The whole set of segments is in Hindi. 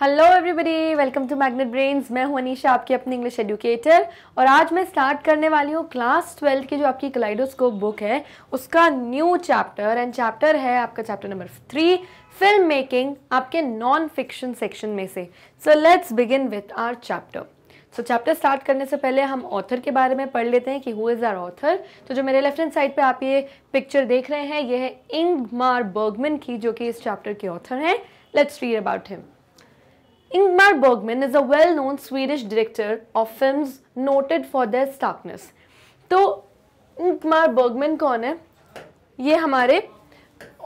Hello everybody welcome to Magnet Brains मैं हूं अनीशा आपकी अपनी इंग्लिश एडुकेटर और आज मैं स्टार्ट करने वाली हूं क्लास ट्वेल्थ की जो आपकी क्लाइडोस्कोप बुक है उसका न्यू चैप्टर एंड चैप्टर है आपका chapter number three film making आपके नॉन फिक्शन सेक्शन में से so let's begin with our chapter so chapter start करने से पहले हम ऑथर के बारे में पढ़ लेते हैं कि हु इज़ आर ऑथर तो जो मेरे लेफ्ट हैंड साइड पे आप ये पिक्चर देख रहे हैं ये है इंग मार की जो कि इस चैप्टर के ऑथर हैं let's read about him Ingmar Bergman is a well-known Swedish director of films noted for their starkness. तो Ingmar Bergman कौन है ये हमारे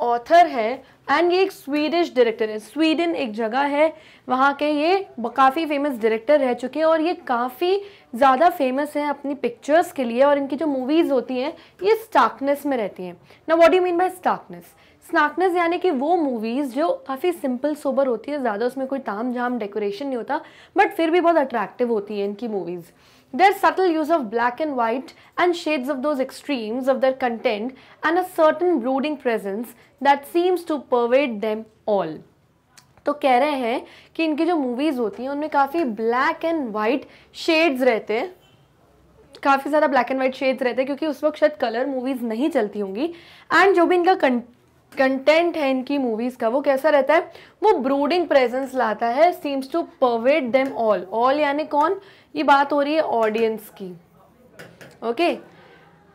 author हैं and ये एक Swedish director है Sweden एक जगह है वहाँ के ये काफ़ी famous director रह चुके हैं और ये काफ़ी ज़्यादा famous हैं अपनी pictures के लिए और इनकी जो movies होती हैं ये starkness में रहती हैं Now what do you mean by starkness? स्नैकनेस यानी कि वो मूवीज़ जो काफ़ी सिंपल सोबर होती है ज़्यादा उसमें कोई ताम झाम डेकोरेशन नहीं होता बट फिर भी बहुत अट्रैक्टिव होती है इनकी movies their subtle use of black and white and shades of those extremes of their content and a certain brooding presence that seems to pervade them all तो कह रहे हैं कि इनकी जो मूवीज़ होती हैं उनमें काफ़ी ब्लैक एंड वाइट शेड्स रहते हैं काफ़ी ज़्यादा ब्लैक एंड वाइट शेड्स रहते हैं क्योंकि उस वक्त शायद कलर मूवीज़ नहीं चलती होंगी एंड जो भी इनका कंटेंट है इनकी मूवीज़ का वो कैसा रहता है वो ब्रूडिंग प्रेजेंस लाता है seems to pervade them all all यानी कौन ये बात हो रही है ऑडियंस की ओके okay?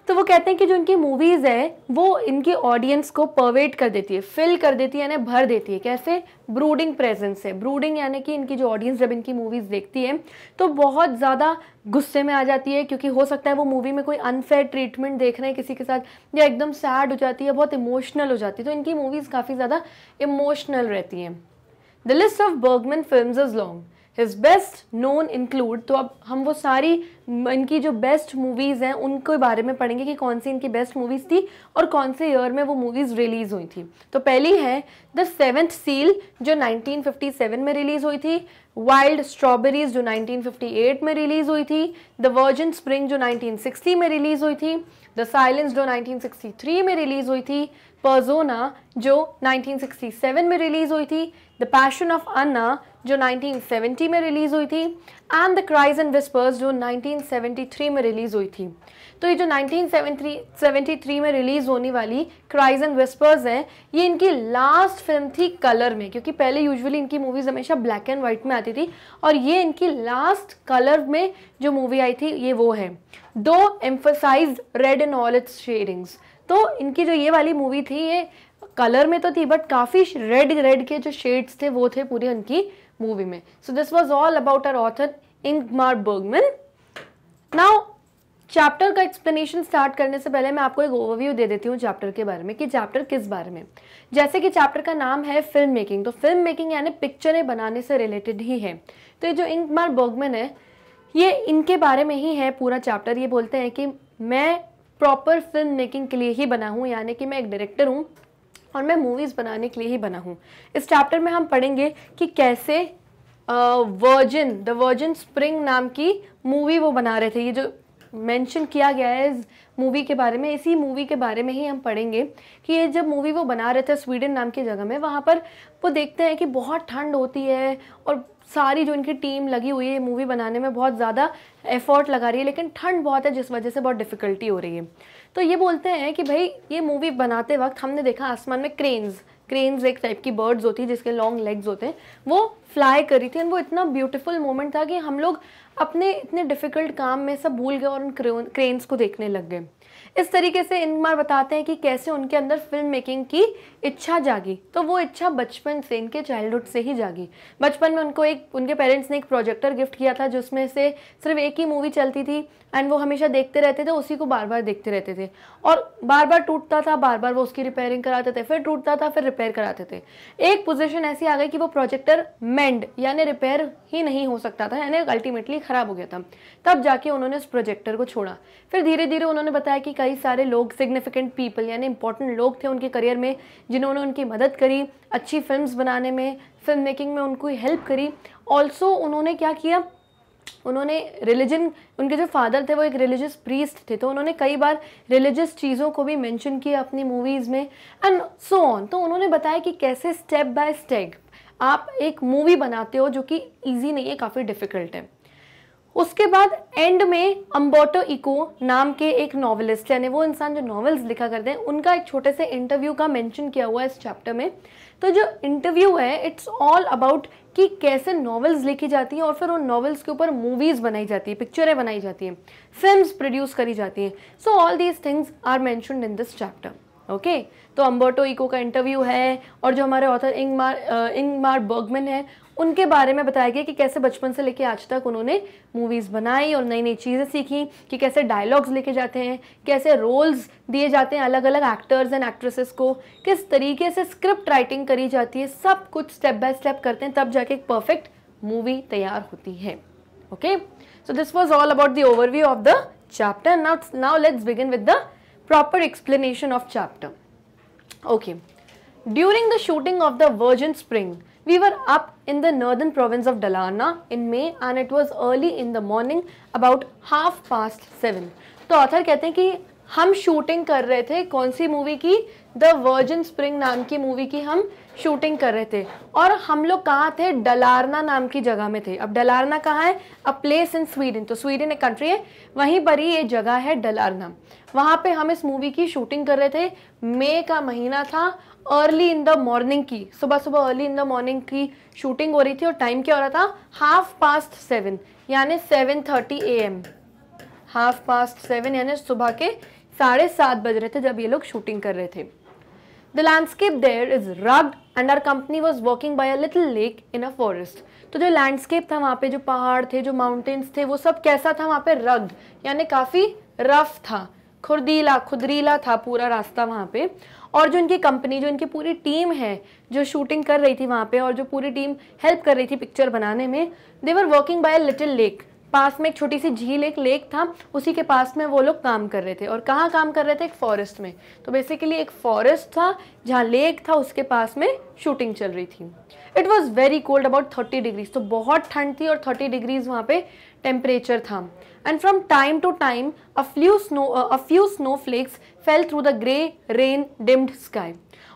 तो वो कहते हैं कि जो इनकी मूवीज़ हैं वो इनकी ऑडियंस को परवेट कर देती है फिल कर देती है यानी भर देती है कैसे ब्रूडिंग प्रेजेंस है ब्रूडिंग यानी कि इनकी जो ऑडियंस जब इनकी मूवीज़ देखती है तो बहुत ज़्यादा गुस्से में आ जाती है क्योंकि हो सकता है वो मूवी में कोई अनफेयर ट्रीटमेंट देख रहे हैं किसी के साथ या एकदम सैड हो जाती है बहुत इमोशनल हो जाती है तो इनकी मूवीज़ काफ़ी ज़्यादा इमोशनल रहती हैं the list of Bergman film is long his best known include तो अब हम वो सारी इनकी जो बेस्ट मूवीज़ हैं उनके बारे में पढ़ेंगे कि कौन सी इनकी बेस्ट मूवीज़ थी और कौन से ईयर में वो मूवीज़ रिलीज़ हुई थी तो पहली है द सेवेंथ सील जो 1957 में रिलीज़ हुई थी वाइल्ड स्ट्रॉबेरीज जो 1958 में रिलीज़ हुई थी द वर्जन स्प्रिंग जो 1960 में रिलीज़ हुई थी द साइलेंस जो 1963 में रिलीज़ हुई थी पर्जोना जो 1967 में रिलीज़ हुई थी द पैशन ऑफ अन्ना जो 1970 में रिलीज़ हुई थी and the cries and whispers जो 1973 में रिलीज़ हुई थी तो ये जो 1973 में रिलीज़ होने वाली क्राइज एंड विस्पर्स हैं ये इनकी लास्ट फिल्म थी कलर में क्योंकि पहले यूजुअली इनकी मूवीज़ हमेशा ब्लैक एंड वाइट में आती थी और ये इनकी लास्ट कलर में जो मूवी आई थी ये वो है to emphasize red in all its shadings तो इनकी जो ये वाली मूवी थी ये कलर में तो थी बट काफ़ी रेड रेड के जो शेड्स थे वो थे पूरी उनकी मूवी में so this was all about our author Ingmar Bergman now chapter का एक्सप्लेनेशन स्टार्ट करने से पहले मैं आपको एक ओवरव्यू दे देती हूँ चैप्टर के बारे में कि चैप्टर किस बारे में जैसे कि चैप्टर का नाम है फिल्म मेकिंग तो फिल्म मेकिंग यानी पिक्चरें बनाने से रिलेटेड ही है तो ये जो इंक मार बर्गमैन है ये इनके बारे में ही है पूरा चैप्टर ये बोलते हैं कि मैं प्रॉपर फिल्म मेकिंग के लिए ही बना हूँ यानी कि मैं एक डायरेक्टर हूँ और मैं मूवीज़ बनाने के लिए ही बना हूँ इस चैप्टर में हम पढ़ेंगे कि कैसे वर्जिन द वर्जिन स्प्रिंग नाम की मूवी वो बना रहे थे ये जो मेंशन किया गया है इस मूवी के बारे में इसी मूवी के बारे में ही हम पढ़ेंगे कि ये जब मूवी वो बना रहे थे स्वीडन नाम की जगह में वहाँ पर वो देखते हैं कि बहुत ठंड होती है और सारी जो इनकी टीम लगी हुई है मूवी बनाने में बहुत ज़्यादा एफर्ट लगा रही है लेकिन ठंड बहुत है जिस वजह से बहुत डिफ़िकल्टी हो रही है तो ये बोलते हैं कि भाई ये मूवी बनाते वक्त हमने देखा आसमान में क्रेन्स क्रेन्स एक टाइप की बर्ड्स होती है जिसके लॉन्ग लेग्स होते हैं वो फ्लाई करी थी और वो इतना ब्यूटीफुल मोमेंट था कि हम लोग अपने इतने डिफ़िकल्ट काम में सब भूल गए और उन क्रेन्स को देखने लग गए इस तरीके से इन बार बताते हैं कि कैसे उनके अंदर फिल्म मेकिंग की इच्छा जागी तो वो इच्छा बचपन से इनके चाइल्डहुड से ही जागी बचपन में उनको एक उनके पेरेंट्स ने एक प्रोजेक्टर गिफ्ट किया था जिसमें से सिर्फ एक ही मूवी चलती थी एंड वो हमेशा देखते रहते थे उसी को बार बार देखते रहते थे और बार बार टूटता था बार बार वो उसकी रिपेयरिंग कराते थे फिर टूटता था फिर रिपेयर कराते थे एक पोजिशन ऐसी आ गई कि वो प्रोजेक्टर मेंड यानी रिपेयर ही नहीं हो सकता था यानी अल्टीमेटली ख़राब हो गया था तब जाके उन्होंने उस प्रोजेक्टर को छोड़ा फिर धीरे धीरे उन्होंने बताया कि कई सारे लोग सिग्निफिकेंट पीपल यानी इंपॉर्टेंट लोग थे उनके करियर में जिन्होंने उनकी मदद करी अच्छी फिल्म बनाने में फिल्म मेकिंग में उनको हेल्प करी ऑल्सो उन्होंने क्या किया उन्होंने रिलीजन उनके जो फादर थे वो एक रिलीजियस प्रीस्ट थे तो उन्होंने कई बार रिलीजियस चीज़ों को भी मेंशन किया अपनी मूवीज़ में एंड सो ऑन तो उन्होंने बताया कि कैसे स्टेप बाय स्टेप आप एक मूवी बनाते हो जो कि ईजी नहीं है काफ़ी डिफ़िकल्ट है उसके बाद एंड में अम्बोटो इको नाम के एक नॉवलिस्ट यानी वो इंसान जो नॉवेल्स लिखा करते हैं उनका एक छोटे से इंटरव्यू का मेंशन किया हुआ है इस चैप्टर में तो जो इंटरव्यू है इट्स ऑल अबाउट कि कैसे नॉवेल्स लिखी जाती हैं और फिर उन नॉवेल्स के ऊपर मूवीज़ बनाई जाती है पिक्चरें बनाई जाती हैं फिल्म प्रोड्यूस करी जाती हैं so all these things are mention in this chapter okay okay, तो अम्बोटो इको का इंटरव्यू है और जो हमारे ऑथर इंगमार इंगमार बर्गमैन है उनके बारे में बताया गया कि कैसे बचपन से लेके आज तक उन्होंने मूवीज़ बनाई और नई नई चीज़ें सीखी कि कैसे डायलॉग्स लिखे जाते हैं कैसे रोल्स दिए जाते हैं अलग अलग एक्टर्स एंड एक्ट्रेसेस को किस तरीके से स्क्रिप्ट राइटिंग करी जाती है सब कुछ स्टेप बाय स्टेप करते हैं तब जाके एक परफेक्ट मूवी तैयार होती है okay so this was all about the overview of the chapter now now let's begin with the proper explanation of chapter okay during the shooting of the virgin spring We were up in the northern province of Dalarna in May and it was early in the morning about half past seven. तो ऑथर कहते हैं कि हम शूटिंग कर रहे थे कौन सी मूवी की द वर्जन स्प्रिंग नाम की मूवी की हम शूटिंग कर रहे थे और हम लोग कहाँ थे डलारना नाम की जगह में थे अब डलारना कहाँ है अ प्लेस इन स्वीडन तो स्वीडन एक कंट्री है वहीं पर ही ये जगह है डलारना वहाँ पे हम इस मूवी की शूटिंग कर रहे थे मई का महीना था अर्ली इन द मॉर्निंग की सुबह सुबह अर्ली इन द मॉर्निंग की शूटिंग हो रही थी और टाइम क्या हो रहा था हाफ पास्ट सेवन यानी seven thirty A M half past seven यानी सुबह के साढ़े सात बज रहे थे जब ये लोग शूटिंग कर रहे थे The landscape there is rugged and our company was working by a little lake in a forest तो जो लैंडस्केप था वहाँ पे जो पहाड़ थे जो माउंटेन्स थे वो सब कैसा था वहाँ पे रग्ड यानी काफ़ी रफ था खुरदीला खुदरीला था पूरा रास्ता वहाँ पे और जो इनकी कंपनी जो इनकी पूरी टीम है जो शूटिंग कर रही थी वहाँ पे और जो पूरी टीम हेल्प कर रही थी पिक्चर बनाने में they were working by a little lake पास में एक छोटी सी झील एक लेक था उसी के पास में वो लोग काम कर रहे थे और कहाँ काम कर रहे थे एक फॉरेस्ट में तो बेसिकली एक फॉरेस्ट था जहाँ लेक था उसके पास में शूटिंग चल रही थी it was very cold about thirty degrees तो बहुत ठंड थी और थर्टी डिग्रीज वहाँ पे टेम्परेचर था and from time to time a few snow a few snow flakes fell through the grey rain dimmed sky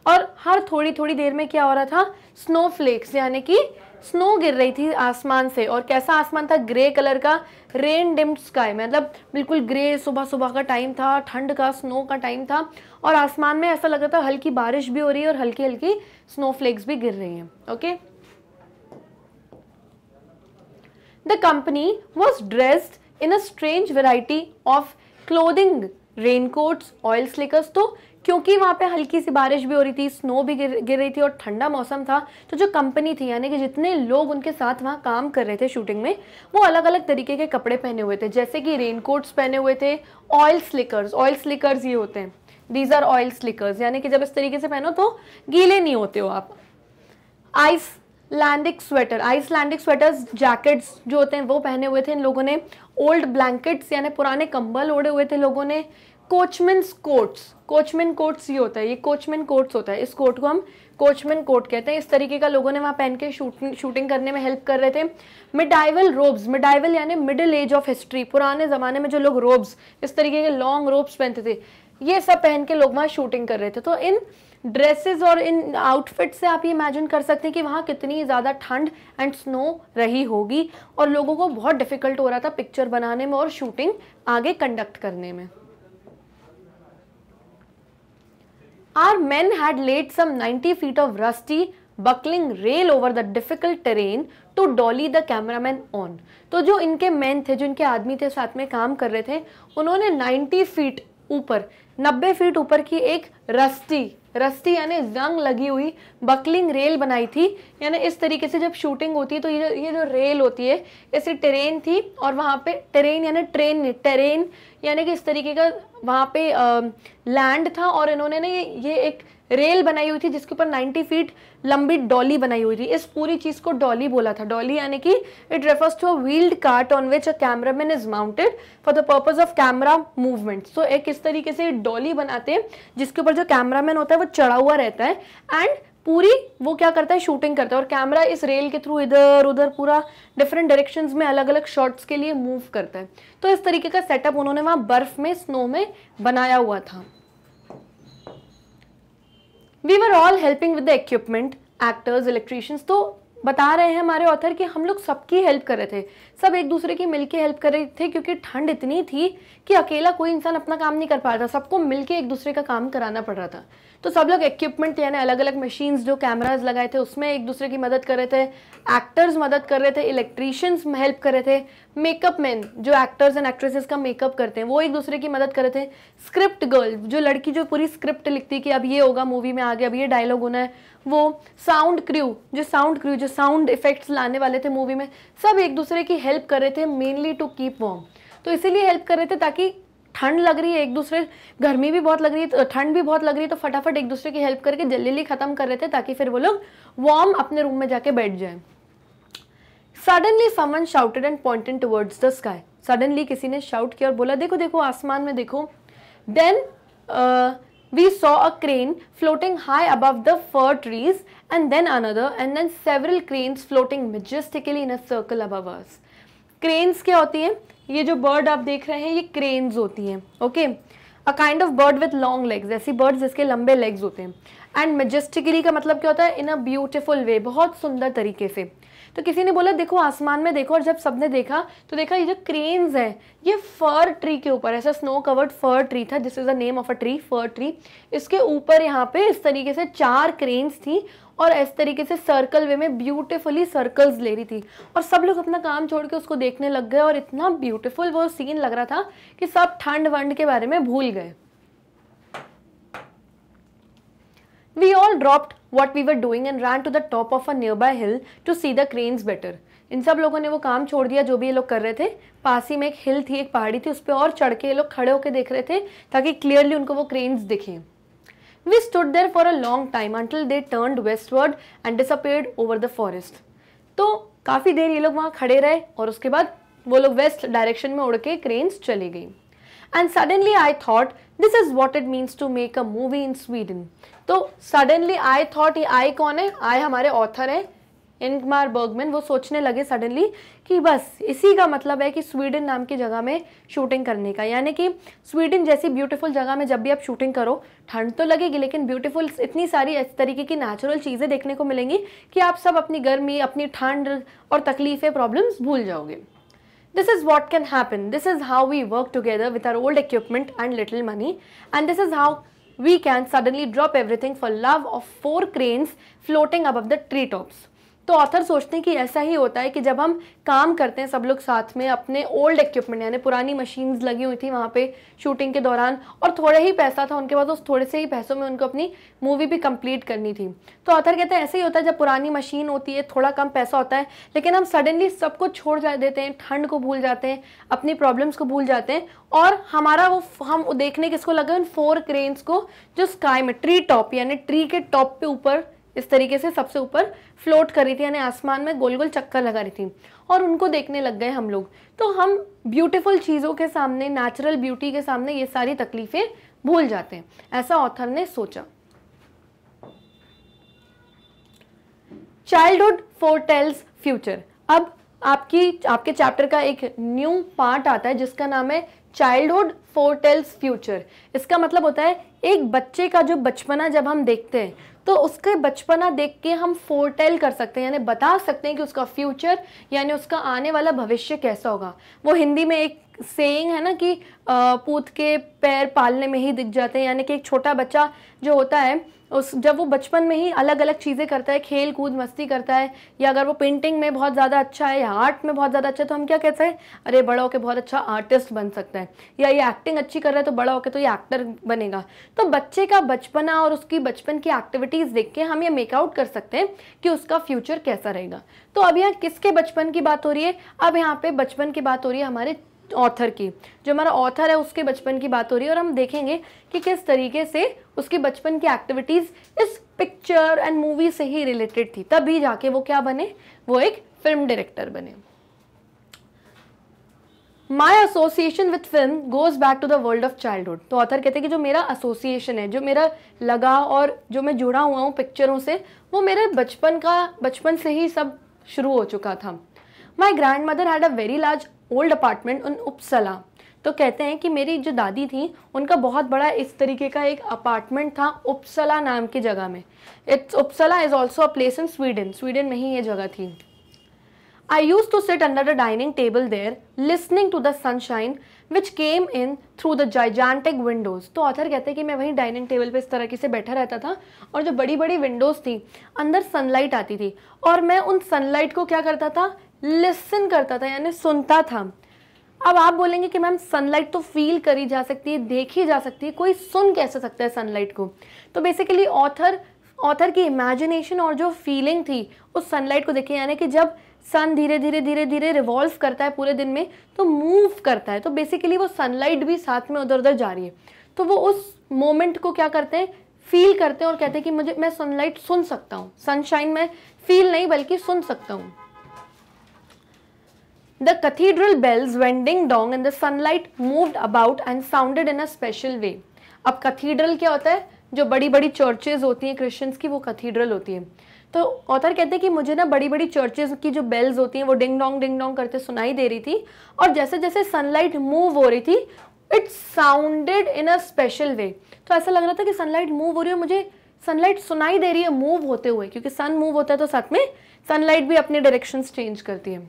और हर थोड़ी थोड़ी देर में क्या हो रहा था स्नो फ्लेक्स यानी कि स्नो गिर रही थी आसमान से और कैसा आसमान था ग्रे कलर का रेन डिम्ड स्काई मतलब बिल्कुल ग्रे सुबह सुबह का टाइम था ठंड का स्नो का टाइम था और आसमान में ऐसा लग रहा था हल्की बारिश भी हो रही है और हल्की हल्की स्नोफ्लेक्स भी गिर रही हैं okay the company was dressed in a strange variety of clothing raincoats oil slickers तो क्योंकि वहाँ पे हल्की सी बारिश भी हो रही थी स्नो भी गिर गिर रही थी और ठंडा मौसम था तो जो कंपनी थी यानी कि जितने लोग उनके साथ वहाँ काम कर रहे थे शूटिंग में वो अलग अलग तरीके के कपड़े पहने हुए थे जैसे कि रेनकोट्स पहने हुए थे ऑयल स्लिकर्स ऑयल स्लिकर्स ये होते हैं दीज आर ऑयल स्लिकर्स यानी कि जब इस तरीके से पहनो तो गीले नहीं होते हो आप Icelandic sweater Icelandic sweaters jackets जो होते हैं वो पहने हुए थे इन लोगों ने ओल्ड ब्लैंकेट्स यानी पुराने कंबल ओढ़े हुए थे लोगों ने कोचमैन कोट्स कोचमैन कोट्स ये होता है ये कोचमैन कोट्स होता है इस कोट को हम कोचमैन कोट कहते हैं इस तरीके का लोगों ने वहाँ पहन के शूटिंग शूटिंग करने में हेल्प कर रहे थे मिडाइवल रोब्स मिडाइवल यानी मिडिल एज ऑफ हिस्ट्री पुराने ज़माने में जो लोग रोब्स इस तरीके के लॉन्ग रोब्स पहनते थे ये सब पहन के लोग वहाँ शूटिंग कर रहे थे तो इन ड्रेसेस और इन आउटफिट से आप ये इमेजिन कर सकते हैं कि वहाँ कितनी ज़्यादा ठंड एंड स्नो रही होगी और लोगों को बहुत डिफ़िकल्ट हो रहा था पिक्चर बनाने में और शूटिंग आगे कंडक्ट करने में Our men had laid some 90 feet of rusty buckling rail over the difficult terrain to dolly the cameraman on तो जो इनके मैन थे जो इनके आदमी थे साथ में काम कर रहे थे उन्होंने 90 फीट ऊपर 90 फीट ऊपर की एक रस्ती रस्ती यानी जंग लगी हुई बकलिंग रेल बनाई थी यानी इस तरीके से जब शूटिंग होती है तो ये जो ये जो रेल होती है ऐसी ट्रेन थी और वहाँ पे ट्रेन यानी ट्रेन टेरेन यानी कि इस तरीके का वहाँ पे लैंड था और इन्होंने ना ये एक रेल बनाई हुई थी जिसके ऊपर 90 फीट लंबी डॉली बनाई हुई थी इस पूरी चीज़ को डॉली बोला था डॉली यानी कि it refers to a wheeled cart on which a cameraman is mounted for the purpose of camera movement so एक इस तरीके से डॉली बनाते हैं जिसके ऊपर जो कैमरामैन होता है वो चढ़ा हुआ रहता है एंड पूरी वो क्या करता है शूटिंग करता है और कैमरा इस रेल के थ्रू इधर उधर पूरा डिफरेंट डायरेक्शंस में अलग अलग शॉट्स के लिए मूव करता है तो इस तरीके का सेटअप उन्होंने वहां बर्फ में स्नो में बनाया हुआ था we were all helping with the equipment actors electricians तो बता रहे हैं हमारे ऑथर कि हम लोग सबकी हेल्प कर रहे थे सब एक दूसरे की मिलके हेल्प कर रहे थे क्योंकि ठंड इतनी थी कि अकेला कोई इंसान अपना काम नहीं कर पा रहा था सबको मिलके एक दूसरे का काम कराना पड़ रहा था तो सब लोग इक्विपमेंट यानी अलग अलग मशीन्स जो कैमराज लगाए थे उसमें एक दूसरे की मदद कर रहे थे एक्टर्स मदद कर रहे थे इलेक्ट्रीशियंस हेल्प कर रहे थे मेकअप मैन जो एक्टर्स एंड एक्ट्रेसेस का मेकअप करते हैं वो एक दूसरे की मदद कर रहे थे स्क्रिप्ट गर्ल जो लड़की जो पूरी स्क्रिप्ट लिखती कि अब ये होगा मूवी में आगे अब ये डायलॉग होना है वो साउंड क्रू जो साउंड क्रू जो साउंड इफेक्ट्स लाने वाले थे मूवी में सब एक दूसरे की हेल्प कर रहे थे मेनली टू कीप वॉम तो इसीलिए हेल्प कर रहे थे ताकि ठंड लग रही है एक दूसरे गर्मी भी बहुत लग रही है तो, ठंड भी बहुत लग रही है तो फटाफट एक दूसरे की हेल्प करके जल्दी ख़त्म कर रहे थे ताकि फिर वो लोग वार्म अपने रूम में जाके बैठ जाए suddenly someone shouted and pointed towards the sky suddenly किसी ने शाउट किया और बोला देखो देखो आसमान में देखो then we saw a crane floating high above the fir trees and then another and then several cranes floating majestically in a circle above us. Cranes kya hoti हैं ये जो bird आप देख रहे हैं ये cranes होती हैं okay? A kind of bird with long legs ऐसी बर्ड्स जिसके लंबे लेग्स होते हैं एंड मेजेस्टिकली का मतलब क्या होता है इन अ ब्यूटिफुल वे बहुत सुंदर तरीके से तो किसी ने बोला देखो आसमान में देखो और जब सबने देखा तो देखा ये जो क्रेन्स है ये फर ट्री के ऊपर ऐसा स्नो कवर्ड फर ट्री था this is the name of a tree fir tree इसके ऊपर यहाँ पे इस तरीके से चार क्रेन्स थी और इस तरीके से सर्कल वे में ब्यूटिफुली सर्कल्स ले रही थी और सब लोग अपना काम छोड़ के उसको देखने लग गए और इतना ब्यूटीफुल वो सीन लग रहा था कि सब ठंड वंड के बारे में भूल गए We all dropped what we were doing and ran to the top of a nearby hill to see the cranes better. इन सब लोगों ने वो काम छोड़ दिया जो भी ये लोग कर रहे थे पास ही में एक हिल थी एक पहाड़ी थी उस पर और चढ़ के ये लोग खड़े होकर देख रहे थे ताकि क्लियरली उनको वो क्रेन्स दिखें we stood there for a long time until they turn westward and disappeared over the forest तो काफ़ी देर ये लोग वहाँ खड़े रहे और उसके बाद वो लोग वेस्ट डायरेक्शन में उड़ के क्रेन्स चली गई and suddenly I thought this is what it means to make a movie in Sweden तो सडनली आई थॉट आई कौन है आई हमारे ऑथर हैं एनमार बर्गमैन वो सोचने लगे सडनली कि बस इसी का मतलब है कि स्वीडन नाम की जगह में शूटिंग करने का यानी कि स्वीडन जैसी ब्यूटीफुल जगह में जब भी आप शूटिंग करो ठंड तो लगेगी लेकिन ब्यूटीफुल इतनी सारी इस तरीके की नेचुरल चीज़ें देखने को मिलेंगी कि आप सब अपनी गर्मी अपनी ठंड और तकलीफ़ें प्रॉब्लम्स भूल जाओगे this is what can happen this is how we work together with our old equipment and little money and this is how we can suddenly drop everything for love of four cranes floating above the treetops. तो ऑथर सोचते हैं कि ऐसा ही होता है कि जब हम काम करते हैं सब लोग साथ में अपने ओल्ड इक्विपमेंट यानी पुरानी मशीन्स लगी हुई थी वहाँ पे शूटिंग के दौरान और थोड़ा ही पैसा था उनके पास उस थोड़े से ही पैसों में उनको अपनी मूवी भी कंप्लीट करनी थी तो ऑथर कहते हैं ऐसे ही होता है जब पुरानी मशीन होती है थोड़ा कम पैसा होता है लेकिन हम सडनली सब कुछ छोड़ जा देते हैं ठंड को भूल जाते हैं अपनी प्रॉब्लम्स को भूल जाते हैं और हमारा वो हम देखने किसको लगे उन फोर क्रेन्स को जो स्काई में ट्री टॉप यानी ट्री के टॉप पे ऊपर इस तरीके से सबसे ऊपर फ्लोट कर रही थी यानी आसमान में गोल गोल चक्कर लगा रही थी और उनको देखने लग गए हम लोग तो हम ब्यूटीफुल चीज़ों के सामने नेचुरल ब्यूटी के सामने ये सारी तकलीफ़ें भूल जाते हैं ऐसा ऑथर ने सोचा चाइल्डहुड टेल्स फ्यूचर अब आपकी आपके चैप्टर का एक न्यू पार्ट आता है जिसका नाम है चाइल्डहुड टेल्स फ्यूचर इसका मतलब होता है एक बच्चे का जो बचपना जब हम देखते हैं तो उसके बचपना देख के हम फोरटेल कर सकते हैं यानी बता सकते हैं कि उसका फ्यूचर यानी उसका आने वाला भविष्य कैसा होगा वो हिंदी में एक सेइंग है ना कि पूत के पैर पालने में ही दिख जाते हैं यानी कि एक छोटा बच्चा जो होता है उस जब वो बचपन में ही अलग अलग चीज़ें करता है खेल कूद मस्ती करता है या अगर वो पेंटिंग में बहुत ज़्यादा अच्छा है या आर्ट में बहुत ज़्यादा अच्छा है तो हम क्या कहते हैं अरे बड़ा होकर बहुत अच्छा आर्टिस्ट बन सकता है या ये एक्टिंग अच्छी कर रहा है तो बड़ा होकर तो ये एक्टर बनेगा तो बच्चे का बचपना और उसकी बचपन की एक्टिविटीज़ देख के हम ये मेकआउट कर सकते हैं कि उसका फ्यूचर कैसा रहेगा तो अब यहाँ किसके बचपन की बात हो रही है अब यहाँ पर बचपन की बात हो रही है हमारे ऑथर की जो हमारा ऑथर है उसके बचपन की बात हो रही है और हम देखेंगे कि किस तरीके से उसके बचपन की एक्टिविटीज़ इस पिक्चर एंड मूवी से ही रिलेटेड थी तभी जाके वो क्या बने वो एक फिल्म डायरेक्टर बने my association with film goes back to the world of childhood तो ऑथर कहते हैं कि जो मेरा एसोसिएशन है जो मेरा लगा और जो मैं जुड़ा हुआ हूँ पिक्चरों से वो मेरे बचपन का बचपन से ही सब शुरू हो चुका था my grandmother had a very large old apartment in Uppsala तो कहते हैं कि मेरी जो दादी थी उनका बहुत बड़ा इस तरीके का एक अपार्टमेंट था उपसला नाम की जगह में it's Uppsala is also a place in Sweden Sweden में ही ये जगह थी I used to sit under the dining table there, listening to the sunshine which came in through the gigantic windows. तो ऑथर कहते हैं कि मैं वहीं डाइनिंग टेबल पर इस तरह से बैठा रहता था और जो बड़ी बड़ी विंडोज़ थी अंदर सनलाइट आती थी और मैं उन सनलाइट को क्या करता था लिसन करता था यानी सुनता था अब आप बोलेंगे कि मैम सनलाइट तो फील करी जा सकती है देखी जा सकती है कोई सुन कैसे सकता है सनलाइट को तो बेसिकली ऑथर ऑथर की इमेजिनेशन और जो फीलिंग थी उस सनलाइट को देखिए यानी कि जब सन धीरे धीरे धीरे धीरे रिवॉल्व करता है पूरे दिन में तो मूव करता है तो बेसिकली वो सनलाइट भी साथ में उधर उधर जा रही है तो वो उस मोमेंट को क्या करते हैं फील करते हैं और कहते हैं कि मुझे मैं सनलाइट सुन सकता हूँ सनशाइन में फील नहीं बल्कि सुन सकता हूँ The cathedral bells went ding dong and the sunlight moved about and sounded in a special way. अब cathedral क्या होता है जो बड़ी बड़ी चर्चेज होती हैं क्रिश्चियंस की वो कैथीड्रल होती है तो ऑथर कहते हैं कि मुझे ना बड़ी बड़ी चर्चेज की जो बेल्स होती हैं वो डिंग डोंग डिंग डोंग करते सुनाई दे रही थी और जैसे जैसे सनलाइट मूव हो रही थी it sounded in a special way तो ऐसा लग रहा था कि सनलाइट मूव हो रही है मुझे सनलाइट सुनाई दे रही है मूव होते हुए क्योंकि सन मूव होता है तो साथ में सनलाइट भी अपने डायरेक्शंस चेंज करती है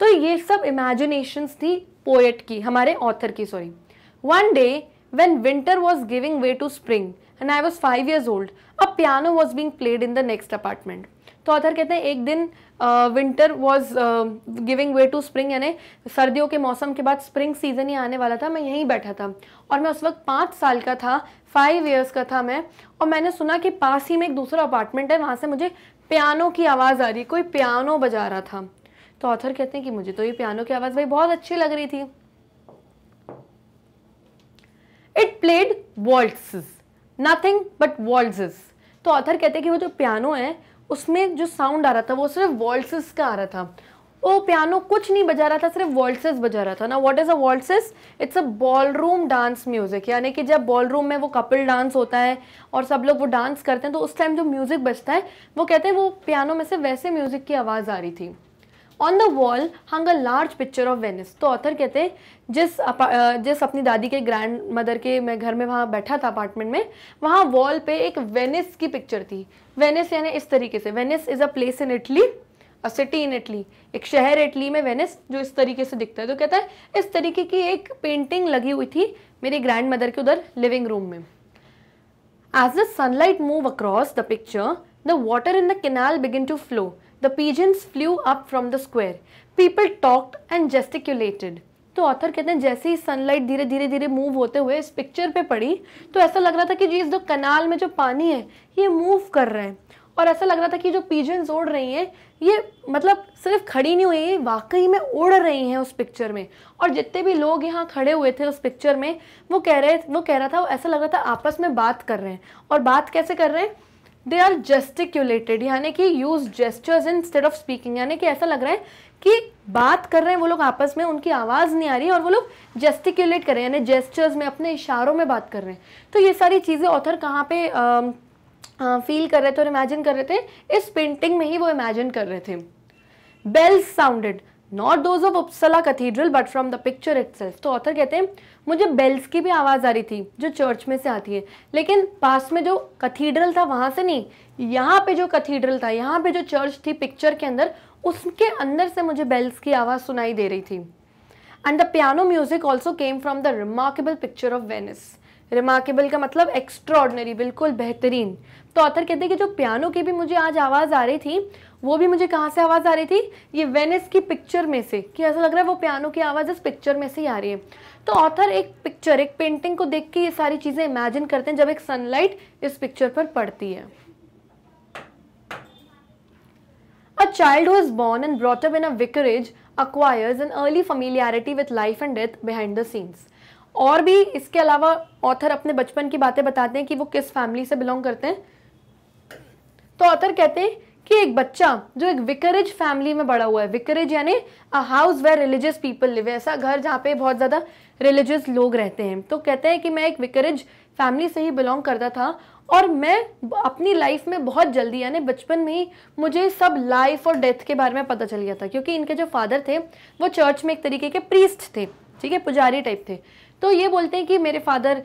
तो ये सब इमेजिनेशंस थी पोएट की हमारे ऑथर की sorry one day when winter was giving way to spring and I was five years old a piano was being played in the next apartment तो ऑथर कहते हैं एक दिन winter was giving way to spring यानी सर्दियों के मौसम के बाद स्प्रिंग सीजन ही आने वाला था मैं यहीं बैठा था और मैं उस वक्त पाँच साल का था फाइव ईयर्स का था मैं और मैंने सुना कि पास ही में एक दूसरा अपार्टमेंट है वहाँ से मुझे पियानो की आवाज़ आ रही कोई पियानो बजा रहा था तो ऑथर कहते हैं कि मुझे तो ये पियानो की आवाज़ भाई बहुत अच्छी लग रही थी it played waltzes nothing but waltzes तो ऑथर कहते हैं कि वो जो पियानो है उसमें जो साउंड आ रहा था वो सिर्फ वॉल्स का आ रहा था वो पियानो कुछ नहीं बजा रहा था सिर्फ वॉल्सेस बजा रहा था ना what is a waltzes it's a ballroom dance music यानी कि जब बॉल रूम में वो कपल डांस होता है और सब लोग वो डांस करते हैं तो उस टाइम जो म्यूज़िक बजता है वो कहते हैं वो पियानो में से वैसे म्यूज़िक की आवाज़ आ रही थी on the wall hung a large picture of Venice तो ऑथर कहते हैं जिस जिस अपनी दादी के ग्रैंड मदर के मैं घर में वहाँ बैठा था अपार्टमेंट में वहाँ वॉल पे एक वेनिस की पिक्चर थी वेनिस यानी इस तरीके से Venice is a place in Italy a city in Italy एक शहर इटली में वेनिस जो इस तरीके से दिखता है तो कहता है इस तरीके की एक पेंटिंग लगी हुई थी मेरी ग्रैंड मदर के उधर लिविंग रूम में as the sunlight move across the picture the water in the canal begin to flow the pigeons flew up from the square people talked and gesticulated. तो ऑथर कहते हैं जैसे ही सनलाइट धीरे धीरे धीरे मूव होते हुए इस पिक्चर पे पड़ी तो ऐसा लग रहा था कि जी इस दो कनाल में जो पानी है ये मूव कर रहा है और ऐसा लग रहा था कि जो पीजन्स उड़ रही हैं ये मतलब सिर्फ खड़ी नहीं हुई वाकई में उड़ रही हैं उस पिक्चर में और जितने भी लोग यहाँ खड़े हुए थे उस पिक्चर में वो कह रहे वो कह रहा था वो ऐसा लग रहा था आपस में बात कर रहे हैं और बात कैसे कर रहे हैं दे आर जेस्टिक्यूलेटेड यानी कि use gestures instead of speaking यानी कि ऐसा लग रहा है कि बात कर रहे हैं वो लोग आपस में उनकी आवाज़ नहीं आ रही और वो लोग जेस्टिक्यूलेट कर रहे हैं यानी जेस्टर्स में अपने इशारों में बात कर रहे हैं तो ये सारी चीज़ें ऑथर कहाँ पे फील कर रहे थे और इमेजिन कर रहे थे इस पेंटिंग में ही वो इमेजिन कर रहे थे bells sounded not those of Uppsala cathedral but from the picture itself तो ऑथर कहते हैं मुझे बेल्स की भी आवाज़ आ रही थी जो चर्च में से आती है लेकिन पास में जो कैथीड्रल था वहाँ से नहीं यहाँ पे जो कैथीड्रल था यहाँ पे जो चर्च थी पिक्चर के अंदर उसके अंदर से मुझे बेल्स की आवाज़ सुनाई दे रही थी and the piano music also came from the remarkable picture of Venice remarkable का मतलब एक्स्ट्रॉर्डनरी बिल्कुल बेहतरीन तो ऑथर कहते हैं कि जो पियानो की भी मुझे आज आवाज़ आ रही थी वो भी मुझे कहाँ से आवाज़ आ रही थी ये वेनिस की पिक्चर में से कि ऐसा लग रहा है वो पियानो की आवाज़ इस पिक्चर में से ही आ रही है तो ऑथर एक पिक्चर एक पेंटिंग को देख के ये सारी चीज़ें इमेजिन करते हैं जब एक सनलाइट इस पिक्चर पर पड़ती है a child who is born and brought up in a vicarage acquires an early familiarity with life and death behind the scenes और भी इसके अलावा ऑथर अपने बचपन की बातें बताते हैं कि वो किस फैमिली से बिलोंग करते हैं तो ऑथर कहते हैं कि एक बच्चा जो एक विकरेज फैमिली में बड़ा हुआ है विकरेज यानी a house where religious people live ऐसा घर जहाँ पे बहुत ज़्यादा रिलीजियस लोग रहते हैं तो कहते हैं कि मैं एक विकरेज फैमिली से ही बिलोंग करता था और मैं अपनी लाइफ में बहुत जल्दी यानी बचपन में ही मुझे सब लाइफ और डेथ के बारे में पता चल गया था क्योंकि इनके जो फादर थे वो चर्च में एक तरीके के प्रीस्ट थे ठीक है पुजारी टाइप थे तो ये बोलते हैं कि मेरे फादर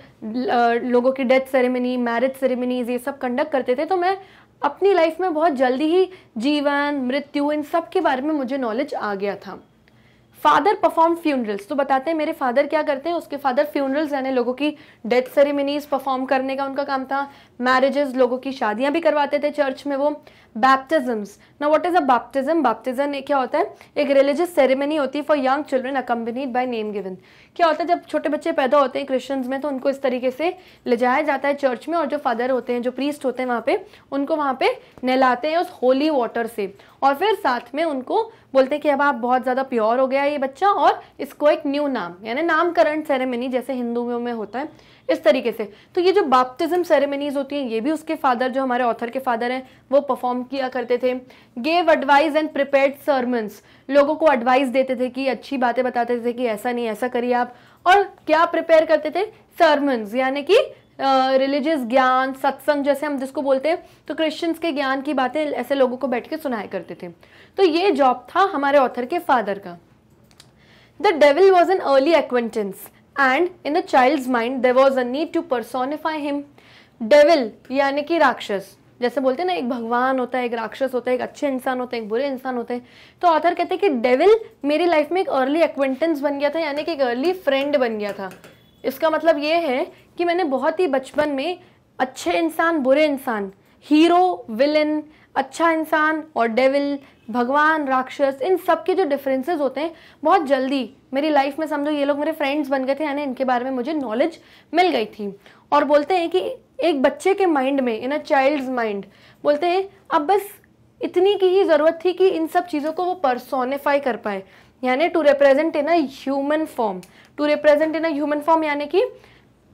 लोगों की डेथ सेरेमनी मैरिज सेरेमनीज ये सब कंडक्ट करते थे तो मैं अपनी लाइफ में बहुत जल्दी ही जीवन मृत्यु इन सब के बारे में मुझे नॉलेज आ गया था फादर परफॉर्म फ्यूनरल्स तो बताते हैं मेरे फादर क्या करते हैं उसके फादर फ्यूनरल्स यानी लोगों की डेथ सेरेमनीज परफॉर्म करने का उनका काम था मैरिजेस लोगों की शादियां भी करवाते थे चर्च में वो baptisms now what is a baptism baptism eh, क्या होता है एक रिलीजियस सेरेमनी होती है for young children accompanied by name given क्या होता है जब छोटे बच्चे पैदा होते हैं क्रिश्चियंस में तो उनको इस तरीके से ले जाया जाता है चर्च में और जो फादर होते हैं जो प्रीस्ट होते हैं वहाँ पे उनको वहाँ पे नहलाते हैं उस होली वाटर से और फिर साथ में उनको बोलते हैं कि अब आप बहुत ज़्यादा प्योर हो गया ये बच्चा और इसको एक न्यू नाम यानी नामकरण सेरेमनी जैसे हिंदुओं में होता है इस तरीके से तो ये जो बाप्टिज्म सेरेमनीज होती हैं ये भी उसके फादर जो हमारे ऑथर के फादर हैं वो परफॉर्म किया करते थे gave advice and prepared sermons लोगों को एडवाइस देते थे कि अच्छी बातें बताते थे कि ऐसा नहीं ऐसा करिए आप और क्या प्रिपेयर करते थे सर्मन्स यानी कि रिलीजियस ज्ञान सत्संग जैसे हम जिसको बोलते हैं तो क्रिश्चियंस के ज्ञान की बातें ऐसे लोगों को बैठ के सुनाया करते थे तो ये जॉब था हमारे ऑथर के फादर का the devil was an early acquaintance and in a child's mind there was a need to personify him devil यानी कि राक्षस जैसे बोलते हैं ना एक भगवान होता है एक राक्षस होता है एक अच्छे इंसान होते हैं एक बुरे इंसान होते हैं तो ऑथर कहते हैं कि डेविल मेरी लाइफ में एक अर्ली एक्वेंटेंस बन गया था यानी कि एक अर्ली फ्रेंड बन गया था इसका मतलब ये है कि मैंने बहुत ही बचपन में अच्छे इंसान बुरे इंसान हीरो विलन अच्छा इंसान और डेविल भगवान राक्षस इन सब के जो डिफरेंसेस होते हैं बहुत जल्दी मेरी लाइफ में समझो ये लोग मेरे फ्रेंड्स बन गए थे यानी इनके बारे में मुझे नॉलेज मिल गई थी और बोलते हैं कि एक बच्चे के माइंड में इन अ चाइल्ड्स माइंड बोलते हैं अब बस इतनी की ही ज़रूरत थी कि इन सब चीज़ों को वो परसोनिफाई कर पाए यानी to represent in a human form to represent in a human form यानी कि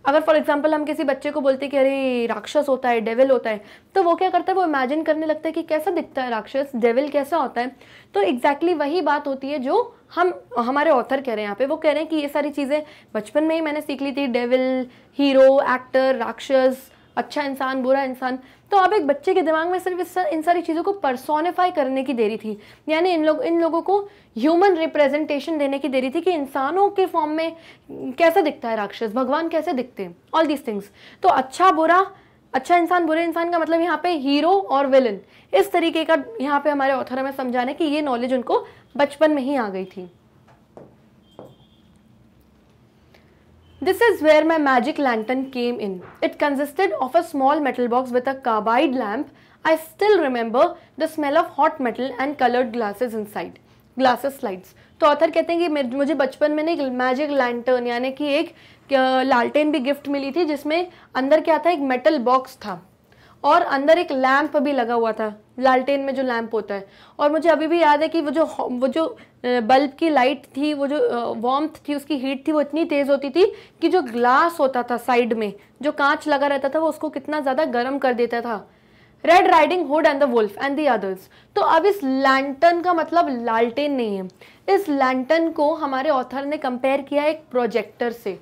अगर फॉर एग्जाम्पल हम किसी बच्चे को बोलते कि अरे राक्षस होता है डेविल होता है तो वो क्या करता है वो इमेजिन करने लगता है कि कैसा दिखता है राक्षस डेविल कैसा होता है तो एग्जैक्टली exactly वही बात होती है जो हम हमारे ऑथर कह रहे हैं यहाँ पे वो कह रहे हैं कि ये सारी चीज़ें बचपन में ही मैंने सीख ली थी डेविल हीरो एक्टर राक्षस अच्छा इंसान बुरा इंसान तो अब एक बच्चे के दिमाग में सिर्फ इस इन सारी चीज़ों को परसोनिफाई करने की देरी थी यानी इन लोग इन लोगों को ह्यूमन रिप्रेजेंटेशन देने की देरी थी कि इंसानों के फॉर्म में कैसे दिखता है राक्षस भगवान कैसे दिखते हैं ऑल दीज थिंग्स तो अच्छा बुरा अच्छा इंसान बुरे इंसान का मतलब यहाँ पे हीरो और विलन इस तरीके का यहाँ पे हमारे ऑथर हमें समझाने कि ये नॉलेज उनको बचपन में ही आ गई थी This is where my magic lantern came in. It consisted of a small metal box with a carbide lamp. I still remember the smell of hot metal and colored glasses inside. Glasses slides तो ऑथर कहते हैं कि मुझे बचपन में ना एक मैजिक लैंटर्न यानी कि एक लालटेन भी गिफ्ट मिली थी जिसमें अंदर क्या था एक मेटल बॉक्स था और अंदर एक लैंप भी लगा हुआ था लालटेन में जो लैंप होता है और मुझे अभी भी याद है कि वो जो वो जो बल्ब की लाइट थी वो जो वार्म्थ थी उसकी हीट थी वो इतनी तेज़ होती थी कि जो ग्लास होता था साइड में जो कांच लगा रहता था वो उसको कितना ज़्यादा गर्म कर देता था Red Riding Hood and the wolf and the others तो अब इस लैंटन का मतलब लालटेन नहीं है इस लैंटन को हमारे ऑथर ने कंपेयर किया एक प्रोजेक्टर से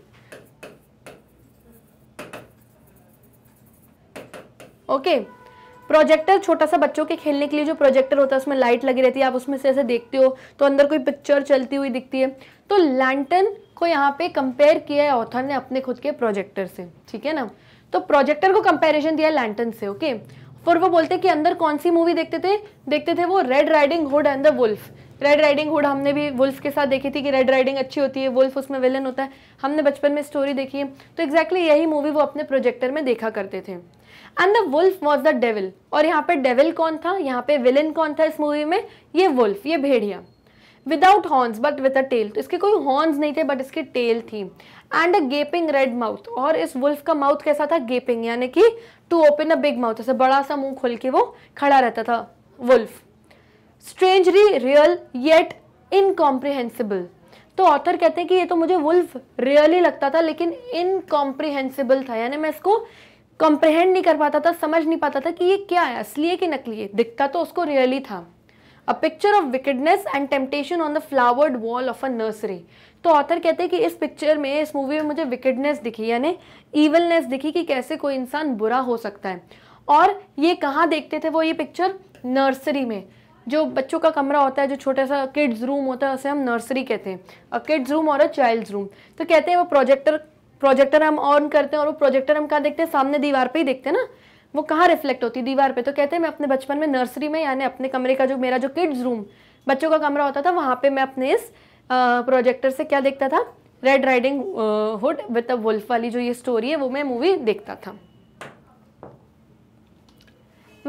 ओके okay. प्रोजेक्टर छोटा सा बच्चों के खेलने के लिए जो प्रोजेक्टर होता है उसमें लाइट लगी रहती है आप उसमें से ऐसे देखते हो तो अंदर कोई पिक्चर चलती हुई दिखती है तो लैंटन को यहाँ पे कंपेयर किया है ऑथर ने अपने खुद के प्रोजेक्टर से ठीक है ना तो प्रोजेक्टर को कंपेरिजन दिया लैंटन से ओके फिर वो बोलते कि अंदर कौन सी मूवी देखते थे देखते थे वो Red Riding Hood and the wolf Red Riding Hood हमने भी वुल्फ के साथ देखी थी कि रेड राइडिंग अच्छी होती है वुल्फ उसमें विलन होता है हमने बचपन में स्टोरी देखी है तो एग्जैक्टली exactly यही मूवी वो अपने प्रोजेक्टर में देखा करते थे and the wolf was the devil और यहाँ पे डेविल कौन था यहाँ पे विलन कौन था इस मूवी में ये वुल्फ ये भेड़िया without horns but with a tail तो इसके कोई हॉर्न्स नहीं थे बट इसकी टेल थी and a gaping red mouth और इस वुल्फ का माउथ कैसा था गेपिंग यानी कि to open a big mouth ऐसे बड़ा सा मुंह खोल के वो खड़ा रहता था wolf strangely real yet incomprehensible तो ऑथर कहते हैं कि ये तो मुझे वुल्फ रियली लगता था लेकिन इनकॉम्प्रिहेंसिबल था यानी मैं इसको कॉम्प्रहेंड नहीं कर पाता था समझ नहीं पाता था कि ये क्या है असली है कि नकली है दिखता तो उसको रियली था a picture of wickedness and temptation on the flowered wall of a nursery तो ऑथर कहते हैं कि इस पिक्चर में इस मूवी में मुझे विकेडनेस दिखी यानी ईवलनेस दिखी कि कैसे कोई इंसान बुरा हो सकता है और ये कहाँ देखते थे वो ये पिक्चर नर्सरी में जो बच्चों का कमरा होता है जो छोटा सा किड्स रूम होता है उसे हम नर्सरी कहते हैं किड्स रूम और अ चाइल्ड्स रूम तो कहते हैं वो प्रोजेक्टर प्रोजेक्टर हम ऑन करते हैं और वो प्रोजेक्टर हम कहाँ देखते हैं सामने दीवार पे ही देखते हैं ना वो कहाँ रिफ्लेक्ट होती है दीवार पे तो कहते हैं मैं अपने बचपन में नर्सरी में यानी अपने कमरे का जो मेरा जो किड्स रूम बच्चों का कमरा होता था वहाँ पे मैं अपने इस प्रोजेक्टर से क्या देखता था Red Riding Hood with a wolf वाली जो ये स्टोरी है वो मैं मूवी देखता था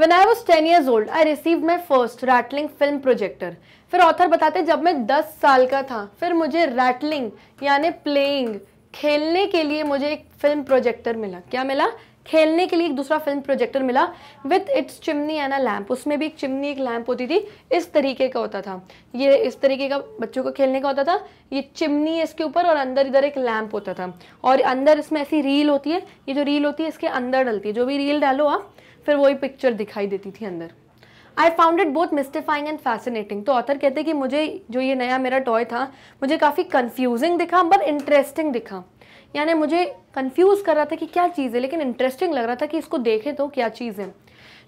When I was 10 years old, I received my first rattling film projector. फिर ऑथर बताते जब मैं 10 साल का था फिर मुझे रैटलिंग यानी प्लेइंग खेलने के लिए मुझे एक फिल्म प्रोजेक्टर मिला क्या मिला खेलने के लिए एक दूसरा फिल्म प्रोजेक्टर मिला with its chimney and a lamp उसमें भी एक चिमनी एक लैम्प होती थी इस तरीके का होता था ये इस तरीके का बच्चों को खेलने का होता था ये चिमनी इसके ऊपर और अंदर इधर एक लैम्प होता था और अंदर इसमें ऐसी रील होती है ये जो रील होती है इसके अंदर डलती है जो भी रील डालो आप फिर वही पिक्चर दिखाई देती थी अंदर I found it both mystifying and fascinating तो ऑथर कहते हैं कि मुझे जो ये नया मेरा टॉय था मुझे काफ़ी कन्फ्यूजिंग दिखा बट इंटरेस्टिंग दिखा यानी मुझे कन्फ्यूज़ कर रहा था कि क्या चीज़ है लेकिन इंटरेस्टिंग लग रहा था कि इसको देखें तो क्या चीज़ है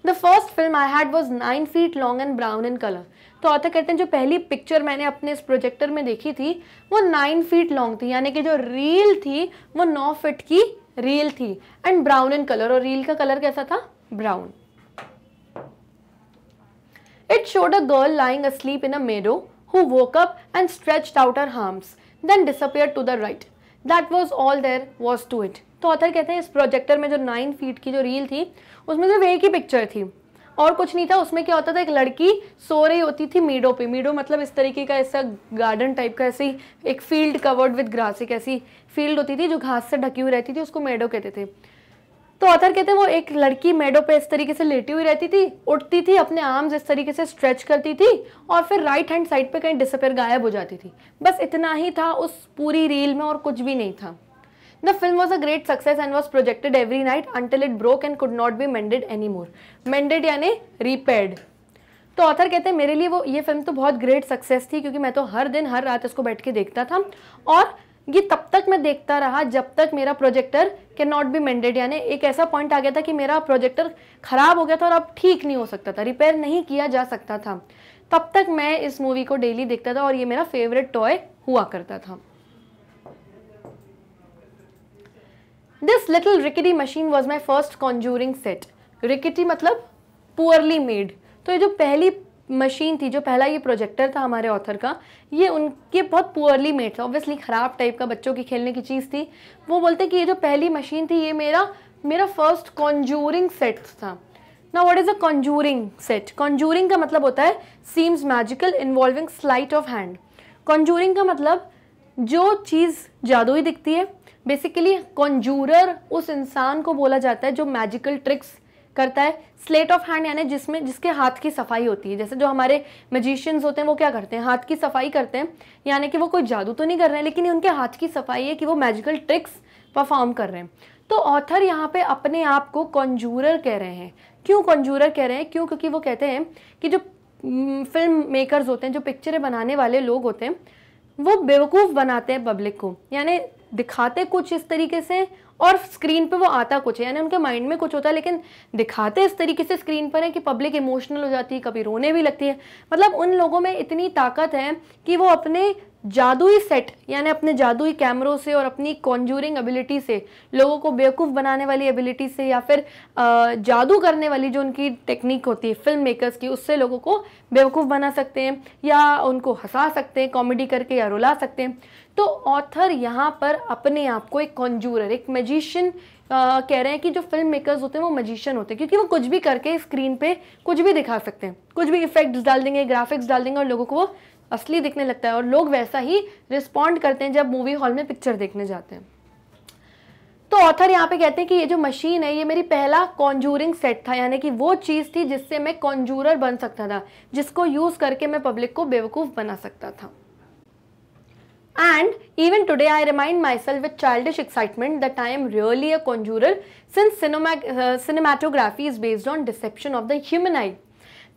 the first film I had was nine feet long and brown in colour तो ऑथर कहते हैं जो पहली पिक्चर मैंने अपने इस प्रोजेक्टर में देखी थी वो नाइन फीट लॉन्ग थी यानी कि जो रील थी वो नौ फिट की रील थी एंड ब्राउन इन कलर और रील का कलर कैसा था brown It showed a girl lying asleep in a meadow who woke up and stretched out her arms, then disappeared to the right. That was all there was to it. तो ऑथर कहते हैं इस प्रोजेक्टर में जो नाइन फीट की जो रील थी उसमें सिर्फ एक ही पिक्चर थी और कुछ नहीं था उसमें क्या होता था एक लड़की सो रही होती थी मीडो पे मीडो मतलब इस तरीके का ऐसा गार्डन टाइप का ऐसी एक फील्ड कवर्ड विद ग्रास एक ऐसी फील्ड होती थी जो घास से ढकी हुई रहती थी उसको मेडो कहते थे तो ऑथर कहते हैं वो एक लड़की मेडो पे इस तरीके से लेटी हुई रहती थी उठती थी अपने आर्म्स इस तरीके से स्ट्रेच करती थी और फिर राइट हैंड साइड पे कहीं डिसअपेयर गायब हो जाती थी बस इतना ही था उस पूरी रील में और कुछ भी नहीं था the film was a great success and was projected every night until it broke and could not be mended any more mended यानी रिपेयर्ड तो ऑथर कहते हैं मेरे लिए वो ये फिल्म तो बहुत ग्रेट सक्सेस थी क्योंकि मैं तो हर दिन हर रात इसको बैठ के देखता था और ये तब तक मैं देखता रहा जब तक मेरा projector can not be mended यानी एक ऐसा पॉइंट आ गया था कि मेरा प्रोजेक्टर ख़राब हो गया था और अब ठीक नहीं हो सकता था रिपेयर नहीं किया जा सकता था तब तक मैं इस मूवी को डेली देखता था और ये मेरा फेवरेट टॉय हुआ करता था this little rickety machine was my first conjuring set rickety मतलब पुअरली मेड तो ये जो पहली मशीन थी जो पहला ये प्रोजेक्टर था हमारे ऑथर का ये उनके बहुत पुअरली मेड था ऑब्वियसली ख़राब टाइप का बच्चों की खेलने की चीज़ थी वो बोलते कि ये जो पहली मशीन थी ये मेरा मेरा फर्स्ट कॉन्जूरिंग सेट था ना what is a conjuring set conjuring का मतलब होता है seems magical involving sleight of hand conjuring का मतलब जो चीज़ जादुई दिखती है बेसिकली कॉन्जूरर उस इंसान को बोला जाता है जो मैजिकल ट्रिक्स करता है स्लेट ऑफ हैंड यानी जिसमें जिसके हाथ की सफाई होती है जैसे जो हमारे मजिशियंस होते हैं वो क्या करते हैं हाथ की सफाई करते हैं यानी कि वो कोई जादू तो नहीं कर रहे हैं लेकिन उनके हाथ की सफाई है कि वो मैजिकल ट्रिक्स परफॉर्म कर रहे हैं तो ऑथर यहाँ पे अपने आप को कंजूरर कह रहे हैं क्यों कंजूरर कह रहे हैं क्यों क्योंकि वो कहते हैं कि जो फिल्म मेकर्स होते हैं जो पिक्चरें बनाने वाले लोग होते हैं वो बेवकूफ़ बनाते हैं पब्लिक को यानी दिखाते कुछ इस तरीके से और स्क्रीन पे वो आता कुछ है यानी उनके माइंड में कुछ होता है लेकिन दिखाते इस तरीके से स्क्रीन पर है कि पब्लिक इमोशनल हो जाती है कभी रोने भी लगती है मतलब उन लोगों में इतनी ताकत है कि वो अपने जादुई सेट यानी अपने जादुई कैमरों से और अपनी कॉन्जूरिंग एबिलिटी से लोगों को बेवकूफ़ बनाने वाली एबिलिटी से या फिर जादू करने वाली जो उनकी टेक्निक होती है फिल्म मेकर्स की उससे लोगों को बेवकूफ़ बना सकते हैं या उनको हंसा सकते हैं कॉमेडी करके या रुला सकते हैं तो ऑथर यहाँ पर अपने आप को एक कॉन्जूर एक मजिशियन कह रहे हैं कि जो फिल्म मेकर्स होते हैं वो मजिशियन होते हैं क्योंकि वो कुछ भी करके स्क्रीन पे कुछ भी दिखा सकते हैं कुछ भी इफेक्ट्स डाल देंगे ग्राफिक्स डाल देंगे और लोगों को वो असली दिखने लगता है और लोग वैसा ही रिस्पॉन्ड करते हैं जब मूवी हॉल में पिक्चर देखने जाते हैं तो ऑथर यहाँ पे कहते हैं कि ये जो मशीन है ये मेरी पहला कॉन्जूरिंग सेट था यानी कि वो चीज़ थी जिससे मैं कॉन्जूरर बन सकता था जिसको यूज़ करके मैं पब्लिक को बेवकूफ़ बना सकता था and even today I remind myself with childish excitement the time am really a conjure since cinematography is based on deception of the human eye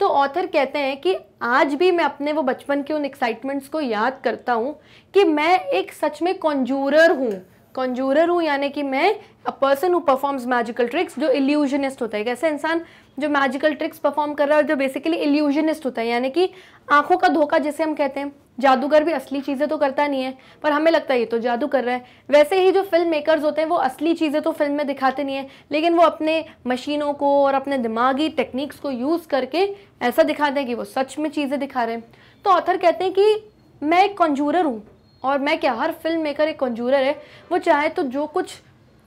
तो ऑथर कहते हैं कि आज भी मैं अपने वो बचपन के उन एक्साइटमेंट्स को याद करता हूँ कि मैं एक सच में कॉन्जूरर हूँ कॉन्जूरर हूँ यानी कि मैं a person who performs magical tricks जो इल्यूजनिस्ट होता है एक ऐसा इंसान जो मैजिकल ट्रिक्स परफॉर्म कर रहा है जो बेसिकली इल्यूजनिस्ट होता है यानी कि आंखों का धोखा जैसे हम कहते हैं जादूगर भी असली चीज़ें तो करता नहीं है पर हमें लगता है ये तो जादू कर रहा है वैसे ही जो फिल्म मेकर्स होते हैं वो असली चीज़ें तो फिल्म में दिखाते नहीं है लेकिन वो अपने मशीनों को और अपने दिमागी टेक्निक्स को यूज़ करके ऐसा दिखाते हैं कि वो सच में चीज़ें दिखा रहे हैं तो ऑथर कहते हैं कि मैं एक कंजूरर हूँ और मैं क्या हर फिल्म मेकर एक कंजूरर है वो चाहे तो जो कुछ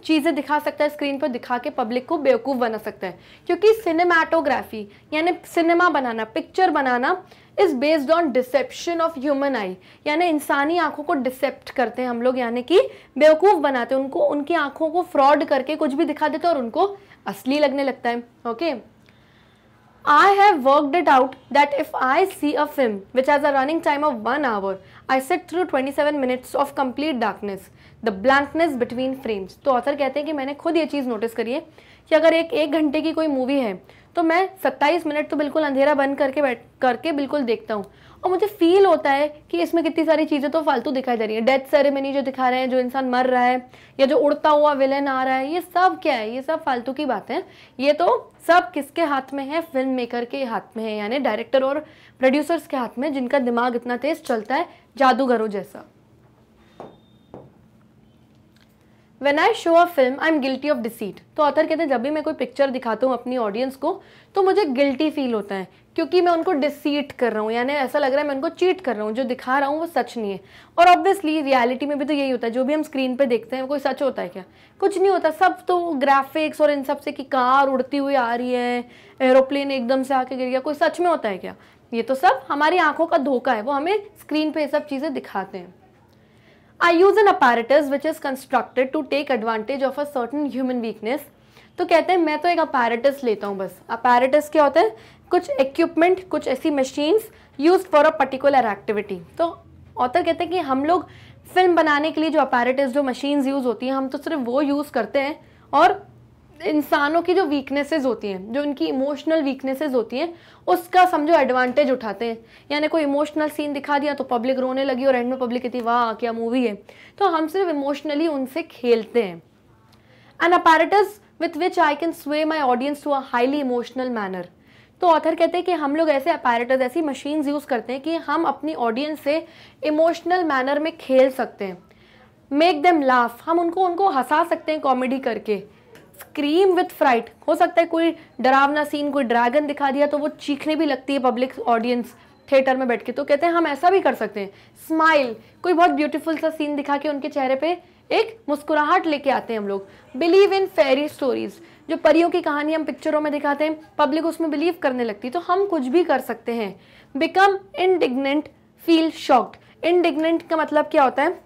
चीज़ें दिखा सकता है स्क्रीन पर दिखा के पब्लिक को बेवकूफ़ बना सकता है क्योंकि सिनेमाटोग्राफी यानी सिनेमा बनाना पिक्चर बनाना is based on deception of human eye यानी इंसानी आंखों को डिसेप्ट करते हैं हम लोग यानी कि बेवकूफ़ बनाते हैं उनको उनकी आंखों को फ्रॉड करके कुछ भी दिखा देते हैं और उनको असली लगने लगता है okay okay? I have worked it out that if I see a film which has a running time of 1 hour, I sit through 27 minutes of complete darkness, the blankness between frames. तो ऑथर कहते हैं कि मैंने खुद ये चीज़ नोटिस करी है कि अगर एक एक घंटे की कोई मूवी है तो मैं 27 मिनट तो बिल्कुल अंधेरा बंद करके बैठ करके बिल्कुल देखता हूँ और मुझे फील होता है कि इसमें कितनी सारी चीज़ें तो फालतू दिखाई दे रही है डेथ सेरेमनी जो दिखा रहे हैं जो इंसान मर रहा है या जो उड़ता हुआ विलन आ रहा है ये सब क्या है ये सब फालतू की बातें ये तो सब किसके हाथ में है फिल्म मेकर के हाथ में है यानी डायरेक्टर और प्रोड्यूसर्स के हाथ में जिनका दिमाग इतना तेज चलता है जादूगरों जैसा when I show a film I am guilty of deceit तो ऑथर कहते हैं जब भी मैं कोई पिक्चर दिखाता हूँ अपनी ऑडियंस को तो मुझे गिल्टी फील होता है क्योंकि मैं उनको डिसीट कर रहा हूँ यानी ऐसा लग रहा है मैं उनको चीट कर रहा हूँ जो दिखा रहा हूँ वो सच नहीं है और ऑब्वियसली रियलिटी में भी तो यही होता है जो भी हम स्क्रीन पे देखते हैं कोई सच होता है क्या कुछ नहीं होता सब तो ग्राफिक्स और इन सब से कि कार उड़ती हुई आ रही है एरोप्लेन एकदम से आके गिर गया कोई सच में होता है क्या ये तो सब हमारी आंखों का धोखा है वो हमें स्क्रीन पर ये सब चीज़ें दिखाते हैं I use an apparatus which is constructed to take advantage of a certain human weakness तो कहते हैं मैं तो एक अपैरेटस लेता हूँ बस अपैरेटस क्या होता है कुछ इक्विपमेंट कुछ ऐसी machines use for a particular activity तो ऑथर कहते हैं कि हम लोग फिल्म बनाने के लिए जो अपैरेटस जो मशीन्स यूज़ होती हैं हम तो सिर्फ वो यूज़ करते हैं और इंसानों की जो वीकनेसेस होती हैं जो उनकी इमोशनल वीकनेसेस होती हैं उसका समझो एडवांटेज उठाते हैं यानी कोई इमोशनल सीन दिखा दिया तो पब्लिक रोने लगी और एंड में पब्लिक कहती वाह क्या मूवी है तो हम सिर्फ इमोशनली उनसे खेलते हैं and apparatus with which I can sway my audience to a highly emotional manner तो ऑथर कहते हैं कि हम लोग ऐसे अपैरेटस ऐसी मशीन्स यूज़ करते हैं कि हम अपनी ऑडियंस से इमोशनल मैनर में खेल सकते हैं मेक देम लाफ हम उनको उनको हंसा सकते हैं कॉमेडी करके स्क्रीम विथ फ्राइट हो सकता है कोई डरावना सीन कोई ड्रैगन दिखा दिया तो वो चीखने भी लगती है पब्लिक ऑडियंस थिएटर में बैठ के तो कहते हैं हम ऐसा भी कर सकते हैं स्माइल कोई बहुत ब्यूटीफुल सा सीन दिखा के उनके चेहरे पे एक मुस्कुराहट लेके आते हैं हम लोग बिलीव इन फेरी स्टोरीज जो परियों की कहानी हम पिक्चरों में दिखाते हैं पब्लिक उसमें बिलीव करने लगती है तो हम कुछ भी कर सकते हैं become indignant feel shocked indignant का मतलब क्या होता है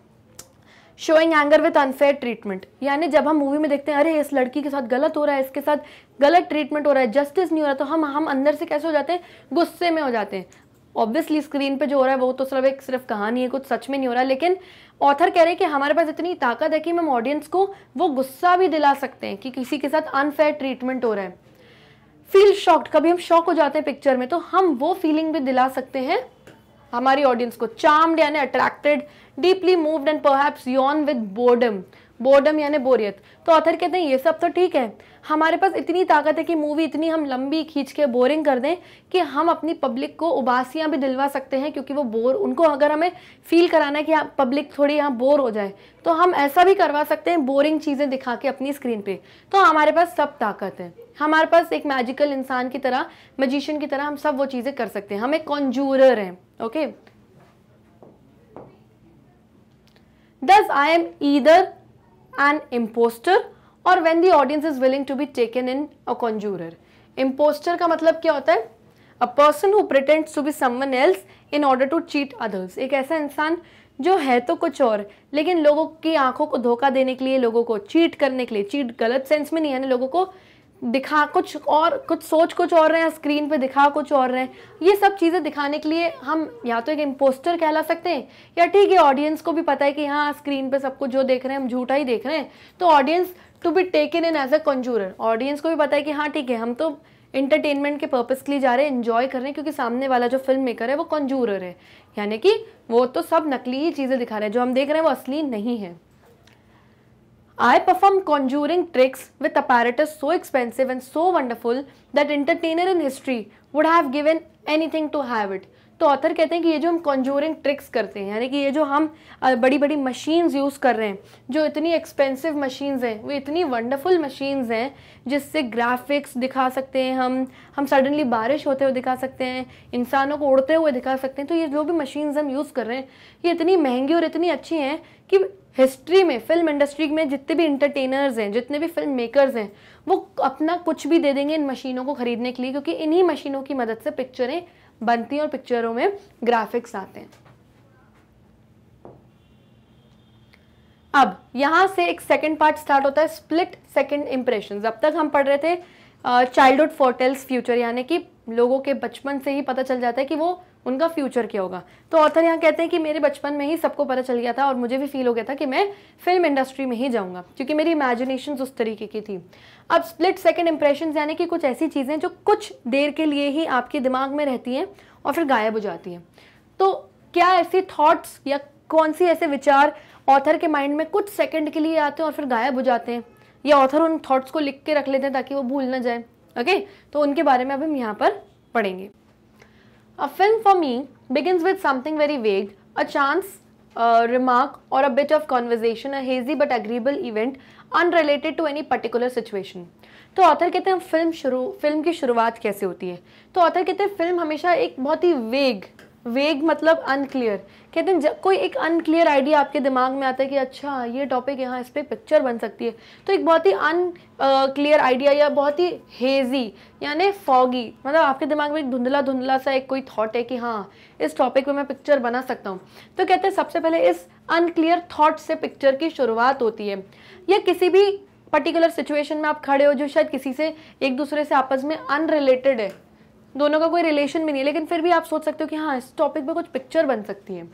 showing anger with unfair treatment यानी जब हम मूवी में देखते हैं अरे इस लड़की के साथ गलत हो रहा है इसके साथ गलत ट्रीटमेंट हो रहा है जस्टिस नहीं हो रहा तो हम हम अंदर से कैसे हो जाते हैं गुस्से में हो जाते हैं ऑब्वियसली स्क्रीन पे जो हो रहा है वो तो सिर्फ एक सिर्फ कहानी है कुछ सच में नहीं हो रहा लेकिन ऑथर कह रहे हैं कि हमारे पास इतनी ताकत है कि हम ऑडियंस को वो गुस्सा भी दिला सकते हैं कि किसी के साथ अनफेयर ट्रीटमेंट हो रहा है फील शॉक्ड कभी हम शॉक हो जाते हैं पिक्चर में तो हम वो फीलिंग भी दिला सकते हैं हमारी ऑडियंस को चार्म्ड यानी attracted deeply moved and perhaps yawn with boredom boredom यानी बोरियत तो ऑथर कहते हैं ये सब तो ठीक है हमारे पास इतनी ताकत है कि मूवी इतनी हम लंबी खींच के बोरिंग कर दें कि हम अपनी पब्लिक को उबासियाँ भी दिलवा सकते हैं क्योंकि वो बोर उनको अगर हमें फील कराना है कि पब्लिक थोड़ी यहाँ बोर हो जाए तो हम ऐसा भी करवा सकते हैं बोरिंग चीज़ें दिखा के अपनी स्क्रीन पे तो हमारे पास सब ताकत है हमारे पास एक मैजिकल इंसान की तरह मजिशियन की तरह हम सब वो चीज़ें कर सकते हैं हम एक कॉन्जूर हैं okay Thus, I am either an imposter और when the audience is willing to be taken in a conjurer. Imposter का मतलब क्या होता है a person who pretends to be someone else in order to cheat others एक ऐसा इंसान जो है तो कुछ और लेकिन लोगों की आंखों को धोखा देने के लिए लोगों को चीट करने के लिए चीट गलत सेंस में नहीं है ना लोगों को दिखा कुछ और कुछ सोच कुछ और रहे हैं स्क्रीन पे दिखा कुछ और रहे हैं ये सब चीज़ें दिखाने के लिए हम या तो एक इम्पोस्टर कहला सकते हैं या ठीक है ऑडियंस को भी पता है कि हाँ स्क्रीन पे कुछ जो देख रहे हैं हम झूठा ही देख रहे हैं तो audience to be taken in as a conjurer audience को भी पता है कि हाँ ठीक है हम तो इंटरटेनमेंट के पर्पज़ के लिए जा रहे हैं इन्जॉय कर रहे हैं क्योंकि सामने वाला जो फिल्म मेकर है वो कंजूरर है यानी कि वो तो सब नकली ही चीज़ें दिखा रहे हैं जो हम देख रहे हैं वो असली नहीं है I perform conjuring tricks with apparatus so expensive and so wonderful that entertainer in history would have given anything to have it. तो ऑथर कहते हैं कि ये जो हम कॉन्जोरिंग ट्रिक्स करते हैं यानी कि ये जो हम बड़ी बड़ी मशीन्स यूज़ कर रहे हैं जो इतनी एक्सपेंसिव मशीन्स हैं वो इतनी वंडरफुल मशीन्स हैं जिससे ग्राफिक्स दिखा सकते हैं हम हम सडनली बारिश होते हुए दिखा सकते हैं इंसानों को उड़ते हुए दिखा सकते हैं तो ये जो भी मशीन्स हम यूज़ कर रहे हैं ये इतनी महंगी और इतनी अच्छी हैं कि हिस्ट्री में फिल्म इंडस्ट्री में जितने भी इंटरटेनर्स हैं जितने भी फिल्म मेकर्स हैं वो अपना कुछ भी दे देंगे इन मशीनों को ख़रीदने के लिए क्योंकि इन्हीं मशीनों की मदद से पिक्चरें बनती हैं और पिक्चरों में ग्राफिक्स आते हैं अब यहां से एक सेकंड पार्ट स्टार्ट होता है स्प्लिट सेकंड इंप्रेशन अब तक हम पढ़ रहे थे चाइल्डहुड फोटेल्स फ्यूचर यानी कि लोगों के बचपन से ही पता चल जाता है कि वो उनका फ्यूचर क्या होगा तो ऑथर यहाँ कहते हैं कि मेरे बचपन में ही सबको पता चल गया था और मुझे भी फील हो गया था कि मैं फिल्म इंडस्ट्री में ही जाऊँगा क्योंकि मेरी इमेजिनेशन उस तरीके की थी अब स्प्लिट सेकेंड इंप्रेशन यानी कि कुछ ऐसी चीज़ें जो कुछ देर के लिए ही आपके दिमाग में रहती हैं और फिर गायब हो जाती हैं तो क्या ऐसी थाट्स या कौन सी ऐसे विचार ऑथर के माइंड में कुछ सेकंड के लिए आते हैं और फिर गायब हो जाते हैं या ऑथर उन थॉट्स को लिख के रख लेते हैं ताकि वो भूल ना जाए ओके तो उनके बारे में अब हम यहाँ पर पढ़ेंगे A film for me begins with something very vague, a chance uh, remark or a bit of conversation, a hazy but agreeable event unrelated to any particular situation. तो ऑथर कहते हैं फिल्म शुरू फिल्म की शुरुआत कैसे होती है तो ऑथर कहते हैं फिल्म हमेशा एक बहुत ही वेग वेग मतलब अनक्लियर कहते हैं जब कोई एक अनक्लियर आइडिया आपके दिमाग में आता है कि अच्छा ये टॉपिक यहाँ इस पर पिक्चर बन सकती है तो एक बहुत ही अनक्लियर आइडिया या बहुत ही हेजी यानी फॉगी मतलब आपके दिमाग में एक धुंधला धुंधला सा एक कोई थॉट है कि हाँ इस टॉपिक पे मैं पिक्चर बना सकता हूँ तो कहते हैं सबसे पहले इस अनक्लियर थाट से पिक्चर की शुरुआत होती है या किसी भी पर्टिकुलर सिचुएशन में आप खड़े हो जो शायद किसी से एक दूसरे से आपस में अनरिलेटेड है दोनों का कोई रिलेशन भी नहीं है लेकिन फिर भी आप सोच सकते हो कि हाँ इस टॉपिक पे कुछ पिक्चर बन सकती है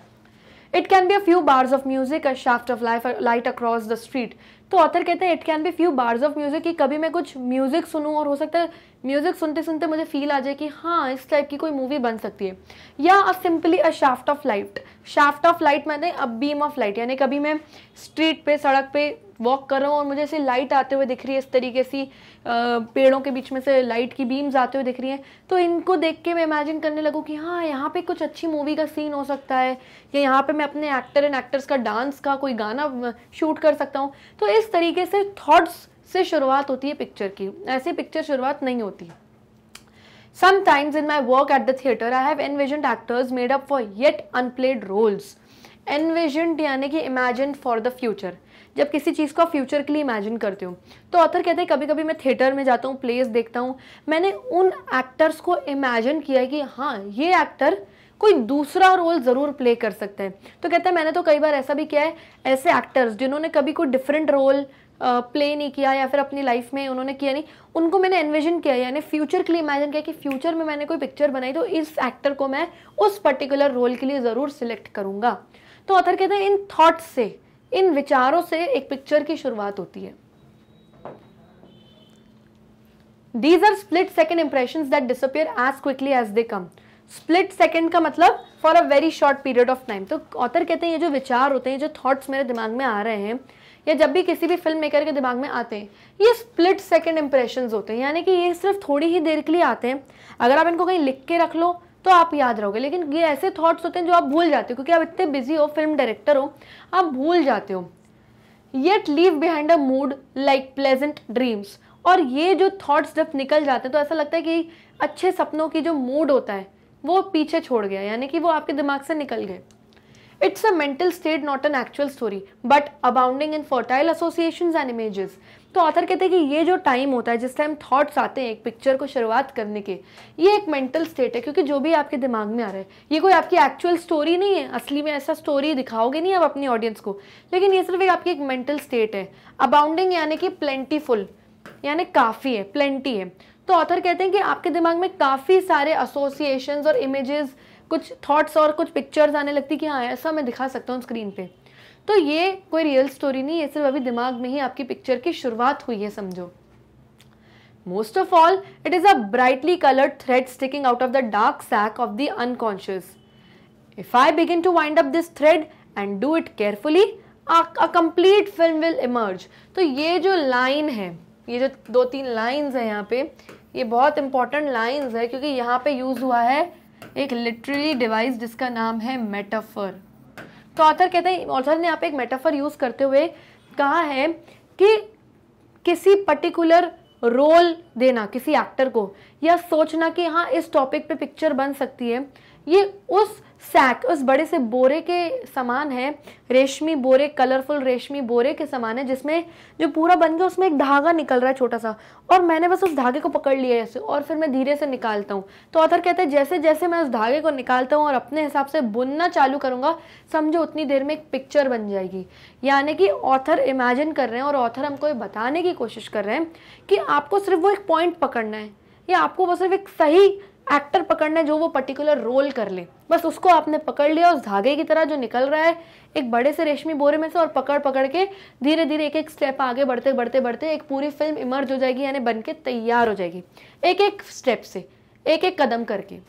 it can be a few bars of music a shaft of life light across the street तो ऑथर कहते हैं it can be few bars of music कि कभी मैं कुछ म्यूजिक सुनूं और हो सकता है म्यूज़िक सुनते सुनते मुझे फील आ जाए कि हाँ इस टाइप की कोई मूवी बन सकती है या a simply a shaft of light shaft of light मैंने अ बीम ऑफ लाइट यानी कभी मैं स्ट्रीट पे सड़क पे वॉक कर रहा हूँ और मुझे ऐसे लाइट आते हुए दिख रही है इस तरीके से पेड़ों के बीच में से लाइट की बीम्स आते हुए दिख रही हैं तो इनको देख के मैं इमेजिन करने लगूँ कि हाँ यहाँ पे कुछ अच्छी मूवी का सीन हो सकता है या यहाँ पे मैं अपने एक्टर एंड एक्टर्स का डांस का कोई गाना शूट कर सकता हूँ तो इस तरीके से थॉट्स से शुरुआत होती है पिक्चर की ऐसी पिक्चर शुरुआत नहीं होती sometimes in my work at the theatre, I have envisioned actors made up for yet unplayed roles. यानी कि इमेजिन फॉर द फ्यूचर जब किसी चीज़ को फ्यूचर के लिए इमेजिन करते हो तो ऑथर कहते हैं कभी कभी मैं थिएटर में जाता हूँ प्लेस देखता हूँ मैंने उन एक्टर्स को इमेजिन किया है कि हाँ ये एक्टर कोई दूसरा रोल ज़रूर प्ले कर सकते हैं तो कहते हैं मैंने तो कई बार ऐसा भी किया है ऐसे एक्टर्स जिन्होंने कभी कोई डिफरेंट रोल प्ले नहीं किया या फिर अपनी लाइफ में उन्होंने किया नहीं उनको मैंने एनविजन किया यानी फ्यूचर के लिए इमेजिन किया कि फ्यूचर में मैंने कोई पिक्चर बनाई तो इस एक्टर को मैं उस पर्टिकुलर रोल के लिए ज़रूर सिलेक्ट करूँगा तो ऑथर कहते हैं इन थाट्स से इन विचारों से एक पिक्चर की शुरुआत होती है these are split second impression that disappear as quickly as they come split second का मतलब for a very short period of time तो ऑथर कहते हैं ये जो विचार होते हैं जो थॉट्स मेरे दिमाग में आ रहे हैं या जब भी किसी भी फिल्म मेकर के दिमाग में आते हैं ये स्प्लिट सेकेंड इंप्रेशन होते हैं यानी कि ये सिर्फ थोड़ी ही देर के लिए आते हैं अगर आप इनको कहीं लिख के रख लो तो आप याद रहोगे लेकिन ये ऐसे थॉट्स होते हैं जो आप भूल जाते हो क्योंकि आप इतने बिजी हो फिल्म डायरेक्टर हो आप भूल जाते हो yet leave behind a mood like pleasant dreams और ये जो थॉट्स जब निकल जाते हैं तो ऐसा लगता है कि अच्छे सपनों की जो मूड होता है वो पीछे छोड़ गया यानी कि वो आपके दिमाग से निकल गए it's a mental state not an actual story but abounding in fertile association and images तो ऑथर कहते हैं कि ये जो टाइम होता है जिस टाइम थॉट्स आते हैं एक पिक्चर को शुरुआत करने के ये एक मेंटल स्टेट है क्योंकि जो भी आपके दिमाग में आ रहा है ये कोई आपकी एक्चुअल स्टोरी नहीं है असली में ऐसा स्टोरी दिखाओगे नहीं आप अपनी ऑडियंस को लेकिन ये सिर्फ एक आपकी एक मेंटल स्टेट है अबाउंडिंग यानी कि प्लेंटीफुल यानी काफ़ी है प्लेंटी है तो ऑथर कहते हैं कि आपके दिमाग में काफ़ी सारे एसोसिएशन और इमेजेस कुछ थॉट्स और कुछ पिक्चर्स आने लगती कि हाँ ऐसा मैं दिखा सकता हूँ स्क्रीन पे तो ये कोई रियल स्टोरी नहीं ये सिर्फ अभी दिमाग में ही आपकी पिक्चर की शुरुआत हुई है समझो most of all it is a brightly coloured thread sticking out of the dark sack of the unconscious if I begin to wind up this thread and do it carefully a complete film will emerge तो ये जो लाइन है ये जो दो तीन लाइंस है यहाँ पे ये बहुत इंपॉर्टेंट लाइंस है क्योंकि यहाँ पे यूज़ हुआ है एक लिटरेरी डिवाइस जिसका नाम है मेटाफर तो ऑथर कहते हैं ऑथर ने यहाँ पे एक मेटाफर यूज़ करते हुए कहा है कि किसी पर्टिकुलर रोल देना किसी एक्टर को या सोचना कि हाँ इस टॉपिक पे पिक्चर बन सकती है ये उस सैक उस बड़े से बोरे के समान है रेशमी बोरे कलरफुल रेशमी बोरे के समान है जिसमें जो पूरा बन गया उसमें एक धागा निकल रहा है छोटा सा और मैंने बस उस धागे को पकड़ लिया है और फिर मैं धीरे से निकालता हूँ तो ऑथर कहते हैं जैसे जैसे मैं उस धागे को निकालता हूँ और अपने हिसाब से बुनना चालू करूँगा समझो उतनी देर में एक पिक्चर बन जाएगी यानी कि ऑथर इमेजिन कर रहे हैं और ऑथर हमको ये बताने की कोशिश कर रहे हैं कि आपको सिर्फ वो एक पॉइंट पकड़ना है या आपको वो सिर्फ एक सही एक्टर पकड़ना जो वो पर्टिकुलर रोल कर ले बस उसको आपने पकड़ लिया उस धागे की तरह जो निकल रहा है एक बड़े से रेशमी बोरे में से और पकड़ पकड़ के धीरे धीरे एक एक स्टेप आगे बढ़ते बढ़ते बढ़ते एक पूरी फिल्म इमर्ज हो जाएगी यानी बन के तैयार हो जाएगी एक एक स्टेप से एक एक कदम करके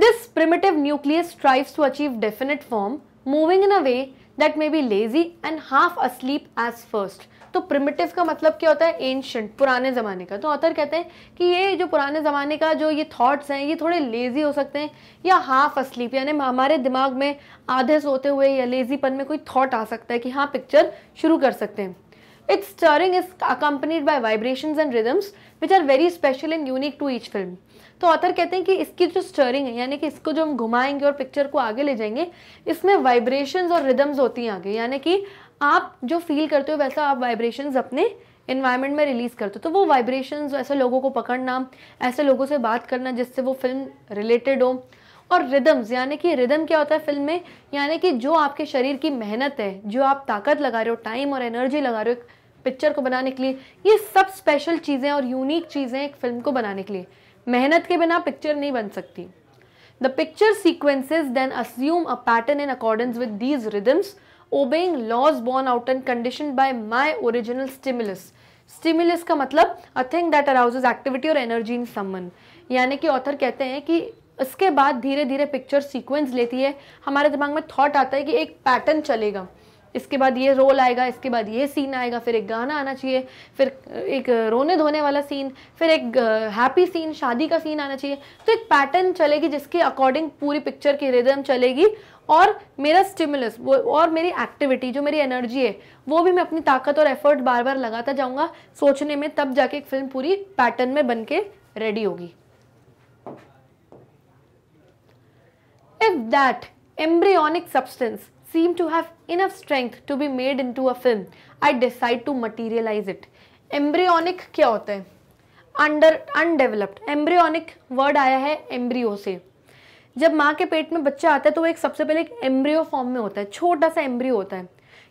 this primitive nucleus to achieve definite form moving in a way that may be lazy and half half asleep as first तो प्रिमिटिव का मतलब क्या होता है एंशंट पुराने ज़माने का तो ऑथर कहते हैं कि ये जो पुराने ज़माने का जो ये थाट्स हैं ये थोड़े लेज़ी हो सकते हैं या हाफ असलीप यानी हमारे दिमाग में आधे सोते हुए या लेज़ीपन में कोई थाट आ सकता है कि हाँ पिक्चर शुरू कर सकते हैं its stirring is accompanied by vibration and rhythms which are very special and unique to each film तो ऑथर कहते हैं कि इसकी जो स्टरिंग है यानी कि इसको जो हम घुमाएंगे और पिक्चर को आगे ले जाएंगे इसमें वाइब्रेशन और रिदम्स होती हैं आगे यानी कि आप जो फील करते हो वैसा आप वाइब्रेशंस अपने इन्वायरमेंट में रिलीज़ करते हो तो वो वाइब्रेशंस ऐसे लोगों को पकड़ना ऐसे लोगों से बात करना जिससे वो फिल्म रिलेटेड हो और रिदम्स यानी कि रिदम क्या होता है फिल्म में यानी कि जो आपके शरीर की मेहनत है जो आप ताकत लगा रहे हो टाइम और एनर्जी लगा रहे हो पिक्चर को बनाने के लिए ये सब स्पेशल चीज़ें और यूनिक चीज़ें एक फिल्म को बनाने के लिए मेहनत के बिना पिक्चर नहीं बन सकती the picture sequences then assume a pattern in accordance with these rhythms obeying laws born out and condition by my original stimulus stimulus का मतलब a thing that arouses activity और एनर्जी इन समन यानी कि ऑथर कहते हैं कि इसके बाद धीरे धीरे पिक्चर सीक्वेंस लेती है हमारे दिमाग में थॉट आता है कि एक पैटर्न चलेगा इसके बाद ये रोल आएगा इसके बाद ये सीन आएगा फिर एक गाना आना चाहिए फिर एक रोने धोने वाला सीन फिर एक हैप्पी सीन शादी का सीन आना चाहिए तो एक पैटर्न चलेगी जिसके अकॉर्डिंग पूरी पिक्चर की रिदम चलेगी और मेरा स्टिमुलस वो और मेरी एक्टिविटी जो मेरी एनर्जी है वो भी मैं अपनी ताकत और एफर्ट बार बार लगाता जाऊंगा सोचने में तब जाके एक फिल्म पूरी पैटर्न में बन के रेडी होगी if that substance seem to have enough strength to be made into a film I decide to materialise it embryonic क्या होता है अंडर अनडेवलप्ड एम्ब्रियोनिक वर्ड आया है एम्ब्रियो से जब माँ के पेट में बच्चा आता है तो वो एक सबसे पहले एक एम्ब्रियो फॉर्म में होता है छोटा सा एम्ब्रियो होता है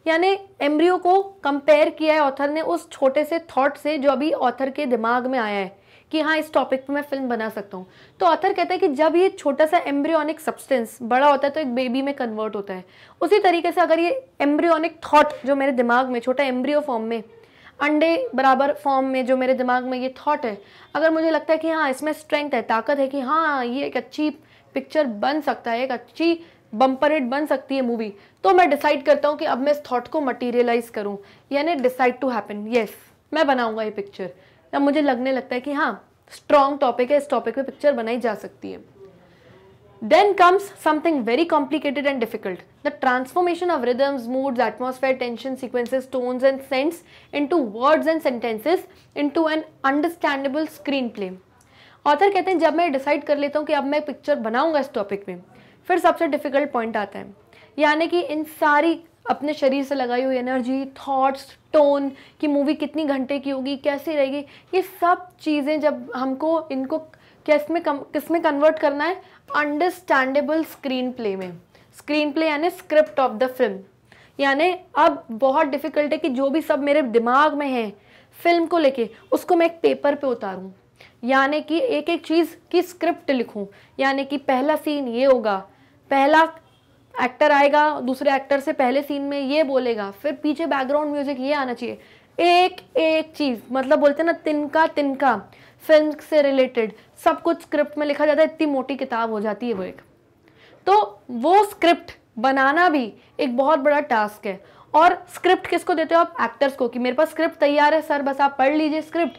यानी एम्ब्रियो को कंपेयर किया है ऑथर ने उस छोटे से थॉट से जो अभी ऑथर के दिमाग में आया है कि हाँ इस टॉपिक पे मैं फिल्म बना सकता हूँ तो ऑथर कहता है कि जब ये छोटा सा एम्ब्रियोनिक सब्सटेंस बड़ा होता है तो एक बेबी में कन्वर्ट होता है उसी तरीके से अगर ये एम्ब्रियोनिक थॉट जो मेरे दिमाग में छोटा एम्ब्रियो फॉर्म में अंडे बराबर फॉर्म में जो मेरे दिमाग में ये थॉट है अगर मुझे लगता है कि हाँ इसमें स्ट्रेंथ है ताकत है कि हाँ ये एक अच्छी पिक्चर बन सकता है एक अच्छी बम्परेट बन सकती है मूवी तो मैं डिसाइड करता हूँ कि अब मैं इस थॉट को मटीरियलाइज करूँ यानी डिसाइड टू हैपन येस मैं बनाऊंगा ये पिक्चर अब मुझे लगने लगता है कि हाँ स्ट्रॉन्ग टॉपिक है इस टॉपिक पे पिक्चर बनाई जा सकती है then comes something very complicated and difficult the transformation of rhythms moods atmosphere tension sequences tones and scents to words and sentences to an understandable screenplay author कहते हैं जब मैं डिसाइड कर लेता हूँ कि अब मैं पिक्चर बनाऊँगा इस टॉपिक में फिर सबसे डिफ़िकल्ट पॉइंट आता है यानी कि इन सारी अपने शरीर से लगाई हुई एनर्जी थॉट्स टोन कि मूवी कितनी घंटे की होगी कैसी रहेगी ये सब चीज़ें जब हमको इनको किस में कम किस में कन्वर्ट करना है अंडरस्टैंडेबल स्क्रीन प्ले में स्क्रीन प्ले यानी स्क्रिप्ट ऑफ द फिल्म यानी अब बहुत डिफ़िकल्ट है कि जो भी सब मेरे दिमाग में है फिल्म को लेके उसको मैं एक पेपर पे उतारूँ यानी कि एक एक चीज़ की स्क्रिप्ट लिखूं यानी कि पहला सीन ये होगा पहला एक्टर आएगा दूसरे एक्टर से पहले सीन में ये बोलेगा फिर पीछे बैकग्राउंड म्यूजिक ये आना चाहिए एक एक चीज़ मतलब बोलते हैं ना तिनका तिनका फिल्म से रिलेटेड सब कुछ स्क्रिप्ट में लिखा जाता है इतनी मोटी किताब हो जाती है वो एक तो वो स्क्रिप्ट बनाना भी एक बहुत बड़ा टास्क है और स्क्रिप्ट किसको देते हो आप एक्टर्स को कि मेरे पास स्क्रिप्ट तैयार है सर बस आप पढ़ लीजिए स्क्रिप्ट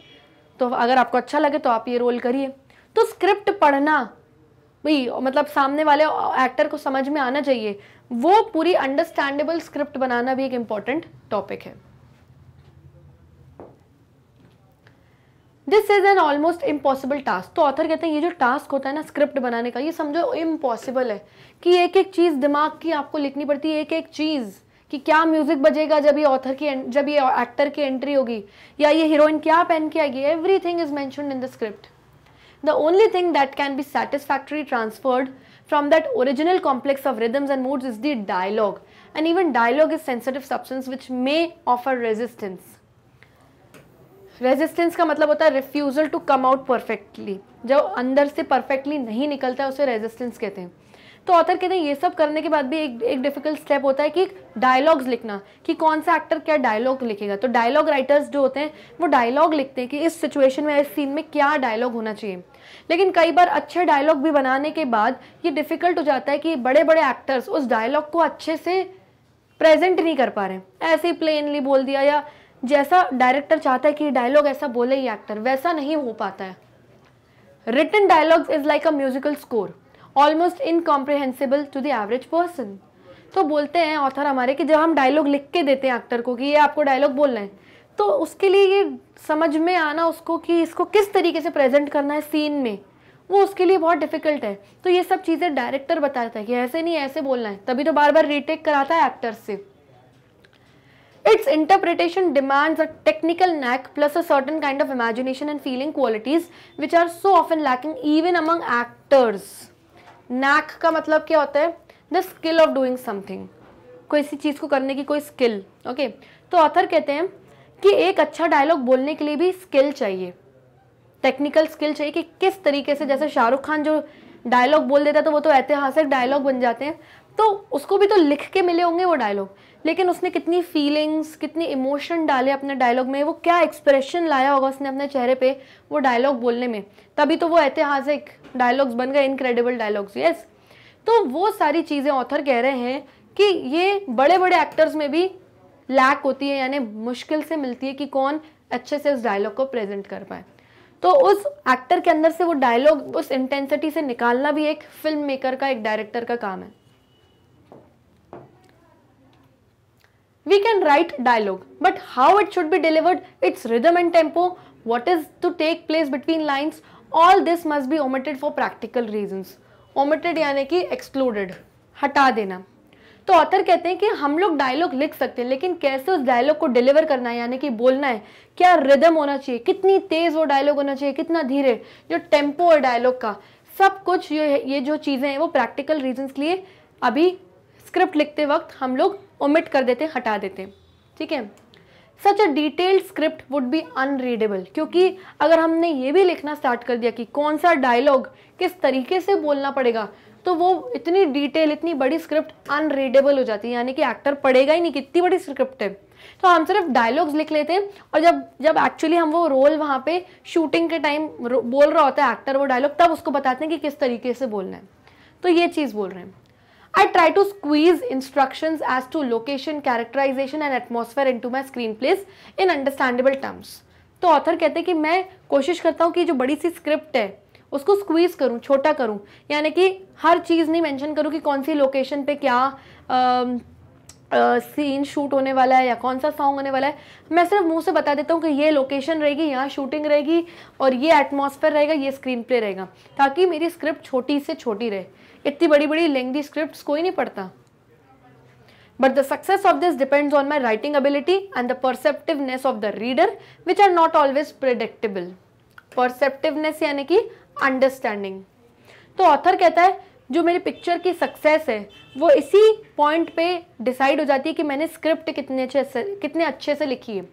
तो अगर आपको अच्छा लगे तो आप ये रोल करिए तो स्क्रिप्ट पढ़ना भाई मतलब सामने वाले एक्टर को समझ में आना चाहिए वो पूरी अंडरस्टैंडेबल स्क्रिप्ट बनाना भी एक इंपॉर्टेंट टॉपिक है this is an almost impossible task तो ऑथर कहते हैं ये जो टास्क होता है ना स्क्रिप्ट बनाने का ये समझो इम्पॉसिबल है कि एक एक चीज़ दिमाग की आपको लिखनी पड़ती है एक एक चीज़ कि क्या म्यूजिक बजेगा जब ये ऑथर की जब ये एक्टर की एंट्री होगी या ये हीरोइन क्या पहन के आएगी everything is mention in the script the only thing that can be satisfactory transferred from that original complex of rhythms and moods is the dialogue and even dialogue is sensitive substance which may offer resistance resistance का मतलब होता है refusal to come out perfectly जब अंदर से परफेक्टली नहीं निकलता है उसे रेजिस्टेंस कहते हैं तो ऑथर कहते हैं ये सब करने के बाद भी एक एक डिफिकल्ट स्टेप होता है कि डायलॉग्स लिखना कि कौन सा एक्टर क्या डायलॉग लिखेगा तो डायलॉग राइटर्स जो होते हैं वो डायलॉग लिखते हैं कि इस सिचुएशन में इस सीन में क्या डायलॉग होना चाहिए लेकिन कई बार अच्छे डायलॉग भी बनाने के बाद ये डिफ़िकल्ट हो जाता है कि बड़े बड़े एक्टर्स उस डायलॉग को अच्छे से प्रेजेंट नहीं कर पा रहे ऐसे ही प्लेनली बोल दिया या जैसा डायरेक्टर चाहता है कि डायलॉग ऐसा बोले ये एक्टर वैसा नहीं हो पाता है written dialogues is like a musical score almost incomprehensible to the average person तो बोलते हैं ऑथर हमारे कि जब हम डायलॉग लिख के देते हैं एक्टर को कि ये आपको डायलॉग बोलना है तो उसके लिए ये समझ में आना उसको कि इसको किस तरीके से प्रेजेंट करना है सीन में वो उसके लिए बहुत डिफिकल्ट है तो ये सब चीज़ें डायरेक्टर बताता है कि ऐसे नहीं ऐसे बोलना है तभी तो बार बार रीटेक कराता है एक्टर से its interpretation demands a technical knack plus a certain kind of imagination and feeling qualities which are so often lacking even among actors knack का मतलब क्या होता है the skill of doing something कोई सी चीज़ को करने की कोई स्किल ओके तो ऑथर कहते हैं कि एक अच्छा डायलॉग बोलने के लिए भी स्किल चाहिए टेक्निकल स्किल चाहिए कि किस तरीके से जैसे शाहरुख खान जो डायलॉग बोल देता है तो वो तो ऐतिहासिक डायलॉग बन जाते हैं तो उसको भी तो लिख के मिले होंगे वो डायलॉग लेकिन उसने कितनी फीलिंग्स कितनी इमोशन डाले अपने डायलॉग में वो क्या एक्सप्रेशन लाया होगा उसने अपने चेहरे पे वो डायलॉग बोलने में तभी तो वो ऐतिहासिक डायलॉग्स बन गए इनक्रेडिबल डायलॉग्स यस तो वो सारी चीज़ें ऑथर कह रहे हैं कि ये बड़े बड़े एक्टर्स में भी लैक होती है यानी मुश्किल से मिलती है कि कौन अच्छे से उस डायलॉग को प्रेजेंट कर पाए तो उस एक्टर के अंदर से वो डायलॉग उस इंटेंसिटी से निकालना भी एक फिल्म मेकर का एक डायरेक्टर का काम है we can write dialogue but how it should be delivered its rhythm and tempo what is to take place between lines all this must be omitted for practical reasons omitted यानी कि एक्सक्लूडेड हटा देना तो ऑथर कहते हैं कि हम लोग डायलॉग लिख सकते हैं लेकिन कैसे उस डायलॉग को डिलीवर करना है यानी कि बोलना है क्या रिदम होना चाहिए कितनी तेज़ वो डायलॉग होना चाहिए कितना धीरे जो टेम्पो है डायलॉग का सब कुछ ये ये जो चीज़ें हैं वो प्रैक्टिकल रीजन्स के लिए अभी स्क्रिप्ट लिखते वक्त हम लोग ओमिट कर देते हटा देते ठीक है such a detailed script would be unreadable क्योंकि अगर हमने ये भी लिखना स्टार्ट कर दिया कि कौन सा डायलॉग किस तरीके से बोलना पड़ेगा तो वो इतनी डिटेल इतनी बड़ी स्क्रिप्ट अनरीडेबल हो जाती है यानी कि एक्टर पढ़ेगा ही नहीं कितनी बड़ी स्क्रिप्ट है तो हम सिर्फ डायलॉग्स लिख लेते हैं और जब जब एक्चुअली हम वो रोल वहाँ पे शूटिंग के टाइम बोल रहा होता है एक्टर वो डायलॉग तब उसको बताते हैं कि किस तरीके से बोलना है तो ये चीज़ बोल रहे हैं I try to squeeze instructions as to location, characterization and atmosphere into my screenplays in understandable terms. तो ऑथर कहते हैं कि मैं कोशिश करता हूँ कि जो बड़ी सी स्क्रिप्ट है उसको स्क्वीज़ करूँ छोटा करूँ यानी कि हर चीज़ नहीं मेंशन करूँ कि कौन सी लोकेशन पे क्या सीन uh, शूट होने वाला है या कौन सा सॉन्ग होने वाला है मैं सिर्फ मुंह से बता देता हूँ कि ये लोकेशन रहेगी यहाँ शूटिंग रहेगी और ये एटमोसफेयर रहेगा ये स्क्रीन प्ले रहेगा ताकि मेरी स्क्रिप्ट छोटी से छोटी रहे इतनी बड़ी बड़ी लेंदी स्क्रिप्ट कोई नहीं पढ़ता but the success of this depends on my writing ability and the perceptiveness of the reader which are not always predictable perceptiveness यानी कि अंडरस्टैंडिंग तो ऑथर कहता है जो मेरी पिक्चर की सक्सेस है वो इसी पॉइंट पे डिसाइड हो जाती है कि मैंने स्क्रिप्ट कितने अच्छे से कितने अच्छे से लिखी है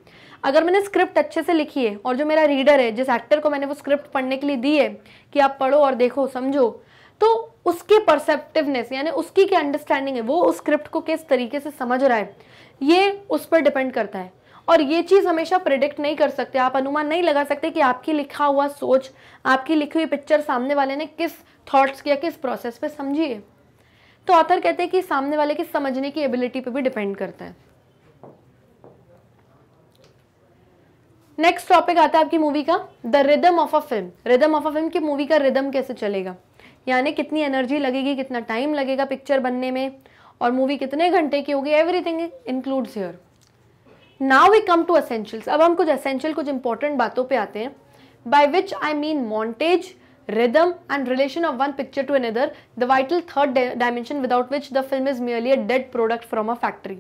अगर मैंने स्क्रिप्ट अच्छे से लिखी है और जो मेरा रीडर है जिस एक्टर को मैंने वो स्क्रिप्ट पढ़ने के लिए दी है कि आप पढ़ो और देखो समझो तो उसके परसेप्टिवनेस यानी उसकी क्या अंडरस्टैंडिंग है वो उस स्क्रिप्ट को किस तरीके से समझ रहा है ये उस पर डिपेंड करता है और ये चीज़ हमेशा प्रिडिक्ट नहीं कर सकते आप अनुमान नहीं लगा सकते कि आपकी लिखा हुआ सोच आपकी लिखी हुई पिक्चर सामने वाले ने किस थॉट्स किया किस प्रोसेस पे समझिए तो ऑथर कहते हैं कि सामने वाले की समझने की एबिलिटी पे भी डिपेंड करता है नेक्स्ट टॉपिक आता है आपकी मूवी का the rhythm of a film rhythm of a film की मूवी का रिदम कैसे चलेगा यानी कितनी एनर्जी लगेगी कितना टाइम लगेगा पिक्चर बनने में और मूवी कितने घंटे की होगी everything includes here now we come to essentials अब हम कुछ असेंशियल कुछ इंपॉर्टेंट बातों पे आते हैं by which I mean montage rhythm and relation of one picture to another the vital third dimension without which the film is merely a dead product from a factory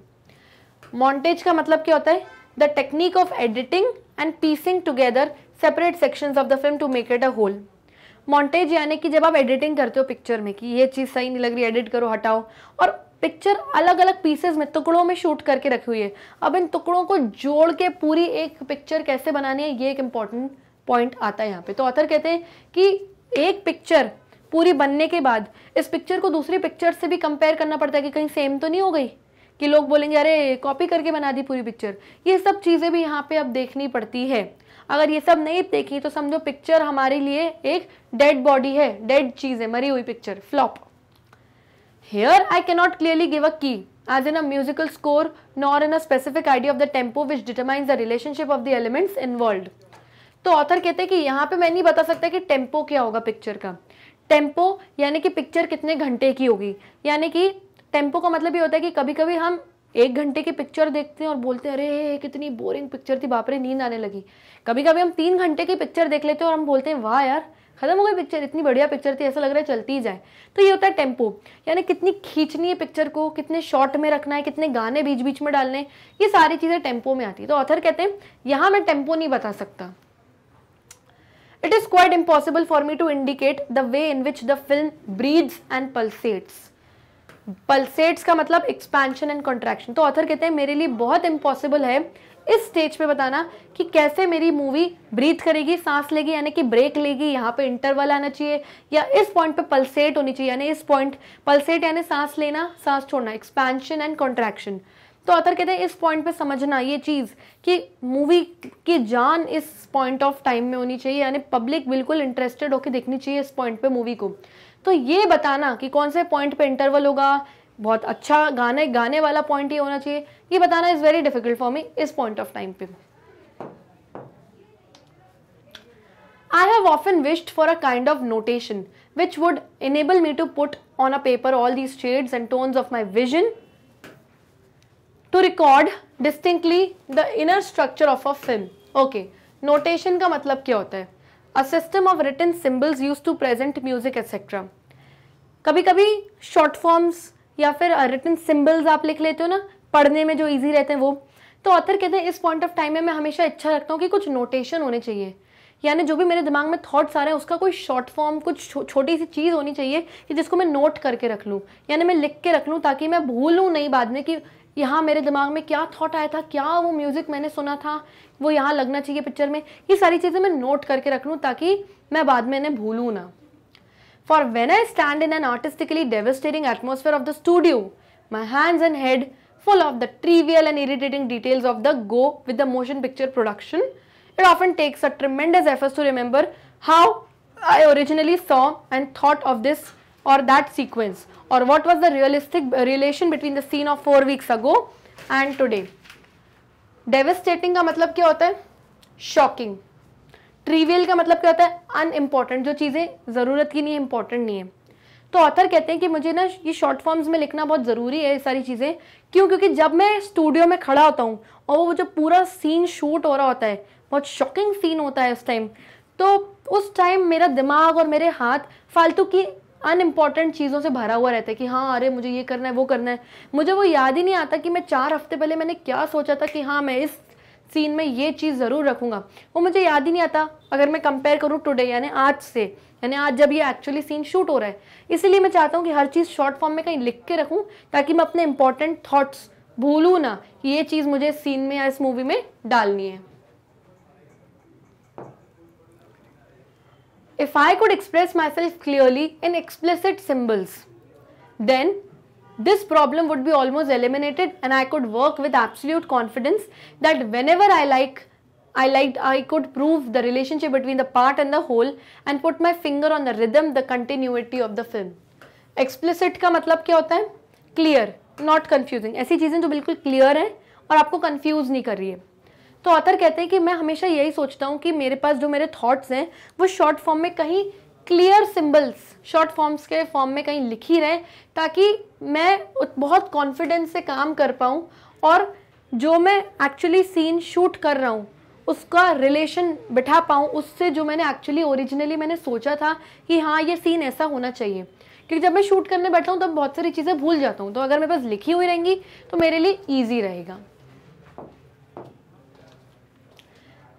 montage का मतलब क्या होता है the technique of editing and piecing together separate section of the film to make it a whole montage यानी कि जब आप एडिटिंग करते हो पिक्चर में कि ये चीज़ सही नहीं लग रही एडिट करो हटाओ और पिक्चर अलग अलग पीसेज में टुकड़ों में शूट करके रखी हुई है अब इन टुकड़ों को जोड़ के पूरी एक पिक्चर कैसे बनानी है ये एक इम्पॉर्टेंट पॉइंट आता है यहाँ पे तो ऑथर कहते हैं कि एक पिक्चर पूरी बनने के बाद इस पिक्चर को दूसरी पिक्चर से भी कंपेयर करना पड़ता है कि कहीं सेम तो नहीं हो गई कि लोग बोलेंगे अरे कॉपी करके बना दी पूरी पिक्चर ये सब चीज़ें भी यहाँ पे अब देखनी पड़ती है अगर ये सब नहीं देखी तो समझो पिक्चर हमारे लिए एक डेड बॉडी है डेड चीज है मरी हुई picture flop here I cannot clearly give a key as in a musical score nor in a specific idea of the tempo which determines the relationship of the elements involve तो ऑथर कहते हैं कि यहाँ पे मैं नहीं बता सकता कि टेम्पो क्या होगा पिक्चर का टेम्पो यानी कि पिक्चर कितने घंटे की होगी यानी कि टेम्पो का मतलब ये होता है कि कभी कभी हम एक घंटे की पिक्चर देखते हैं और बोलते हैं अरे कितनी बोरिंग पिक्चर थी बापरे नींद आने लगी कभी कभी हम तीन घंटे की पिक्चर देख लेते हैं और हम बोलते हैं वाह यार खत्म हो गई पिक्चर इतनी बढ़िया पिक्चर थी ऐसा लग रहा है चलती ही जाए तो ये होता है टेम्पो यानी कितनी खींचनी है पिक्चर को कितने शॉर्ट में रखना है कितने गाने बीच बीच में डालने ये सारी चीज़ें टेम्पो में आती है तो ऑथर कहते हैं यहाँ मैं टेम्पो नहीं बता सकता it is quite impossible for me to indicate the way in which the film breathes and pulsates pulsates का मतलब एक्सपेंशन एंड कॉन्ट्रैक्शन तो ऑथर कहते हैं मेरे लिए बहुत इम्पॉसिबल है इस स्टेज पे बताना कि कैसे मेरी मूवी ब्रीथ करेगी सांस लेगी यानी कि ब्रेक लेगी यहाँ पे इंटरवल आना चाहिए या इस पॉइंट पे पल्सेट होनी चाहिए यानी इस पॉइंट पल्सेट यानी सांस लेना सांस छोड़ना एक्सपेंशन एंड कॉन्ट्रैक्शन तो ऑथर कहते हैं इस पॉइंट पे समझना ये चीज़ कि मूवी की जान इस पॉइंट ऑफ टाइम में होनी चाहिए यानी पब्लिक बिल्कुल इंटरेस्टेड होकर देखनी चाहिए इस पॉइंट पे मूवी को तो ये बताना कि कौन से पॉइंट पे इंटरवल होगा बहुत अच्छा गाने गाने वाला पॉइंट ही होना चाहिए ये बताना is very difficult for me इस पॉइंट ऑफ टाइम पे I have often wished for a kind of notation which would enable me to put on a paper all these shades and tones of my vision to record distinctly the inner structure of a film okay notation का मतलब क्या होता है a system of written symbols use to present music etcetera कभी कभी शॉर्ट फॉर्म्स या फिर रिटन uh, सिम्बल्स आप लिख लेते हो ना पढ़ने में जो ईजी रहते हैं वो तो ऑथर कहते हैं इस पॉइंट ऑफ टाइम में मैं हमेशा इच्छा रखता हूँ कि कुछ नोटेशन होने चाहिए यानी जो भी मेरे दिमाग में थॉट्स आ रहे हैं उसका कोई शॉर्ट फॉर्म कुछ छो, छोटी सी चीज़ होनी चाहिए कि जिसको मैं नोट करके रख लूँ यानी मैं लिख के रख लूँ ताकि मैं भूलूँ नहीं बाद में कि यहाँ मेरे दिमाग में क्या थॉट आया था क्या वो म्यूज़िक मैंने सुना था वो यहाँ लगना चाहिए पिक्चर में ये सारी चीज़ें मैं नोट करके रख लूँ ताकि मैं बाद में इन्हें भूलूँ ना For when I stand in an artistically devastating atmosphere of the studio, my hands and head full of the trivial and irritating details of the go with the motion picture production, it often takes a tremendous effort to remember how I originally saw and thought of this or that sequence. or what was the realistic uh, relation between the scene of four weeks ago and today devastating का मतलब क्या होता है shocking trivial का मतलब क्या होता है unimportant जो चीज़ें ज़रूरत की नहीं है important नहीं है तो ऑथर कहते हैं कि मुझे ना ये शॉर्ट फॉर्म्स में लिखना बहुत ज़रूरी है ये सारी चीज़ें क्यों क्योंकि जब मैं स्टूडियो में खड़ा होता हूँ और वो जो पूरा सीन शूट हो रहा होता है बहुत शॉकिंग सीन होता है उस टाइम तो उस टाइम मेरा दिमाग और मेरे हाथ फालतू की अनइम्पॉर्टेंट चीज़ों से भरा हुआ रहता है कि हाँ अरे मुझे ये करना है वो करना है मुझे वो याद ही नहीं आता कि मैं चार हफ्ते पहले मैंने क्या सोचा था कि हाँ मैं इस सीन में ये चीज़ ज़रूर रखूँगा वो मुझे याद ही नहीं आता अगर मैं कंपेयर करूँ टुडे यानी आज से यानी आज जब ये एक्चुअली सीन शूट हो रहा है इसीलिए मैं चाहता हूँ कि हर चीज़ शॉर्ट फॉर्म में कहीं लिख के रखूँ ताकि मैं अपने इंपॉर्टेंट थाट्स भूलूँ ना कि ये चीज़ मुझे सीन में या इस मूवी में डालनी है if I could express myself clearly in explicit symbols, then this problem would be almost eliminated and I could work with absolute confidence that whenever I like, I liked, I could prove the relationship between the part and the whole and put my finger on the rhythm, the continuity of the film. Explicit का मतलब क्या होता है? Clear, not confusing. ऐसी चीज़ें जो बिल्कुल clear हैं और आपको confuse नहीं कर रही है तो ऑथर कहते हैं कि मैं हमेशा यही सोचता हूँ कि मेरे पास जो मेरे थॉट्स हैं वो शॉर्ट फॉर्म में कहीं क्लियर सिंबल्स शॉर्ट फॉर्म्स के फॉर्म में कहीं लिखी रहें ताकि मैं बहुत कॉन्फिडेंस से काम कर पाऊँ और जो मैं एक्चुअली सीन शूट कर रहा हूँ उसका रिलेशन बिठा पाऊँ उससे जो मैंने एक्चुअली ओरिजिनली मैंने सोचा था कि हाँ ये सीन ऐसा होना चाहिए क्योंकि जब मैं शूट करने बैठा हूँ तब बहुत सारी चीज़ें भूल जाता हूँ तो अगर मेरे पास लिखी हुई रहेंगी तो मेरे लिए ईजी रहेगा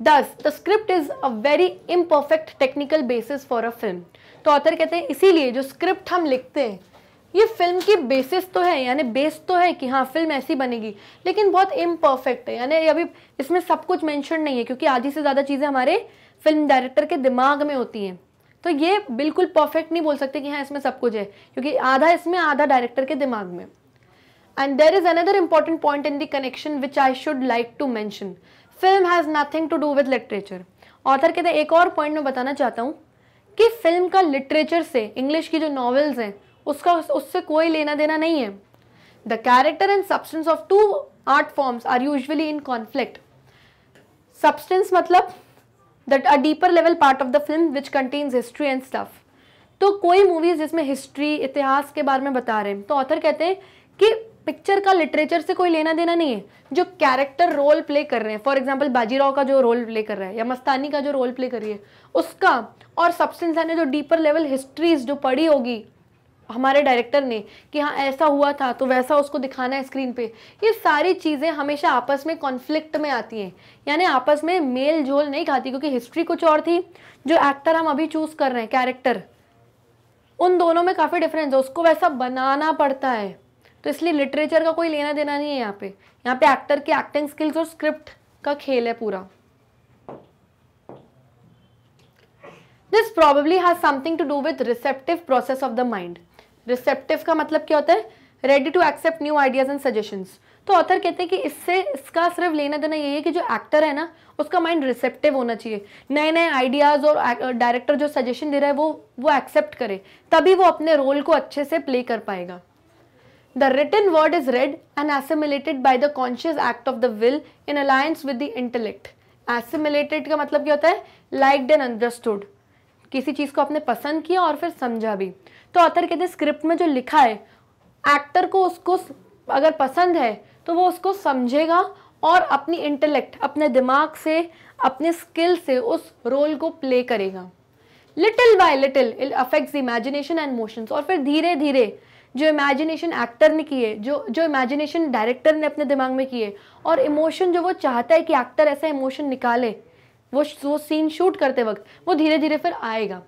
thus the script is a very imperfect technical basis for a film तो ऑथर कहते हैं इसीलिए जो स्क्रिप्ट हम लिखते हैं ये फिल्म की बेसिस तो है यानी बेस तो है कि हाँ फिल्म ऐसी बनेगी लेकिन बहुत इम्परफेक्ट है यानी अभी इसमें सब कुछ मैंशन नहीं है क्योंकि आधी से ज़्यादा चीज़ें हमारे फिल्म डायरेक्टर के दिमाग में होती हैं तो ये बिल्कुल परफेक्ट नहीं बोल सकते कि हाँ इसमें सब कुछ है क्योंकि आधा इसमें आधा डायरेक्टर के दिमाग में and there is another important point in the connection which I should like to mention film has nothing to do with literature author हैं एक और पॉइंट मैं बताना चाहता हूँ कि फिल्म का लिटरेचर से इंग्लिश की जो नॉवेल्स हैं उसका उससे कोई लेना देना नहीं है the character and substance of two art forms are usually in conflict substance मतलब that a deeper level part of the film which contains history and stuff तो कोई मूवीज जिसमें हिस्ट्री इतिहास के बारे में बता रहे हैं तो ऑथर कहते हैं कि पिक्चर का लिटरेचर से कोई लेना देना नहीं है जो कैरेक्टर रोल प्ले कर रहे हैं फॉर एग्जाम्पल बाजीराव का जो रोल प्ले कर रहा है या मस्तानी का जो रोल प्ले कर रही है उसका और सब्सटेंस ने जो डीपर लेवल हिस्ट्रीज जो पढ़ी होगी हमारे डायरेक्टर ने कि हाँ ऐसा हुआ था तो वैसा उसको दिखाना है स्क्रीन पे ये सारी चीज़ें हमेशा आपस में कॉन्फ्लिक्ट में आती हैं यानी आपस में मेल झोल नहीं खाती क्योंकि हिस्ट्री कुछ और थी जो एक्टर हम अभी चूज़ कर रहे हैं कैरेक्टर उन दोनों में काफ़ी डिफरेंस है उसको वैसा बनाना पड़ता है तो इसलिए लिटरेचर का कोई लेना देना नहीं है यहाँ पे यहाँ पे एक्टर की एक्टिंग स्किल्स और स्क्रिप्ट का खेल है पूरा this probably has something to do with receptive process of the mind receptive का मतलब क्या होता है ready to accept new ideas and suggestion तो ऑथर कहते हैं कि इससे इसका सिर्फ लेना देना यही है कि जो एक्टर है ना उसका माइंड रिसेप्टिव होना चाहिए नए नए आइडियाज़ और डायरेक्टर जो सजेशन दे रहा है वो वो एक्सेप्ट करे तभी वो अपने रोल को अच्छे से प्ले कर पाएगा the written word is read and assimilated by the conscious act of the will in alliance with the intellect assimilated का मतलब क्या होता है Liked एंड अंडरस्टूड किसी चीज़ को आपने पसंद किया और फिर समझा भी तो ऑथर कहते हैं स्क्रिप्ट में जो लिखा है एक्टर को उसको अगर पसंद है तो वो उसको समझेगा और अपनी इंटेलेक्ट अपने दिमाग से अपने स्किल से उस रोल को प्ले करेगा little by little it affects imagination and motions और फिर धीरे धीरे जो इमेजिनेशन एक्टर ने किए जो जो इमेजिनेशन डायरेक्टर ने अपने दिमाग में किए और इमोशन जो वो चाहता है कि एक्टर ऐसा इमोशन निकाले वो वो सीन शूट करते वक्त वो धीरे धीरे फिर आएगा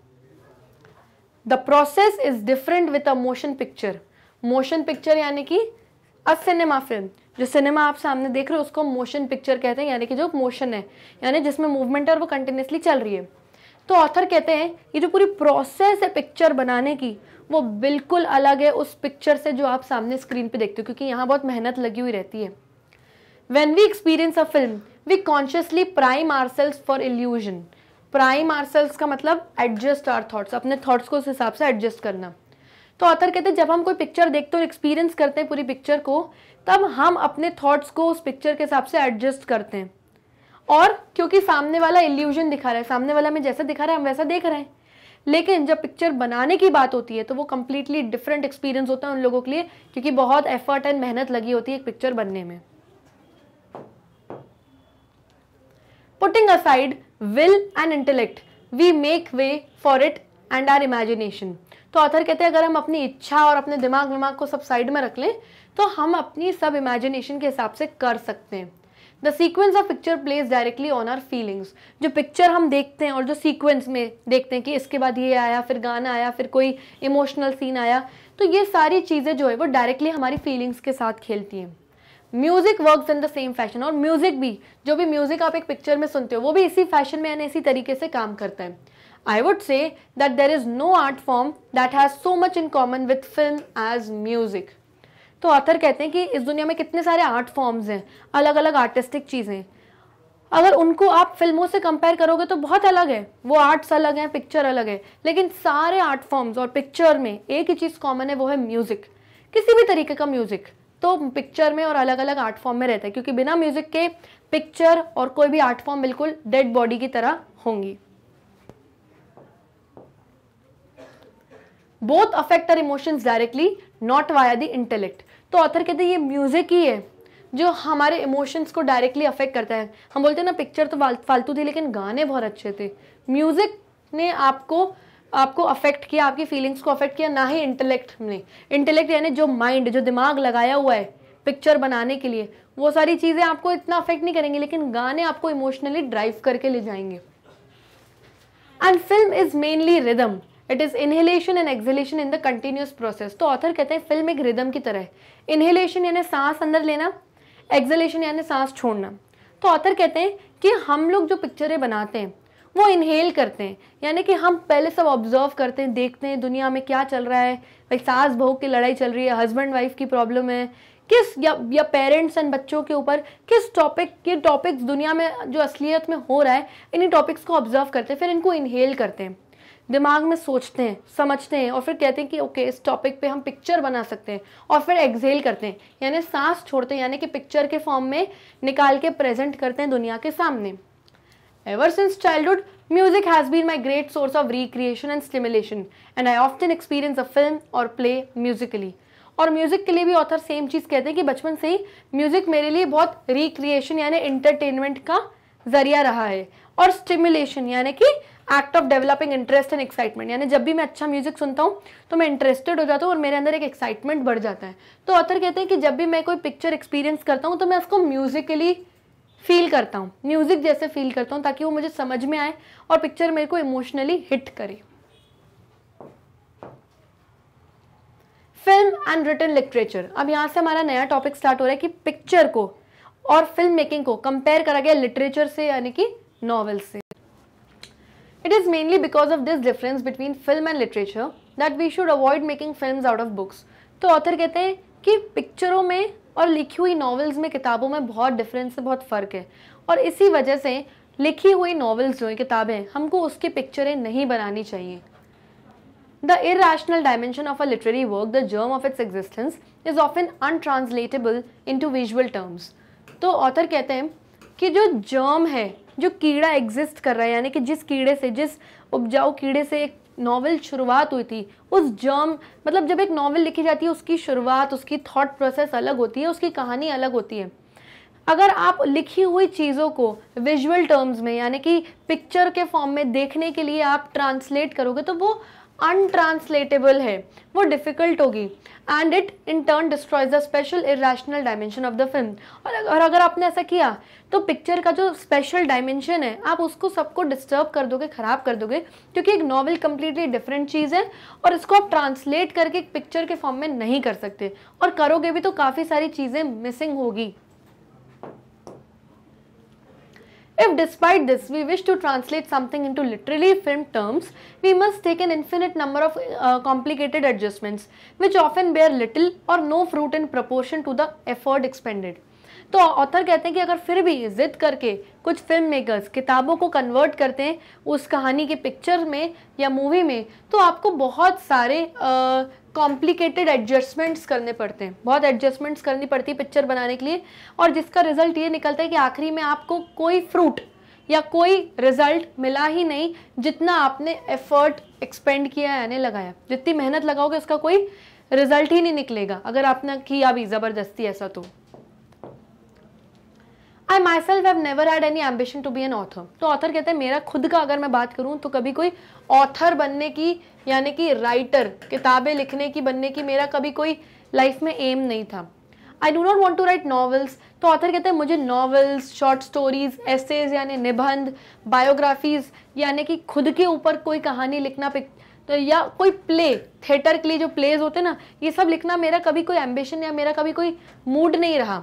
the process is different with a motion picture motion picture यानी कि अ सिनेमा फिल्म जो सिनेमा आप सामने देख रहे हो उसको मोशन पिक्चर कहते हैं यानी कि जो मोशन है यानी जिसमें मूवमेंट है और वो कंटिन्यूसली चल रही है तो ऑथर कहते हैं ये जो पूरी प्रोसेस है पिक्चर बनाने की वो बिल्कुल अलग है उस पिक्चर से जो आप सामने स्क्रीन पे देखते हो क्योंकि यहाँ बहुत मेहनत लगी हुई रहती है when we experience a film we consciously prime our cells for illusion prime our cells का मतलब एडजस्ट आर थाट्स अपने थाट्स को उस हिसाब से एडजस्ट करना तो ऑथर कहते हैं जब हम कोई पिक्चर देखते हो और एक्सपीरियंस करते हैं पूरी पिक्चर को तब हम अपने थॉट्स को उस पिक्चर के हिसाब से एडजस्ट करते हैं और क्योंकि सामने वाला इल्यूजन दिखा रहा है सामने वाला हमें जैसा दिखा रहा है हम वैसा देख रहे हैं लेकिन जब पिक्चर बनाने की बात होती है तो वो कम्प्लीटली डिफरेंट एक्सपीरियंस होता है उन लोगों के लिए क्योंकि बहुत एफर्ट एंड मेहनत लगी होती है एक पिक्चर बनने में putting aside will and intellect we make way for it and our imagination तो ऑथर कहते हैं अगर हम अपनी इच्छा और अपने दिमाग विमाग को सब साइड में रख लें तो हम अपनी सब इमेजिनेशन के हिसाब से कर सकते हैं the sequence of picture plays directly on our feelings जो पिक्चर हम देखते हैं और जो सीक्वेंस में देखते हैं कि इसके बाद ये आया फिर गाना आया फिर कोई इमोशनल सीन आया तो ये सारी चीज़ें जो है वो डायरेक्टली हमारी फीलिंग्स के साथ खेलती हैं music work in the same fashion और म्यूज़िक भी जो भी म्यूज़िक आप एक पिक्चर में सुनते हो वो भी इसी फैशन में यानी इसी तरीके से काम करता है I would say that there is no art form that has so much in common with film as music तो ऑथर कहते हैं कि इस दुनिया में कितने सारे आर्ट फॉर्म्स हैं अलग अलग आर्टिस्टिक चीज़ें अगर उनको आप फिल्मों से कंपेयर करोगे तो बहुत अलग है वो आर्ट्स अलग हैं पिक्चर अलग है लेकिन सारे आर्ट फॉर्म्स और पिक्चर में एक ही चीज़ कॉमन है वो है म्यूज़िक किसी भी तरीके का म्यूज़िक तो पिक्चर में और अलग अलग आर्ट फॉर्म में रहता है क्योंकि बिना म्यूज़िक के पिक्चर और कोई भी आर्ट फॉर्म बिल्कुल डेड बॉडी की तरह होंगी both affect our emotions directly not via the intellect तो ऑथर कहते हैं ये म्यूज़िक ही है जो हमारे इमोशंस को डायरेक्टली अफेक्ट करता है हम बोलते हैं ना पिक्चर तो फालतू थी लेकिन गाने बहुत अच्छे थे म्यूज़िक ने आपको आपको अफेक्ट किया आपकी फीलिंग्स को अफेक्ट किया ना ही इंटेलेक्ट ने इंटेलेक्ट यानी जो माइंड जो दिमाग लगाया हुआ है पिक्चर बनाने के लिए वो सारी चीज़ें आपको इतना अफेक्ट नहीं करेंगी लेकिन गाने आपको इमोशनली ड्राइव करके ले जाएंगे and film is mainly rhythm it is inhalation and exhalation in the continuous process तो ऑथर कहते हैं फिल्म एक रिदम की तरह है इन्हेलेशन यानी सांस अंदर लेना एक्जलेशन यानी सांस छोड़ना तो ऑथर कहते हैं कि हम लोग जो पिक्चरें बनाते हैं वो इन्हेल करते हैं यानी कि हम पहले सब ऑब्जर्व करते हैं देखते हैं दुनिया में क्या चल रहा है भाई सास बहू की लड़ाई चल रही है हस्बैंड वाइफ की प्रॉब्लम है किस या या पेरेंट्स एंड बच्चों के ऊपर किस टॉपिक के टॉपिक्स दुनिया में जो असलियत में हो रहा है इन्हीं टॉपिक्स को ऑब्जर्व करते हैं फिर इनको इन्हेल करते हैं दिमाग में सोचते हैं समझते हैं और फिर कहते हैं कि ओके इस टॉपिक पे हम पिक्चर बना सकते हैं और फिर एक्सेल करते हैं यानी सांस छोड़ते हैं यानी कि पिक्चर के फॉर्म में निकाल के प्रेजेंट करते हैं दुनिया के सामने ever since childhood music has been my great source of recreation and stimulation and I often experience a film or play musically और म्यूज़िक के लिए भी ऑथर सेम चीज़ कहते हैं कि बचपन से ही म्यूज़िक मेरे लिए बहुत रिक्रिएशन यानी एंटरटेनमेंट का जरिया रहा है और स्टिमुलेशन यानी कि act of developing interest and excitement यानी जब भी मैं अच्छा म्यूजिक सुनता हूँ तो मैं इंटरेस्टेड हो जाता हूँ और मेरे अंदर एक एक्साइटमेंट बढ़ जाता है तो ऑथर कहते हैं कि जब भी मैं कोई पिक्चर एक्सपीरियंस करता हूँ तो मैं उसको म्यूजिकली फील करता हूँ म्यूजिक जैसे फील करता हूँ ताकि वो मुझे समझ में आए और पिक्चर मेरे को इमोशनली हिट करे फिल्म एंड रिटर्न लिटरेचर अब यहाँ से हमारा नया टॉपिक स्टार्ट हो रहा है कि पिक्चर को और फिल्म मेकिंग को कंपेयर करा गया लिटरेचर से यानी कि नॉवेल से it is mainly because of this difference between film and literature that we should avoid making film out of books तो ऑथर कहते हैं कि पिक्चरों में और लिखी हुई नॉवेल्स में किताबों में बहुत डिफरेंस है बहुत फ़र्क है और इसी वजह से लिखी हुई नॉवेल्स जो हैं किताबें हमको उसकी पिक्चरें नहीं बनानी चाहिए the irrational dimension of a literary work the germ of its existence is of often untranslatable into visual terms तो ऑथर कहते हैं कि जो जर्म है जो कीड़ा एग्जिस्ट कर रहा है यानी कि जिस कीड़े से जिस उपजाऊ कीड़े से एक नॉवल शुरुआत हुई थी उस जर्म मतलब जब एक नॉवल लिखी जाती है उसकी शुरुआत उसकी थॉट प्रोसेस अलग होती है उसकी कहानी अलग होती है अगर आप लिखी हुई चीज़ों को विजुअल टर्म्स में यानी कि पिक्चर के फॉर्म में देखने के लिए आप ट्रांसलेट करोगे तो वो अनट्रांसलेटेबल है वो डिफ़िकल्ट होगी and it in turn destroys the special irrational dimension of the film और और अगर आपने ऐसा किया तो पिक्चर का जो स्पेशल डायमेंशन है आप उसको सबको डिस्टर्ब कर दोगे ख़राब कर दोगे क्योंकि एक नॉवल कम्प्लीटली डिफरेंट चीज़ है और इसको आप ट्रांसलेट करके एक पिक्चर के फॉर्म में नहीं कर सकते और करोगे भी तो काफ़ी सारी चीज़ें मिसिंग होगी If despite this we wish to translate something into literally film terms, we must take an infinite number of uh, complicated adjustments which often bear little or no fruit in proportion to the effort expended. तो ऑथर कहते हैं कि अगर फिर भी जिद करके कुछ फिल्म मेकर्स किताबों को कन्वर्ट करते हैं उस कहानी के पिक्चर में या मूवी में तो आपको बहुत सारे कॉम्प्लिकेटेड एडजस्टमेंट्स करने पड़ते हैं बहुत एडजस्टमेंट्स करनी पड़ती है पिक्चर बनाने के लिए और जिसका रिजल्ट ये निकलता है कि आखिरी में आपको कोई फ्रूट या कोई रिजल्ट मिला ही नहीं जितना आपने एफर्ट एक्सपेंड किया यानी लगाया जितनी मेहनत लगाओगे उसका कोई रिजल्ट ही नहीं निकलेगा अगर आपने किया भी ज़बरदस्ती ऐसा तो I myself have never had any ambition to be an author तो ऑथर कहते हैं मेरा खुद का अगर मैं बात करूँ तो कभी कोई ऑथर बनने की यानी कि राइटर किताबें लिखने की बनने की मेरा कभी कोई लाइफ में एम नहीं था I do not want to write novels तो ऑथर कहते हैं मुझे नॉवल्स शॉर्ट स्टोरीज एसेज यानी निबंध बायोग्राफीज यानी कि खुद के ऊपर कोई कहानी लिखना तो या कोई प्ले थिएटर के लिए जो प्लेज होते ना ये सब लिखना मेरा कभी कोई एम्बिशन या मेरा कभी कोई मूड नहीं रहा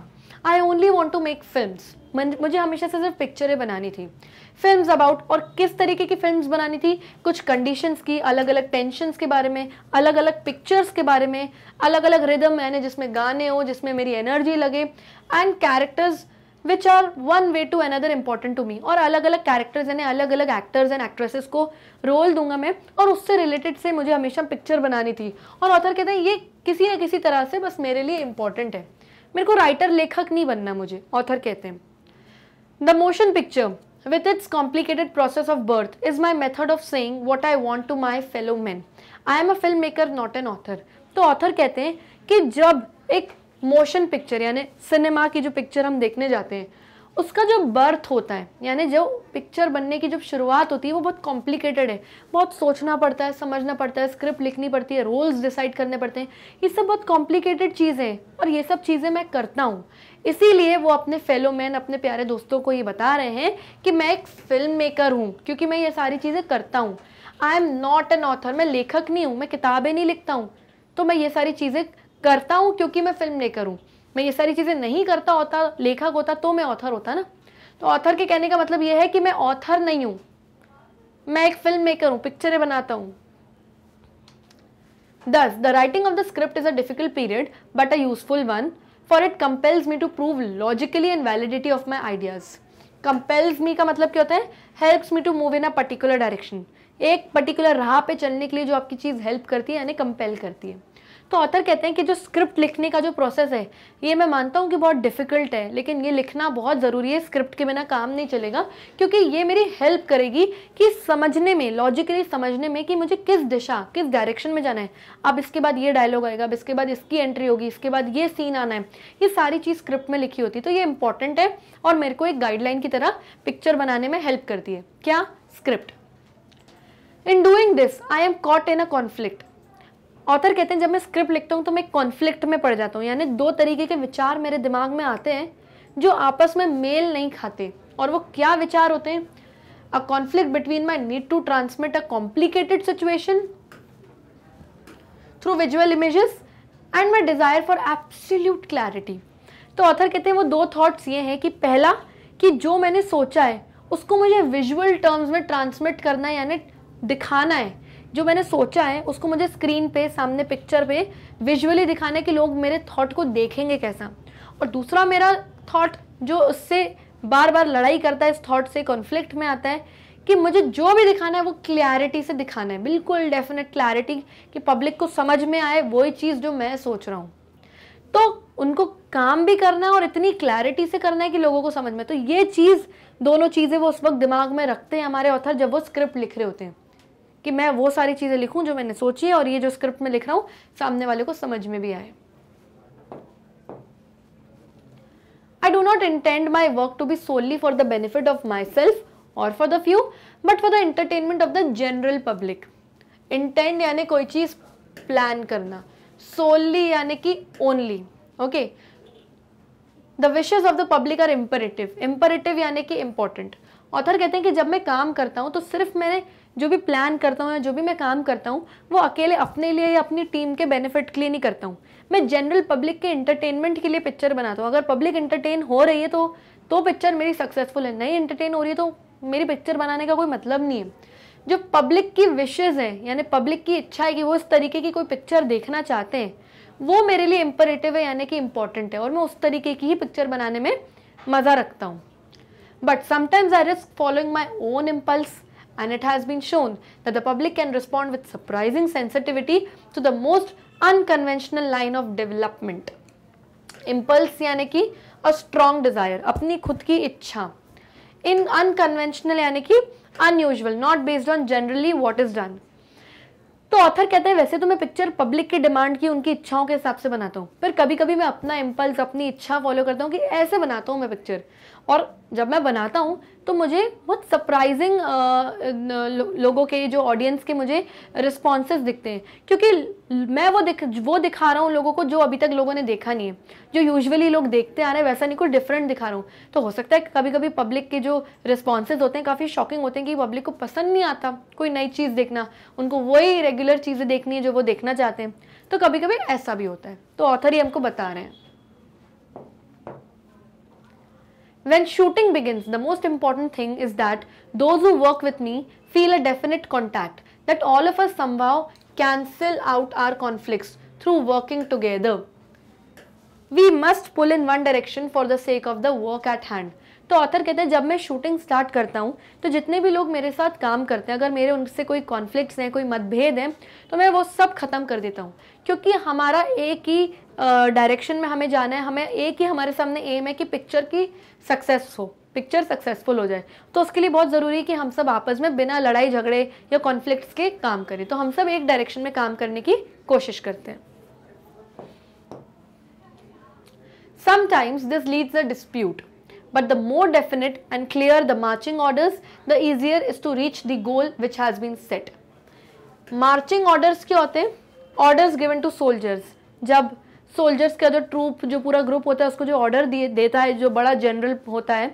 I only want to make film मुझे हमेशा से सिर्फ पिक्चरें बनानी थी फिल्म अबाउट और किस तरीके की फिल्म बनानी थी कुछ कंडीशंस की अलग अलग टेंशन्स के बारे में अलग अलग पिक्चर्स के बारे में अलग अलग रिदम मैंने जिसमें गाने हो जिसमें मेरी एनर्जी लगे and characters which are one way to another important to me और अलग अलग कैरेक्टर्स यानी अलग अलग एक्टर्स एंड एक्ट्रेसेस को रोल दूंगा मैं और उससे रिलेटेड से मुझे हमेशा पिक्चर बनानी थी और ऑथर कहते हैं ये किसी न किसी तरह से बस मेरे लिए इम्पॉर्टेंट है मेरे को राइटर लेखक नहीं बनना मुझे ऑथर कहते हैं the motion picture with its complicated process of birth is my method of saying what I want to my fellow man I am a film maker not an author तो ऑथर कहते हैं कि जब एक मोशन पिक्चर यानी सिनेमा की जो पिक्चर हम देखने जाते हैं उसका जो बर्थ होता है यानी जो पिक्चर बनने की जब शुरुआत होती है वो बहुत कॉम्प्लिकेटेड है बहुत सोचना पड़ता है समझना पड़ता है स्क्रिप्ट लिखनी पड़ती है रोल्स डिसाइड करने पड़ते हैं ये सब बहुत कॉम्प्लिकेटेड चीज़ें हैं और ये सब चीज़ें मैं करता हूँ इसीलिए वो अपने फेलो मैन अपने प्यारे दोस्तों को ये बता रहे हैं कि मैं एक फिल्म मेकर हूँ क्योंकि मैं ये सारी चीज़ें करता हूँ I am not an author मैं लेखक नहीं हूँ मैं किताबें नहीं लिखता हूँ तो मैं ये सारी चीज़ें करता हूँ क्योंकि मैं फिल्म मेकर हूँ मैं ये सारी चीज़ें नहीं करता होता लेखक होता तो मैं ऑथर होता ना तो ऑथर के कहने का मतलब ये है कि मैं ऑथर नहीं हूँ मैं एक फिल्म मेकर हूँ पिक्चरें बनाता हूँ thus the writing of the script is a difficult period but a useful one for it compels me to prove logically and validity of my ideas compels me का मतलब क्या होता है helps me to move in a particular direction एक पर्टिकुलर राह पे चलने के लिए जो आपकी चीज़ हेल्प करती है यानी कंपेल करती है तो ऑथर कहते हैं कि जो स्क्रिप्ट लिखने का जो प्रोसेस है ये मैं मानता हूँ कि बहुत डिफ़िकल्ट है लेकिन ये लिखना बहुत ज़रूरी है स्क्रिप्ट के बिना काम नहीं चलेगा क्योंकि ये मेरी हेल्प करेगी कि समझने में लॉजिकली समझने में कि मुझे किस दिशा किस डायरेक्शन में जाना है अब इसके बाद ये डायलॉग आएगा अब इसके बाद इसकी एंट्री होगी इसके बाद ये सीन आना है ये सारी चीज़ स्क्रिप्ट में लिखी होती है तो ये इंपॉर्टेंट है और मेरे को एक गाइडलाइन की तरह पिक्चर बनाने में हेल्प करती है क्या script in doing this I am caught in a conflict author कहते हैं जब मैं स्क्रिप्ट लिखता हूँ तो मैं कॉन्फ्लिक्ट में पड़ जाता हूँ यानी दो तरीके के विचार मेरे दिमाग में आते हैं जो आपस में मेल नहीं खाते और वो क्या विचार होते हैं a conflict between my need to transmit a complicated situation through visual images and my desire for absolute clarity तो ऑथर कहते हैं वो दो थॉट्स ये हैं कि पहला कि जो मैंने सोचा है उसको मुझे विजुअल टर्म्स में ट्रांसमिट करना है यानी दिखाना है जो मैंने सोचा है उसको मुझे स्क्रीन पे सामने पिक्चर पे विजुअली दिखाने कि लोग मेरे थॉट को देखेंगे कैसा और दूसरा मेरा थॉट जो उससे बार बार लड़ाई करता है इस थॉट से कॉन्फ्लिक्ट में आता है कि मुझे जो भी दिखाना है वो क्लैरिटी से दिखाना है बिल्कुल डेफिनेट क्लैरिटी कि पब्लिक को समझ में आए वही चीज़ जो मैं सोच रहा हूँ तो उनको काम भी करना है और इतनी क्लैरिटी से करना है कि लोगों को समझ में तो ये चीज़ दोनों चीज़ें वो उस वक्त दिमाग में रखते हैं हमारे ऑथर जब वो स्क्रिप्ट लिख रहे होते हैं कि मैं वो सारी चीज़ें लिखूं जो मैंने सोची है और ये जो स्क्रिप्ट में लिख रहा हूं सामने वाले को समझ में भी आए I do not intend my work to be solely for the benefit of myself or for the few but for the entertainment of the general public intend यानी कोई चीज प्लान करना सोनली यानी कि only okay the wishes of the public are imperative imperative यानी कि इंपॉर्टेंट ऑथर कहते हैं कि जब मैं काम करता हूं तो सिर्फ मैंने जो भी प्लान करता हूँ या जो भी मैं काम करता हूँ वो अकेले अपने लिए या अपनी टीम के बेनिफिट के लिए नहीं करता हूँ मैं जनरल पब्लिक के इंटरटेनमेंट के लिए पिक्चर बनाता हूँ अगर पब्लिक इंटरटेन हो रही है तो तो पिक्चर मेरी सक्सेसफुल है नहीं इंटरटेन हो रही है तो मेरी पिक्चर बनाने का कोई मतलब नहीं है जो पब्लिक की विशेज़ हैं यानी पब्लिक की इच्छा है कि वो इस तरीके की कोई पिक्चर देखना चाहते हैं वो मेरे लिए इम्परेटिव है यानी कि इम्पॉर्टेंट है और मैं उस तरीके की ही पिक्चर बनाने में मज़ा रखता हूँ but sometimes I risk following my own impulse and it has been shown that the public can respond with surprising sensitivity to the most unconventional line of development. Impulse यानी कि a strong desire, अपनी खुद की इच्छा in unconventional यानी कि unusual, not based on generally what is done. तो ऑथर कहते हैं वैसे तो मैं पिक्चर पब्लिक की डिमांड की उनकी इच्छाओं के हिसाब से बनाता हूँ फिर कभी कभी मैं अपना इम्पल्स अपनी इच्छा फॉलो करता हूँ कि ऐसे बनाता हूँ मैं पिक्चर और जब मैं बनाता हूँ तो मुझे बहुत सरप्राइजिंग लोगों के जो ऑडियंस के मुझे रिस्पॉन्सेज दिखते हैं क्योंकि मैं वो दिख वो दिखा रहा हूँ लोगों को जो अभी तक लोगों ने देखा नहीं है जो यूजुअली लोग देखते आ रहे हैं वैसा नहीं कुछ डिफरेंट दिखा रहा हूँ तो हो सकता है कभी कभी पब्लिक के जो रिस्पॉन्सेज होते हैं काफ़ी शॉकिंग होते हैं कि पब्लिक को पसंद नहीं आता कोई नई चीज़ देखना उनको वही रेगुलर चीज़ें देखनी है जो वो देखना चाहते हैं तो कभी कभी ऐसा भी होता है तो ऑथर ही हमको बता रहे हैं When shooting begins, the most important thing is that those who work with me feel a definite contact, that all of us somehow cancel out our conflicts through working together. we must pull in one direction for the sake of the work at hand तो ऑथर कहते हैं जब मैं शूटिंग स्टार्ट करता हूँ तो जितने भी लोग मेरे साथ काम करते हैं अगर मेरे उनसे कोई कॉन्फ्लिक्ट्स हैं कोई मतभेद हैं तो मैं वो सब ख़त्म कर देता हूँ क्योंकि हमारा एक ही डायरेक्शन में हमें जाना है हमें एक ही हमारे सामने एम है कि पिक्चर की सक्सेस हो पिक्चर सक्सेसफुल हो जाए तो उसके लिए बहुत ज़रूरी है कि हम सब आपस में बिना लड़ाई झगड़े या कॉन्फ्लिक्ट्स के काम करें तो हम सब एक डायरेक्शन में काम करने की कोशिश करते हैं sometimes this leads the dispute but the more definite and clear the marching order the easier is to reach the goal which has been set marching orders क्या होते हैं ऑर्डर्स गिवन टू सोल्जर्स जब सोल्जर्स का जो ट्रूप जो पूरा ग्रुप होता है उसको जो ऑर्डर दिए देता है जो बड़ा जनरल होता है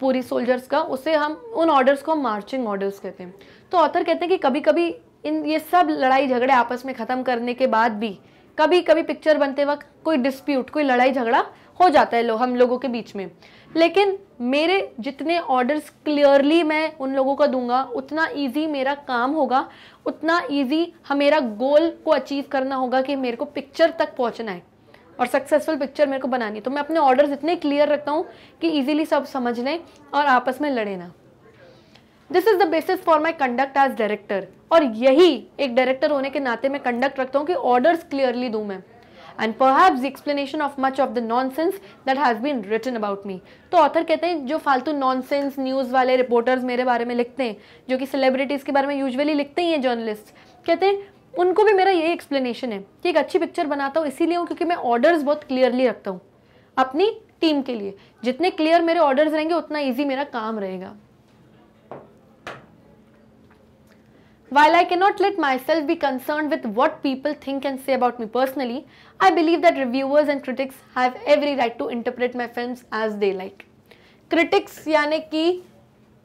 पूरी सोल्जर्स का उसे हम उन ऑर्डर्स को हम मार्चिंग ऑर्डर्स कहते हैं तो ऑथर कहते हैं कि कभी कभी इन ये सब लड़ाई झगड़े आपस में ख़त्म करने के बाद भी कभी कभी पिक्चर बनते वक्त कोई डिस्प्यूट कोई लड़ाई झगड़ा हो जाता है लो हम लोगों के बीच में लेकिन मेरे जितने ऑर्डर्स क्लियरली मैं उन लोगों का दूंगा उतना इजी मेरा काम होगा उतना इजी हमेरा गोल को अचीव करना होगा कि मेरे को पिक्चर तक पहुंचना है और सक्सेसफुल पिक्चर मेरे को बनानी है तो मैं अपने ऑर्डर्स इतने क्लियर रखता हूँ कि ईजिली सब समझ लें और आपस में लड़े ना this is the basis for my conduct as director और यही एक डायरेक्टर होने के नाते मैं कंडक्ट रखता हूँ कि ऑर्डर्स क्लियरली दूँ मैं एंड पर perhaps explanation of much of the non sense that has been written about me तो ऑथर कहते हैं जो फालतू नॉन सेंस न्यूज़ वाले रिपोर्टर्स मेरे बारे में लिखते हैं जो कि सेलिब्रिटीज़ के बारे में यूजुअली लिखते ही हैं जर्नलिस्ट कहते हैं उनको भी मेरा यही एक्सप्लेनेशन है कि एक अच्छी पिक्चर बनाता हूँ इसीलिए हूँ क्योंकि मैं ऑर्डर्स बहुत क्लियरली रखता हूँ अपनी टीम के लिए जितने क्लियर मेरे ऑर्डर्स रहेंगे उतना ईजी मेरा काम रहेगा While I cannot let myself be concerned with what people think and say about me personally, I believe that reviewers and critics have every right to interpret my films as they like. Critics यानी कि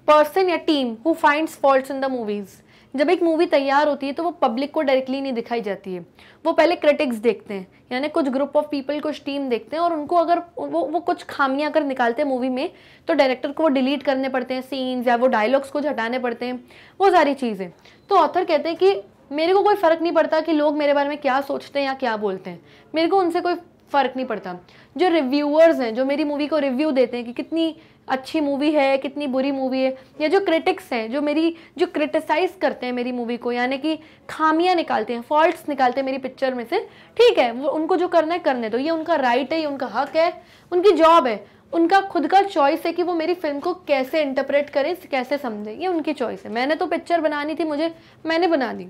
person या team who finds faults in the movies जब एक मूवी तैयार होती है तो वो पब्लिक को डायरेक्टली नहीं दिखाई जाती है वो पहले क्रिटिक्स देखते हैं यानी कुछ ग्रुप ऑफ पीपल कुछ टीम देखते हैं और उनको अगर वो वो कुछ खामियां अगर निकालते हैं मूवी में तो डायरेक्टर को वो डिलीट करने पड़ते हैं सीन्स या वो डायलॉग्स कुछ हटाने पड़ते हैं वो सारी चीज़ें तो ऑथर कहते हैं कि मेरे को कोई फ़र्क नहीं पड़ता कि लोग मेरे बारे में क्या सोचते हैं या क्या बोलते हैं मेरे को उनसे कोई फ़र्क नहीं पड़ता जो रिव्यूअर्स हैं जो मेरी मूवी को रिव्यू देते हैं कि कितनी अच्छी मूवी है कितनी बुरी मूवी है या जो क्रिटिक्स हैं जो मेरी जो क्रिटिसाइज़ करते हैं मेरी मूवी को यानी कि खामियां निकालते हैं फॉल्ट्स निकालते हैं मेरी पिक्चर में से ठीक है वो उनको जो करना है करने दो ये उनका राइट है ये उनका हक है उनकी जॉब है उनका खुद का चॉइस है कि वो मेरी फिल्म को कैसे इंटरप्रेट करें कैसे समझें ये उनकी चॉइस है मैंने तो पिक्चर बनानी थी मुझे मैंने बना दी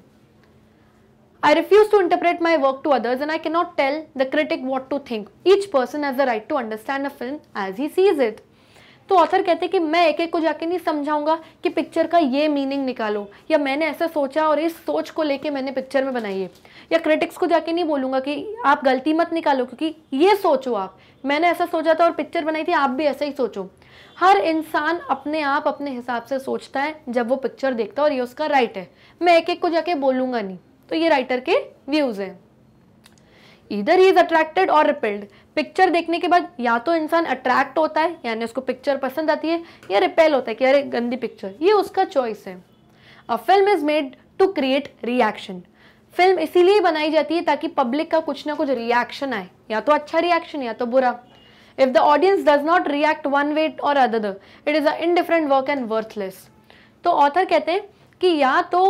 I refuse to interpret my work to others and I cannot tell the critic what to think each person has the right to understand a film as he sees it तो ऑथर कहते हैं कि मैं एक एक को जाके नहीं समझाऊंगा कि पिक्चर का ये मीनिंग निकालो या मैंने ऐसा सोचा और इस सोच को लेके मैंने पिक्चर में बनाई है या क्रिटिक्स को जाके नहीं बोलूंगा कि आप गलती मत निकालो क्योंकि ये सोचो आप मैंने ऐसा सोचा था और पिक्चर बनाई थी आप भी ऐसा ही सोचो हर इंसान अपने आप अपने हिसाब से सोचता है जब वो पिक्चर देखता है और ये उसका राइट है मैं एक एक को जाके बोलूंगा नहीं तो ये राइटर के व्यूज़ हैं इधर he is attracted or repelled picture देखने के बाद या तो इंसान अट्रैक्ट होता है यानी उसको पिक्चर पसंद आती है या रिपेल होता है कि अरे गंदी पिक्चर ये उसका चॉइस है a film is made to create reaction film इसीलिए बनाई जाती है ताकि पब्लिक का कुछ ना कुछ रिएक्शन आए या तो अच्छा रिएक्शन या तो बुरा if the audience does not react one way or another it is an indifferent work and worthless तो ऑथर कहते हैं कि या तो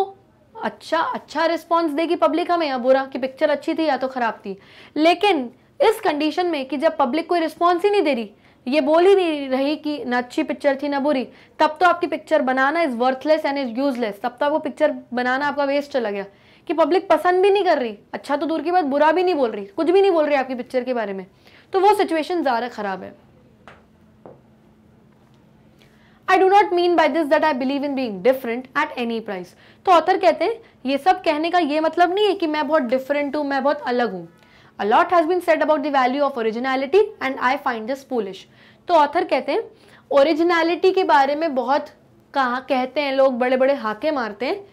अच्छा अच्छा रिस्पॉन्स देगी पब्लिक हमें या बुरा कि पिक्चर अच्छी थी या तो ख़राब थी लेकिन इस कंडीशन में कि जब पब्लिक कोई रिस्पॉन्स ही नहीं दे रही ये बोल ही नहीं रही कि ना अच्छी पिक्चर थी ना बुरी तब तो आपकी पिक्चर बनाना is worthless and is useless तब तो आपको पिक्चर बनाना आपका वेस्ट चला गया कि पब्लिक पसंद भी नहीं कर रही अच्छा तो दूर की बात बुरा भी नहीं बोल रही कुछ भी नहीं बोल रही आपकी पिक्चर के बारे में तो वो सिचुएशन ज़्यादा ख़राब है I do not mean by this that I believe in being different at any price तो ऑथर कहते हैं ये सब कहने का ये मतलब नहीं है कि मैं बहुत डिफरेंट हूँ मैं बहुत अलग हूँ a lot has been set about the value of originality and I find this foolish तो ऑथर कहते हैं ओरिजिनैलिटी के बारे में बहुत कहा कहते हैं लोग बड़े बड़े हाके मारते हैं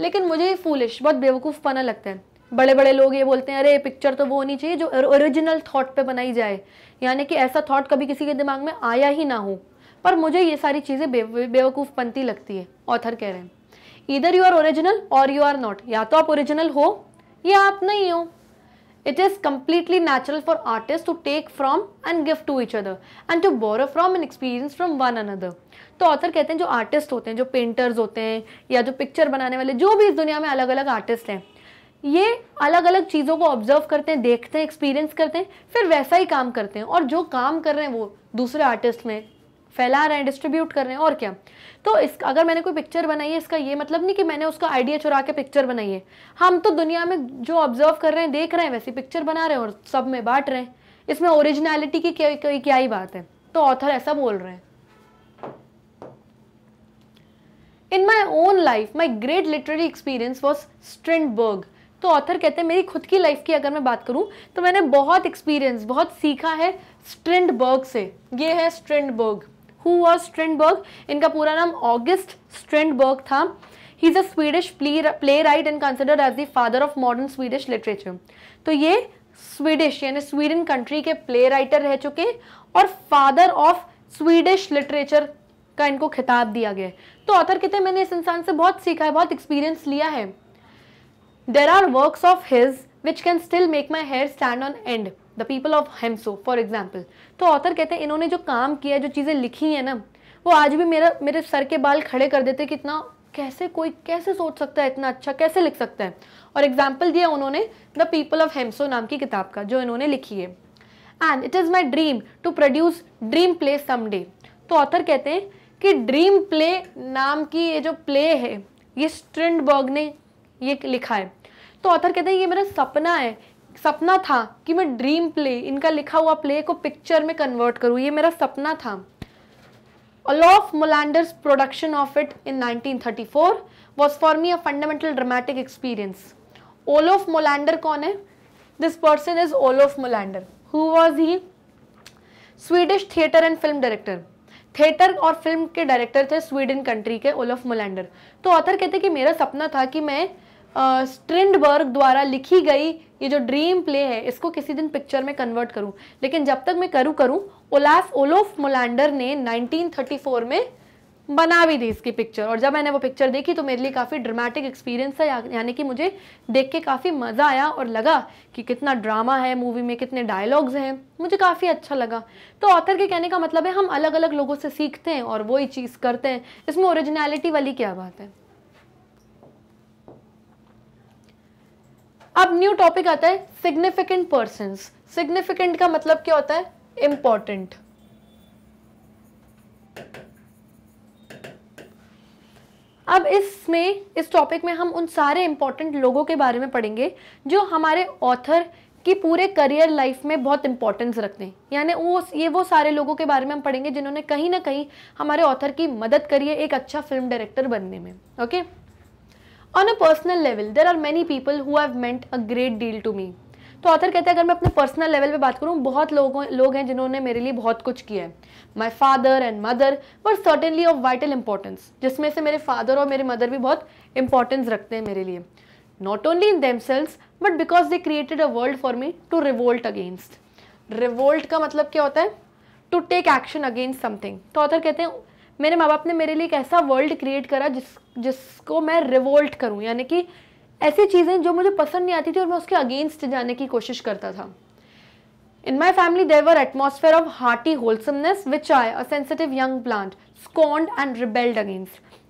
लेकिन मुझे ये फूलिश बहुत पना लगता है बड़े बड़े लोग ये बोलते हैं अरे पिक्चर तो वो होनी चाहिए जो ओरिजिनल थॉट पे बनाई जाए यानी कि ऐसा थॉट कभी किसी के दिमाग में आया ही ना हो पर मुझे ये सारी चीज़ें बे, पनती लगती है ऑथर कह रहे हैं इधर you are original or you are not या तो आप ओरिजिनल हो या आप नहीं हो It is completely natural for artists to take from and give to each other and to borrow from experience experience from one another. तो ऑथर कहते हैं जो आर्टिस्ट होते हैं जो पेंटर्स होते हैं या जो पिक्चर बनाने वाले जो भी इस दुनिया में अलग अलग आर्टिस्ट हैं ये अलग अलग चीज़ों को ऑब्जर्व करते हैं देखते हैं एक्सपीरियंस करते हैं फिर वैसा ही काम करते हैं और जो काम कर रहे हैं वो दूसरे आर्टिस्ट में फैला रहे हैं डिस्ट्रीब्यूट कर रहे हैं और क्या तो इस अगर मैंने कोई पिक्चर बनाई है इसका ये मतलब नहीं कि मैंने उसका आइडिया चुरा के पिक्चर बनाई है हम तो दुनिया में जो ऑब्जर्व कर रहे हैं देख रहे हैं वैसी पिक्चर बना रहे हैं और सब में बांट रहे हैं इसमें ओरिजिनलिटी की क्या, क्या, क्या ही बात है तो ऑथर ऐसा बोल रहे हैं in my own life my great literary experience was Strindberg तो ऑथर कहते हैं मेरी खुद की लाइफ की अगर मैं बात करूं तो मैंने बहुत एक्सपीरियंस बहुत सीखा है स्ट्रिंडबर्ग से ये है स्ट्रिंडबर्ग हु वॉज स्ट्रेंडबर्ग इनका पूरा नाम ऑगस्ट स्ट्रेंडबर्ग था he is a Swedish playwright and considered as the father of modern Swedish literature तो ये स्वीडिश यानी स्वीडन कंट्री के प्ले राइटर रह चुके और फादर ऑफ स्वीडिश लिटरेचर का इनको खिताब दिया गया तो ऑथर कितने मैंने इस इंसान से बहुत सीखा है बहुत एक्सपीरियंस लिया है there are work of his which can still make my hair stand on and the people of Hemso for example तो ऑथर कहते हैं इन्होंने जो काम किया है जो चीज़ें लिखी हैं ना वो आज भी मेरा मेरे सर के बाल खड़े कर देते कितना कैसे कोई कैसे सोच सकता है इतना अच्छा कैसे लिख सकता है और एग्जाम्पल दिया उन्होंने द पीपल ऑफ हेम्सो नाम की किताब का जो इन्होंने लिखी है and it is my dream to produce dream play some तो ऑथर कहते हैं कि ड्रीम प्ले नाम की ये जो प्ले है ये स्ट्रिंडबर्ग ने ये लिखा है तो ऑथर कहते हैं ये मेरा सपना है सपना था कि मैं ड्रीम प्ले इनका लिखा हुआ प्ले को पिक्चर में कन्वर्ट करूँ ये मेरा सपना था Olof Molander's production of it in 1934 was for me a fundamental dramatic experience Olof Molander कौन है this person is Olof Molander who was he Swedish theatre and film director theatre और फिल्म के डायरेक्टर थे स्वीडन कंट्री के ओलोफ मोलैंडर तो ऑथर कहते कि मेरा सपना था कि मैं स्ट्रिंडबर्ग द्वारा लिखी गई ये जो ड्रीम प्ले है इसको किसी दिन पिक्चर में कन्वर्ट करूं लेकिन जब तक मैं करूं करूं ओलाफ ओलोफ मोलैंडर ने 1934 में बना भी दी इसकी पिक्चर और जब मैंने वो पिक्चर देखी तो मेरे लिए काफ़ी ड्रामेटिक एक्सपीरियंस है यानी कि मुझे देख के काफ़ी मज़ा आया और लगा कि कितना ड्रामा है मूवी में कितने डायलॉग्स हैं मुझे काफ़ी अच्छा लगा तो ऑथर के कहने का मतलब है हम अलग अलग लोगों से सीखते हैं और वही चीज़ करते हैं इसमें ओरिजिनलिटी वाली क्या बात है अब न्यू टॉपिक आता है सिग्निफिकेंट पर्सन सिग्निफिकेंट का मतलब क्या होता है इंपॉर्टेंट अब इसमें इस टॉपिक में हम उन सारे इंपॉर्टेंट लोगों के बारे में पढ़ेंगे जो हमारे ऑथर की पूरे करियर लाइफ में बहुत इंपॉर्टेंस रखते हैं यानी वो ये वो सारे लोगों के बारे में हम पढ़ेंगे जिन्होंने कहीं ना कहीं हमारे ऑथर की मदद करी है एक अच्छा फिल्म डायरेक्टर बनने में okay okay? On a personal level there are many people who have meant a great deal to me तो ऑथर कहते हैं अगर मैं अपने पर्सनल लेवल पे बात करूँ बहुत लोगों लोग हैं जिन्होंने मेरे लिए बहुत कुछ किया है my father and mother were certainly of vital importance जिसमें से मेरे फादर और मेरे मदर भी बहुत इंपॉर्टेंस रखते हैं मेरे लिए not only in themselves but because they created a world for me to revolt against revolt का मतलब क्या होता है to take action against something तो ऑथर कहते हैं मेरे माँ बाप ने मेरे लिए एक ऐसा वर्ल्ड क्रिएट करा जिस जिसको मैं रिवोल्ट करूँ यानी कि ऐसी चीज़ें जो मुझे पसंद नहीं आती थी और मैं उसके अगेंस्ट जाने की कोशिश करता था in my family there were atmosphere of hearty hearty which which I, a sensitive young plant, scorned and rebelled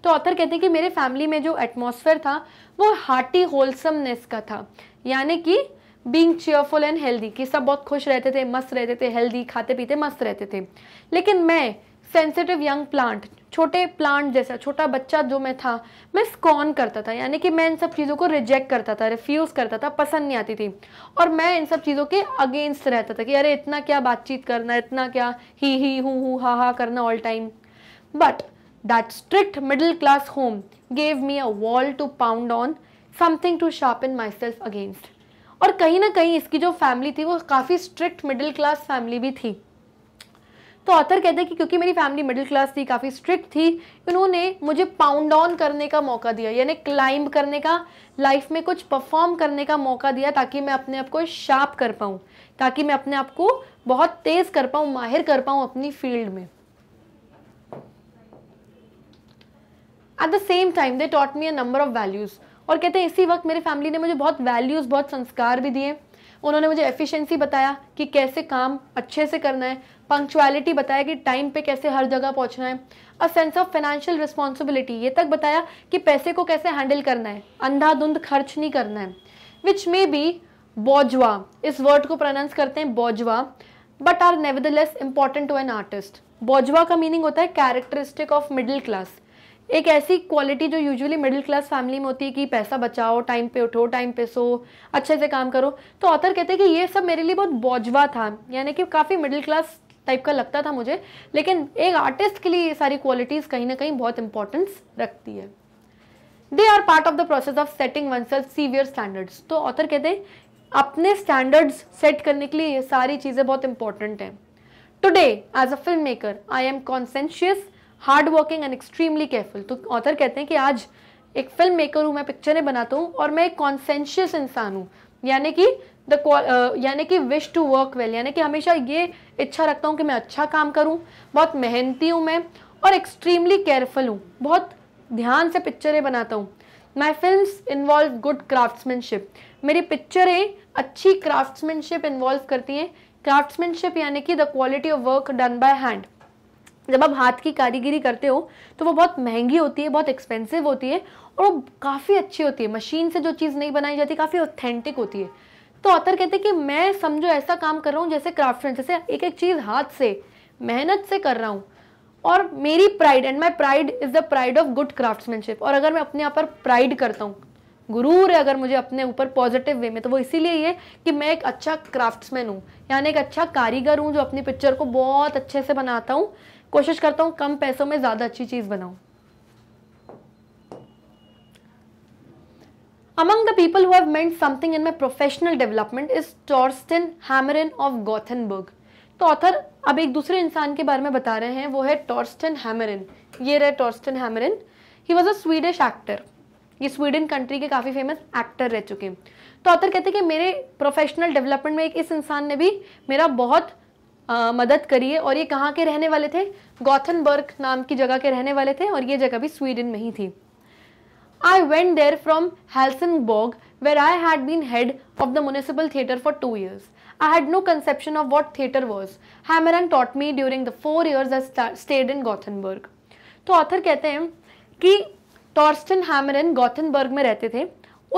तो ऑथर कहते हैं कि मेरे फैमिली में जो एटमोसफेयर था वो हार्टी होलसमनेस का था यानी कि बींग चेयरफुल एंड हेल्दी कि सब बहुत खुश रहते थे मस्त रहते थे हेल्दी खाते पीते मस्त रहते थे लेकिन मैं सेंसिटिव यंग प्लांट छोटे प्लांट जैसा छोटा बच्चा जो मैं था मैं स्कॉन करता था यानी कि मैं इन सब चीज़ों को रिजेक्ट करता था रिफ्यूज़ करता था पसंद नहीं आती थी और मैं इन सब चीज़ों के अगेंस्ट रहता था कि अरे इतना क्या बातचीत करना इतना क्या ही ही हु हु हा हा करना all time but that strict middle class home gave me a wall to pound on something to sharpen myself against और कहीं ना कहीं इसकी जो फैमिली थी वो काफ़ी स्ट्रिक्ट मिडिल क्लास फैमिली भी थी तो ऑथर कहते हैं कि क्योंकि मेरी फैमिली मिडिल क्लास थी काफ़ी स्ट्रिक्ट थी इन्होंने मुझे पाउंड ऑन करने का मौका दिया यानी क्लाइंब करने का लाइफ में कुछ परफॉर्म करने का मौका दिया ताकि मैं अपने आप को शार्प कर पाऊँ ताकि मैं अपने आप को बहुत तेज़ कर पाऊँ माहिर कर पाऊँ अपनी फील्ड में at the same time they taught me a number of values और कहते हैं इसी वक्त मेरी फैमिली ने मुझे बहुत वैल्यूज़ बहुत संस्कार भी दिए उन्होंने मुझे एफिशिएंसी बताया कि कैसे काम अच्छे से करना है पंक्चुअलिटी बताया कि टाइम पे कैसे हर जगह पहुंचना है a sense of financial responsibility ये तक बताया कि पैसे को कैसे हैंडल करना है अंधाधुंध खर्च नहीं करना है विच मे बी बोजवा इस वर्ड को प्रोनाउंस करते हैं bourgeois but are nevertheless important to an artist bourgeois का मीनिंग होता है कैरेक्टरिस्टिक ऑफ मिडिल क्लास एक ऐसी क्वालिटी जो यूजुअली मिडिल क्लास फैमिली में होती है कि पैसा बचाओ टाइम पे उठो टाइम पे सो अच्छे से काम करो तो ऑथर कहते हैं कि ये सब मेरे लिए बहुत बौजवा था यानी कि काफ़ी मिडिल क्लास टाइप का लगता था मुझे लेकिन एक आर्टिस्ट के लिए ये सारी क्वालिटीज़ कहीं ना कहीं बहुत इंपॉर्टेंस रखती है they are part of the process of setting oneself severe standards तो ऑथर कहते हैं अपने स्टैंडर्ड्स सेट करने के लिए ये सारी चीज़ें बहुत इंपॉर्टेंट हैं today as a film maker I am conscientious hard working and extremely careful तो ऑथर कहते हैं कि आज एक फिल्म मेकर हूँ मैं पिक्चरें बनाता हूँ और मैं एक कॉन्सेंशियस इंसान हूँ यानी कि द uh, यानी कि विश टू वर्क वेल यानी कि हमेशा ये इच्छा रखता हूँ कि मैं अच्छा काम करूँ बहुत मेहनती हूँ मैं और एक्सट्रीमली केयरफुल हूँ बहुत ध्यान से पिक्चरें बनाता हूँ my film involve good craftsmanship मेरी पिक्चरें अच्छी क्राफ्ट्समैनशिप इन्वॉल्व करती हैं क्राफ्ट्समैनशिप यानी कि the quality of work done by hand जब आप हाथ की कारीगिरी करते हो तो वो बहुत महंगी होती है बहुत एक्सपेंसिव होती है और वो काफ़ी अच्छी होती है मशीन से जो चीज़ नहीं बनाई जाती काफ़ी ऑथेंटिक होती है तो ऑथर कहते हैं कि मैं समझो ऐसा काम कर रहा हूँ जैसे क्राफ्ट जैसे एक एक चीज़ हाथ से मेहनत से कर रहा हूँ और मेरी pride and my pride is the pride of good craftsmanship और अगर मैं अपने आप पर प्राइड करता हूँ गुरूर है अगर मुझे अपने ऊपर पॉजिटिव वे में तो वो इसीलिए ये कि मैं एक अच्छा क्राफ्ट्समैन हूँ यानी एक अच्छा कारीगर हूँ जो अपनी पिक्चर को बहुत अच्छे से बनाता हूँ कोशिश करता हूँ कम पैसों में ज़्यादा अच्छी चीज़ बनाऊँ Among the people who have meant something in my professional development is Torsten Hammerin of Gothenburg. तो ऑथर अब एक दूसरे इंसान के बारे में बता रहे हैं वो है Torsten Hammerin. ये रहे Torsten Hammerin he was a Swedish actor ये स्वीडन कंट्री के काफ़ी फेमस एक्टर रह चुके हैं तो ऑथर कहते हैं कि मेरे प्रोफेशनल डेवलपमेंट में एक इस इंसान ने भी मेरा बहुत आ, मदद करी है और ये कहाँ के रहने वाले थे गौथनबर्ग नाम की जगह के रहने वाले थे और ये जगह भी स्वीडन में ही थी I went there from Helsingborg where I had been head of the municipal theatre for two years. I had no conception of what theatre was. Hammeran taught me during the four years I stayed in Gothenburg. तो ऑथर कहते हैं कि टॉर्स्टन हैमरन गौथनबर्ग में रहते थे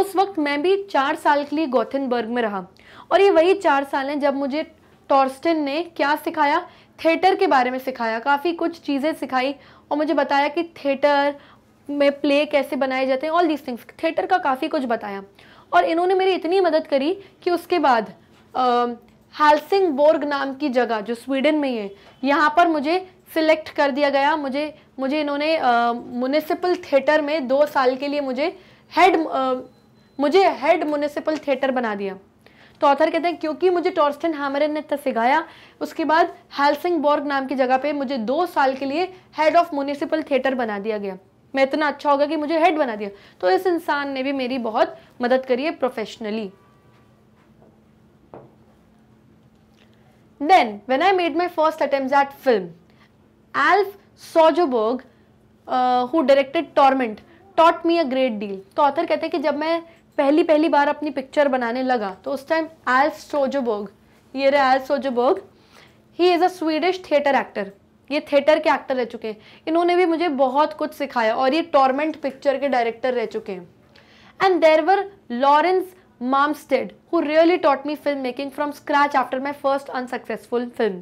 उस वक्त मैं भी चार साल के लिए गौथनबर्ग में रहा और ये वही चार साल हैं जब मुझे टॉर्स्टन ने क्या सिखाया थिएटर के बारे में सिखाया काफ़ी कुछ चीज़ें सिखाई और मुझे बताया कि थिएटर में प्ले कैसे बनाए जाते हैं ऑल दीज थिंग्स थिएटर का काफ़ी कुछ बताया और इन्होंने मेरी इतनी मदद करी कि उसके बाद हालसिंग बोर्ग नाम की जगह जो स्वीडन में है यहाँ पर मुझे सिलेक्ट कर दिया गया मुझे मुझे इन्होंने म्यूनिसिपल थिएटर में दो साल के लिए मुझे हेड मुझे हेड म्यूनिसिपल थिएटर बना दिया तो ऑथर कहते हैं क्योंकि मुझे टॉर्स्टन हैमरन ने तो सिखाया उसके बाद हेलसिंग बोर्ग नाम की जगह पे मुझे दो साल के लिए हेड ऑफ म्यूनिसिपल थिएटर बना दिया गया मैं इतना अच्छा होगा कि मुझे हेड बना दिया तो इस इंसान ने भी मेरी बहुत मदद करी है professionally then when I made my first attempts at film Alf Sjoberg who directed Torment taught me a great deal तो ऑथर कहते हैं कि जब मैं पहली पहली बार अपनी पिक्चर बनाने लगा तो उस टाइम एल्फ सोजोबर्ग ये रहे Alf Sjoberg he is a Swedish theatre actor ये थिएटर के एक्टर रह चुके हैं इन्होंने भी मुझे बहुत कुछ सिखाया और ये टॉर्मेंट पिक्चर के डायरेक्टर रह चुके हैं and there were Lorens Marmstedt who really taught me film making from scratch after my first unsuccessful film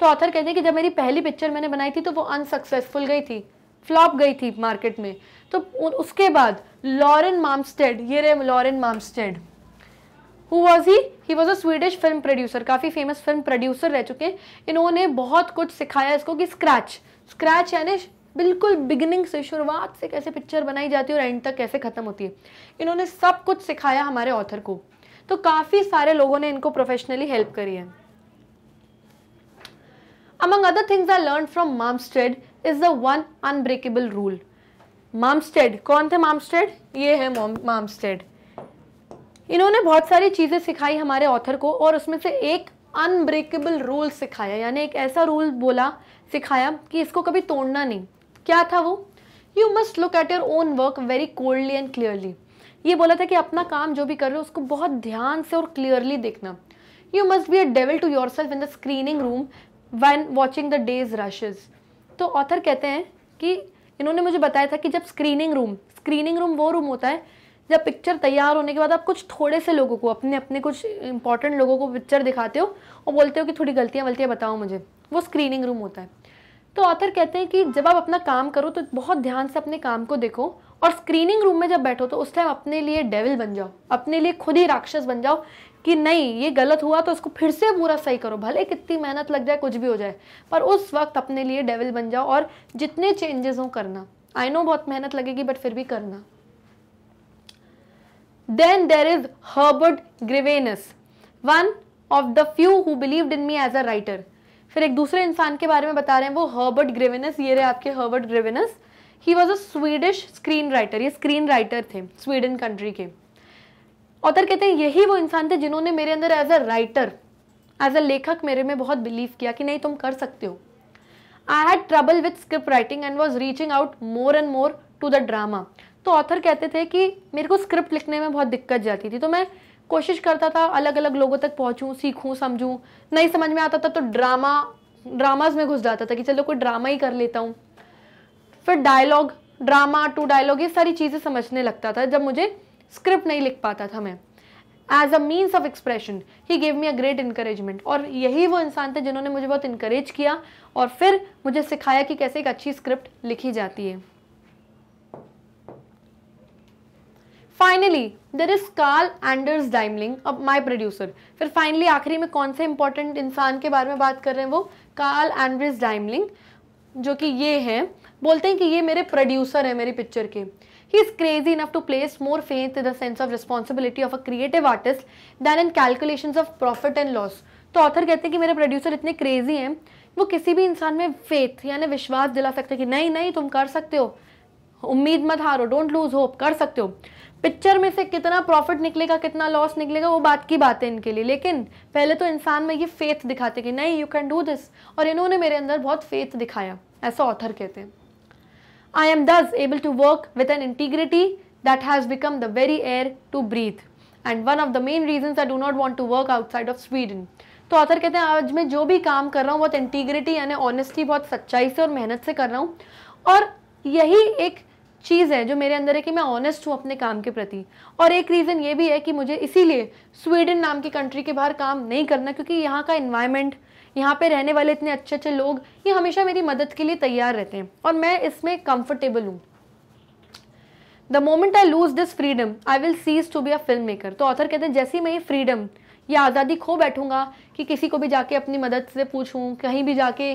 तो ऑथर कहते हैं कि जब मेरी पहली पिक्चर मैंने बनाई थी तो वो अनसक्सेसफुल गई थी फ्लॉप गई थी मार्केट में तो उसके बाद लॉरेन मामस्टेड ये रहे Lorens Marmstedt who was he he was a Swedish film producer काफ़ी फेमस फिल्म प्रोड्यूसर रह चुके हैं इन्होंने बहुत कुछ सिखाया इसको कि स्क्रैच स्क्रैच यानी बिल्कुल बिगिनिंग से शुरुआत से कैसे पिक्चर बनाई जाती है और एंड तक कैसे ख़त्म होती है इन्होंने सब कुछ सिखाया हमारे ऑथर को तो काफ़ी सारे लोगों ने इनको प्रोफेशनली हेल्प करी है among other things I learn from Marmstedt is the one unbreakable rule Marmstedt कौन थे मामस्टेड ये है Malmsted इन्होंने बहुत सारी चीज़ें सिखाई हमारे ऑथर को और उसमें से एक अनब्रेकेबल रूल सिखाया यानी एक ऐसा रूल बोला सिखाया कि इसको कभी तोड़ना नहीं क्या था वो you must look at your own work very coldly and clearly ये बोला था कि अपना काम जो भी कर रहे हो उसको बहुत ध्यान से और क्लियरली देखना you must be a devil to yourself in the screening room when watching the day's rushes तो ऑथर कहते हैं कि इन्होंने मुझे बताया था कि जब स्क्रीनिंग रूम स्क्रीनिंग रूम वो रूम होता है जब पिक्चर तैयार होने के बाद आप कुछ थोड़े से लोगों को अपने अपने कुछ इंपॉर्टेंट लोगों को पिक्चर दिखाते हो और बोलते हो कि थोड़ी गलतियाँ वलतियाँ बताओ मुझे वो स्क्रीनिंग रूम होता है तो ऑथर कहते हैं कि जब आप अपना काम करो तो बहुत ध्यान से अपने काम को देखो और स्क्रीनिंग रूम में जब बैठो तो उस टाइम अपने लिए डेविल बन जाओ अपने लिए खुद ही राक्षस बन जाओ कि नहीं ये गलत हुआ तो इसको फिर से पूरा सही करो भले कितनी मेहनत लग जाए कुछ भी हो जाए पर उस वक्त अपने लिए डेविल बन जाओ और जितने चेंजेस हों करना आई नो बहुत मेहनत लगेगी बट फिर भी करना Then there is Herbert Gravenus, one of the few who believed in me as a writer. फिर एक दूसरे इंसान के बारे में बता रहे हैं वो हर्बर्ट ग्रेवेनस ये रहे आपके Herbert Grevenius he was a Swedish screen writer ये स्क्रीन राइटर थे स्वीडन कंट्री के ऑथर कहते हैं यही वो इंसान थे जिन्होंने मेरे अंदर as a writer as a लेखक मेरे में बहुत बिलीव किया कि नहीं तुम कर सकते हो I had trouble with script writing and was reaching out more and more to the drama तो ऑथर कहते थे कि मेरे को स्क्रिप्ट लिखने में बहुत दिक्कत जाती थी तो मैं कोशिश करता था अलग अलग लोगों तक पहुँचूँ सीखूँ समझूँ नहीं समझ में आता था तो ड्रामा ड्रामाज में घुस जाता था कि चलो कोई ड्रामा ही कर लेता हूँ फिर डायलॉग ड्रामा टू डायलॉग ये सारी चीज़ें समझने लगता था जब मुझे स्क्रिप्ट नहीं लिख पाता था मैं as a means of expression he gave me a great encouragement और यही वो इंसान थे जिन्होंने मुझे बहुत इंकरेज किया और फिर मुझे सिखाया कि कैसे एक अच्छी स्क्रिप्ट लिखी जाती है finally there is Carl Anders Dymling अब माई प्रोड्यूसर फिर फाइनली आखिरी में कौन से इंपॉर्टेंट इंसान के बारे में बात कर रहे हैं वो कार्ल एंडर्स डाइमलिंग जो कि ये हैं बोलते हैं कि ये मेरे प्रोड्यूसर हैं मेरी पिक्चर के he is crazy enough to place more faith in the sense of responsibility of a creative artist than in calculation of profit and loss तो ऑथर कहते हैं कि मेरे प्रोड्यूसर इतने क्रेजी हैं वो किसी भी इंसान में फेथ यानी विश्वास दिला सकते हैं कि नहीं नहीं तुम कर सकते हो उम्मीद मत हारो डोंट लूज होप कर सकते हो पिक्चर में से कितना प्रॉफिट निकलेगा कितना लॉस निकलेगा वो बात की बात है इनके लिए लेकिन पहले तो इंसान में ये फेथ दिखाते कि नहीं यू कैन डू दिस और इन्होंने मेरे अंदर बहुत फेथ दिखाया ऐसा ऑथर कहते हैं I am thus able to work with an integrity that has become the very air to breathe and one of the main reason I do not want to work outside of Sweden तो ऑथर कहते हैं आज मैं जो भी काम कर रहा हूँ बहुत इंटीग्रिटी यानी ऑनेस्टी बहुत सच्चाई से और मेहनत से कर रहा हूँ और यही एक चीज़ है जो मेरे अंदर है कि मैं ऑनेस्ट हूँ अपने काम के प्रति और एक रीज़न ये भी है कि मुझे इसीलिए स्वीडन नाम की कंट्री के बाहर काम नहीं करना क्योंकि यहाँ का इन्वायरमेंट यहाँ पे रहने वाले इतने अच्छे अच्छे लोग ये हमेशा मेरी मदद के लिए तैयार रहते हैं और मैं इसमें कंफर्टेबल हूँ the moment I lose this freedom I will cease to be a film maker तो ऑथर कहते हैं जैसे ही मैं ये फ्रीडम या आज़ादी खो बैठूंगा कि किसी को भी जाके अपनी मदद से पूछूं कहीं भी जाके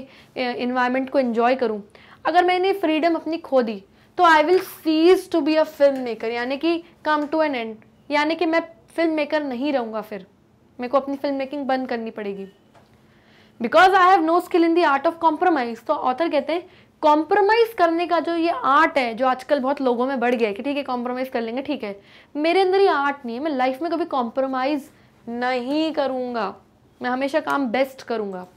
इन्वायरमेंट को इन्जॉय करूं अगर मैंने फ्रीडम अपनी खो दी तो I will cease to be a film maker यानी कि कम टू एन एंड यानी कि मैं फिल्म मेकर नहीं रहूँगा फिर मेरे को अपनी फिल्म मेकिंग बंद करनी पड़ेगी because I have no skill in the art of compromise तो ऑथर कहते हैं कॉम्प्रोमाइज़ करने का जो ये आर्ट है जो आजकल बहुत लोगों में बढ़ गया है कि ठीक है कॉम्प्रोमाइज़ कर लेंगे ठीक है मेरे अंदर ये आर्ट नहीं है मैं लाइफ में कभी कॉम्प्रोमाइज़ नहीं करूँगा मैं हमेशा काम बेस्ट करूँगा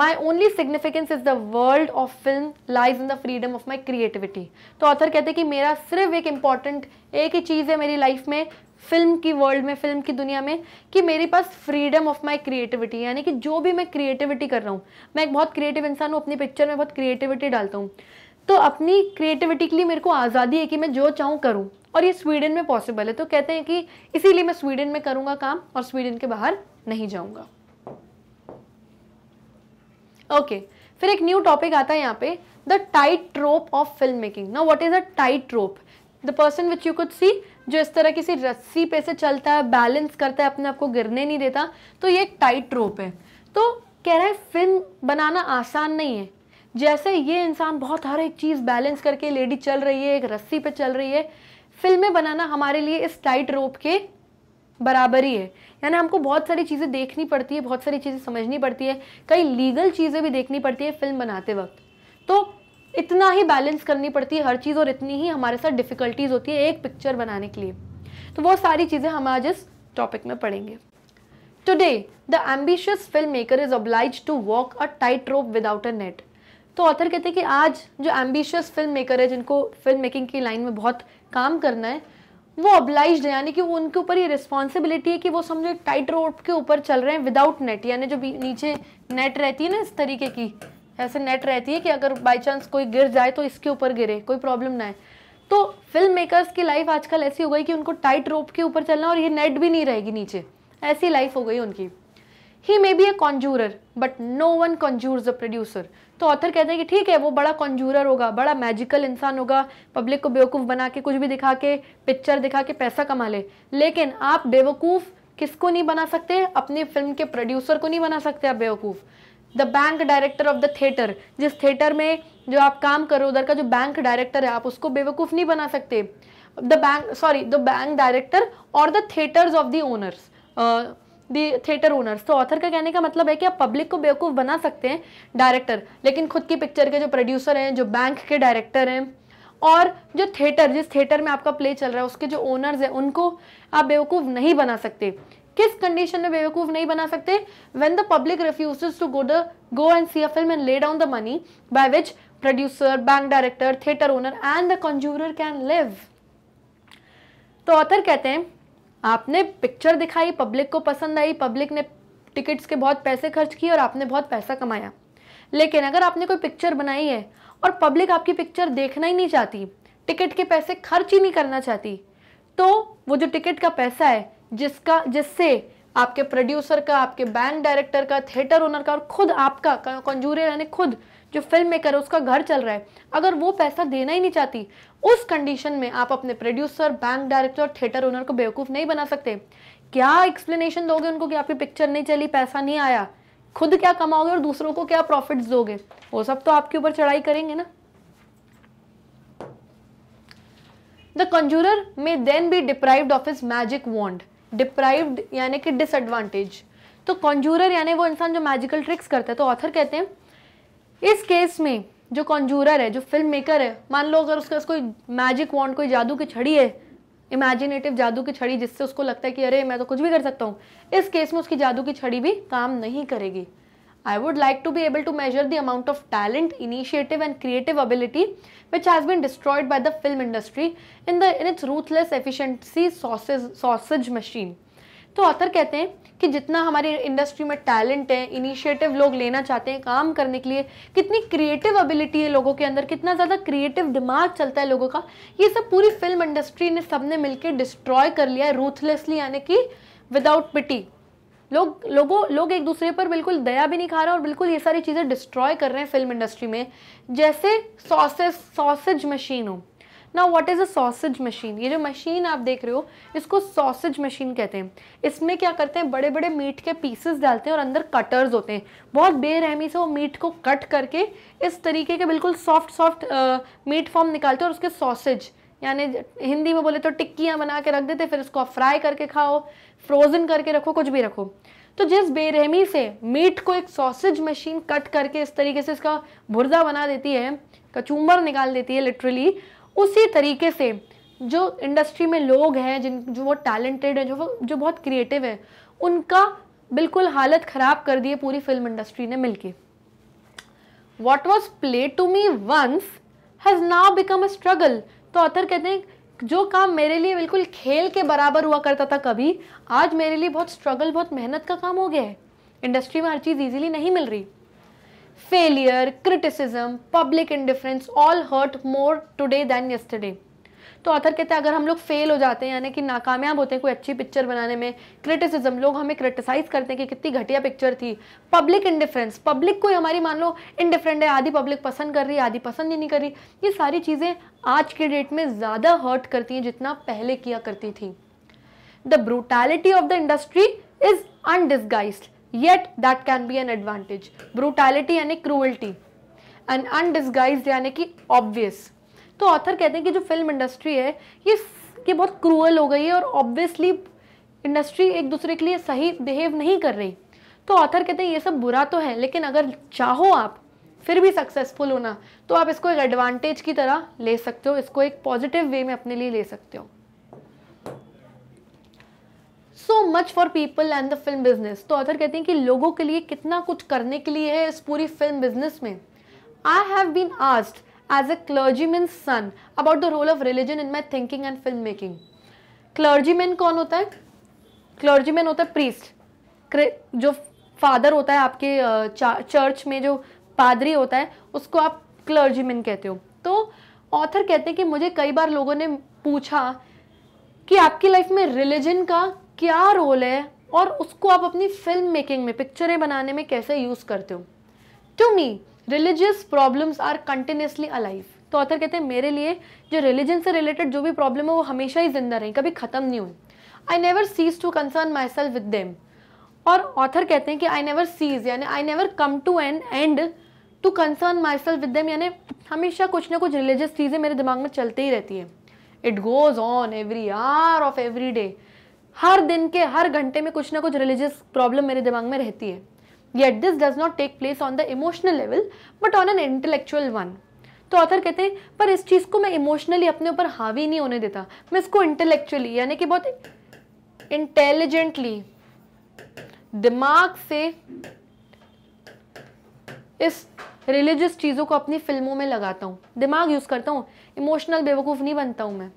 my only significance is the world of film lies in the freedom of my creativity तो ऑथर कहते हैं कि मेरा सिर्फ एक इम्पॉर्टेंट एक ही चीज़ है मेरी लाइफ में फिल्म की वर्ल्ड में फिल्म की दुनिया में कि मेरे पास फ्रीडम ऑफ माई क्रिएटिविटी यानी कि जो भी मैं क्रिएटिविटी कर रहा हूँ मैं एक बहुत क्रिएटिव इंसान हूँ अपनी पिक्चर में बहुत क्रिएटिविटी डालता हूँ तो अपनी क्रिएटिविटी के लिए मेरे को आज़ादी है कि मैं जो चाहूँ करूँ और ये स्वीडन में पॉसिबल है तो कहते हैं कि इसीलिए मैं स्वीडन में करूँगा काम और स्वीडन के बाहर नहीं जाऊँगा ओके फिर एक न्यू टॉपिक आता है यहाँ पे the tightrope of film making ना what is a tightrope the person which you could see जो इस तरह किसी रस्सी पे से चलता है बैलेंस करता है अपने आप को गिरने नहीं देता तो ये एक टाइट ट्रोप है तो कह रहा है फिल्म बनाना आसान नहीं है जैसे ये इंसान बहुत हर एक चीज़ बैलेंस करके लेडी चल रही है एक रस्सी पे चल रही है फिल्में बनाना हमारे लिए इस टाइट रोप के बराबरी है यानी हमको बहुत सारी चीज़ें देखनी पड़ती है बहुत सारी चीज़ें समझनी पड़ती है कई लीगल चीज़ें भी देखनी पड़ती है फिल्म बनाते वक्त तो इतना ही बैलेंस करनी पड़ती है हर चीज़ और इतनी ही हमारे साथ डिफ़िकल्टीज़ होती है एक पिक्चर बनाने के लिए तो वो सारी चीज़ें हम आज इस टॉपिक में पढ़ेंगे today the ambitious film maker is obliged to walk a tightrope without a net तो ऑथर कहते हैं कि आज जो एम्बिशियस फिल्म मेकर है जिनको फिल्म मेकिंग की लाइन में बहुत काम करना है वो ऑब्लाइज है यानी कि उनके ऊपर ये रिस्पॉन्सिबिलिटी है कि वो समझो एक टाइट रोप के ऊपर चल रहे हैं विदाउट नेट यानी जो नीचे नेट रहती है ना इस तरीके की ऐसे नेट रहती है कि अगर बाई चांस कोई गिर जाए तो इसके ऊपर गिरे कोई प्रॉब्लम ना है तो फिल्म मेकर्स की लाइफ आजकल ऐसी हो गई कि उनको टाइट रोप के ऊपर चलना और ये नेट भी नहीं रहेगी नीचे ऐसी लाइफ हो गई उनकी he may be a conjurer but no one conjures a producer तो ऑथर कहते हैं कि ठीक है वो बड़ा कॉन्जूरर होगा बड़ा मैजिकल इंसान होगा पब्लिक को बेवकूफ़ बना के कुछ भी दिखा के पिक्चर दिखा के पैसा कमा ले। लेकिन आप बेवकूफ़ किसको नहीं बना सकते अपनी फिल्म के प्रोड्यूसर को नहीं बना सकते आप बेवकूफ़ the bank director of the theatre जिस थिएटर में जो आप काम करो उधर का जो बैंक डायरेक्टर है आप उसको बेवकूफ़ नहीं बना सकते the bank sorry the bank director और the theatres of the owners the theatre owners तो ऑथर का कहने का मतलब है कि आप पब्लिक को बेवकूफ़ बना सकते हैं डायरेक्टर लेकिन खुद की पिक्चर के जो प्रोड्यूसर हैं जो बैंक के डायरेक्टर हैं और जो थिएटर जिस थिएटर में आपका प्ले चल रहा है उसके जो ओनर्स हैं उनको आप बेवकूफ़ नहीं बना सकते किस कंडीशन में बेवकूफ़ नहीं बना सकते when the public refuse to go the go and see a film and lay down the money by which producer bank director theatre owner and the consumer can live तो ऑथर कहते हैं आपने पिक्चर दिखाई पब्लिक को पसंद आई पब्लिक ने टिकट्स के बहुत पैसे खर्च किए और आपने बहुत पैसा कमाया लेकिन अगर आपने कोई पिक्चर बनाई है और पब्लिक आपकी पिक्चर देखना ही नहीं चाहती टिकट के पैसे खर्च ही नहीं करना चाहती तो वो जो टिकट का पैसा है जिसका जिससे आपके प्रोड्यूसर का आपके बैंक डायरेक्टर का थिएटर ओनर का और खुद आपका कंजूरे यानी खुद जो फिल्म मेकर है उसका घर चल रहा है अगर वो पैसा देना ही नहीं चाहती उस कंडीशन में आप अपने प्रोड्यूसर बैंक डायरेक्टर और थिएटर ओनर को बेवकूफ़ नहीं बना सकते क्या एक्सप्लेनेशन दोगे उनको कि आपकी पिक्चर नहीं चली पैसा नहीं आया खुद क्या कमाओगे और दूसरों को क्या प्रॉफिट दोगे वो सब तो आपके ऊपर चढ़ाई करेंगे ना the conjurer may then be deprived of his magic wand deprived यानी कि डिसएडवांटेज तो कंजूर यानी वो इंसान जो मैजिकल ट्रिक्स करता है तो ऑथर कहते हैं इस केस में जो कॉन्जूरर है जो फिल्म मेकर है मान लो अगर उसके पास कोई मैजिक वॉन्ड कोई जादू की छड़ी है इमेजिनेटिव जादू की छड़ी जिससे उसको लगता है कि अरे मैं तो कुछ भी कर सकता हूँ इस केस में उसकी जादू की छड़ी भी काम नहीं करेगी I would like to be able to measure the amount of talent, initiative, and creative ability which has been destroyed by the film industry in the in its ruthless efficiency sausage sausage machine. तो ऑथर कहते हैं कि जितना हमारी इंडस्ट्री में टैलेंट है इनिशिएटिव लोग लेना चाहते हैं काम करने के लिए कितनी क्रिएटिव एबिलिटी है लोगों के अंदर कितना ज़्यादा क्रिएटिव दिमाग चलता है लोगों का ये सब पूरी फिल्म इंडस्ट्री ने सब ने मिलकर डिस्ट्रॉय कर लिया है रूथलेसली यानी कि विदाउट पिटी लोग लोगों लोग एक दूसरे पर बिल्कुल दया भी नहीं खा रहे और बिल्कुल ये सारी चीज़ें डिस्ट्रॉय कर रहे हैं फिल्म इंडस्ट्री में जैसे सॉसेज सॉसेज मशीन हो ना what is a sausage machine ये जो मशीन आप देख रहे हो इसको सॉसेज मशीन कहते हैं इसमें क्या करते हैं बड़े बड़े मीट के पीसेस डालते हैं और अंदर कटर्स होते हैं बहुत बेरहमी से वो मीट को कट करके इस तरीके के बिल्कुल सॉफ्ट सॉफ्ट मीट फॉर्म निकालते हैं और उसके सॉसेज यानी हिंदी में बोले तो टिक्कियाँ बना के रख देते फिर उसको आप फ्राई करके खाओ फ्रोज़न करके रखो कुछ भी रखो तो जिस बेरहमी से मीट को एक सॉसेज मशीन कट करके इस तरीके से इसका भुर्जा बना देती है कचूमर निकाल देती है लिटरली उसी तरीके से जो इंडस्ट्री में लोग हैं जिन जो बहुत टैलेंटेड हैं जो जो बहुत क्रिएटिव हैं उनका बिल्कुल हालत ख़राब कर दी है पूरी फिल्म इंडस्ट्री ने मिलके what was play to me once has now become a struggle तो ऑथर कहते हैं जो काम मेरे लिए बिल्कुल खेल के बराबर हुआ करता था कभी आज मेरे लिए बहुत स्ट्रगल बहुत मेहनत का काम हो गया है इंडस्ट्री में हर चीज़ ईजिली नहीं मिल रही failure criticism public indifference all hurt more today than yesterday तो ऑथर कहते हैं अगर हम लोग फेल हो जाते हैं यानी कि नाकामयाब होते हैं कोई अच्छी पिक्चर बनाने में क्रिटिसिज्म लोग हमें क्रिटिसाइज करते हैं कि कितनी घटिया पिक्चर थी पब्लिक इंडिफरेंस पब्लिक कोई हमारी मान लो इंडिफरेंट है आधी पब्लिक पसंद कर रही है आधी पसंद ही नहीं कर रही ये सारी चीज़ें आज के डेट में ज़्यादा हर्ट करती हैं जितना पहले किया करती थी the brutality of the industry is undisguised yet that can be an advantage brutality यानी क्रूअल्टी and undisguised यानी कि ऑब्वियस तो ऑथर कहते हैं कि जो फिल्म इंडस्ट्री है ये ये बहुत क्रूअल हो गई है और ऑब्वियसली इंडस्ट्री एक दूसरे के लिए सही बिहेव नहीं कर रही तो ऑथर कहते हैं ये सब बुरा तो है लेकिन अगर चाहो आप फिर भी सक्सेसफुल होना तो आप इसको एक एडवांटेज की तरह ले सकते हो इसको एक पॉजिटिव वे में अपने लिए ले सकते हो so much for people and the film business तो ऑथर कहते हैं कि लोगों के लिए कितना कुछ करने के लिए है इस पूरी फिल्म बिजनेस में I have been asked as a man son about the role of religion in my thinking and film making clergyman कौन होता है क्लर्जीमैन होता है प्रीस्ट जो फादर होता है आपके चर्च में जो पादरी होता है उसको आप क्लर्जीमैन कहते हो तो ऑथर कहते हैं कि मुझे कई बार लोगों ने पूछा कि आपकी लाइफ में रिलीजन का क्या रोल है और उसको आप अपनी फिल्म मेकिंग में पिक्चरें बनाने में कैसे यूज़ करते हो to me religious problems are continuously alive तो ऑथर कहते हैं मेरे लिए जो रिलीजन से रिलेटेड जो भी प्रॉब्लम है वो हमेशा ही जिंदा रही कभी ख़त्म नहीं हुई I never cease to concern myself with them और ऑथर कहते हैं कि आई नेवर सीज यानी I never come to an end to concern myself with them यानी हमेशा कुछ ना कुछ रिलीजियस चीज़ें मेरे दिमाग में चलती ही रहती है it goes on every hour of every day हर दिन के हर घंटे में कुछ ना कुछ रिलीजियस प्रॉब्लम मेरे दिमाग में रहती है yet this does not take place on the emotional level but on an intellectual one तो ऑथर कहते हैं पर इस चीज़ को मैं इमोशनली अपने ऊपर हावी नहीं होने देता मैं इसको इंटेलेक्चुअली यानी कि बहुत इंटेलिजेंटली दिमाग से इस रिलीजियस चीज़ों को अपनी फिल्मों में लगाता हूँ दिमाग यूज़ करता हूँ इमोशनल बेवकूफ़ नहीं बनता हूँ मैं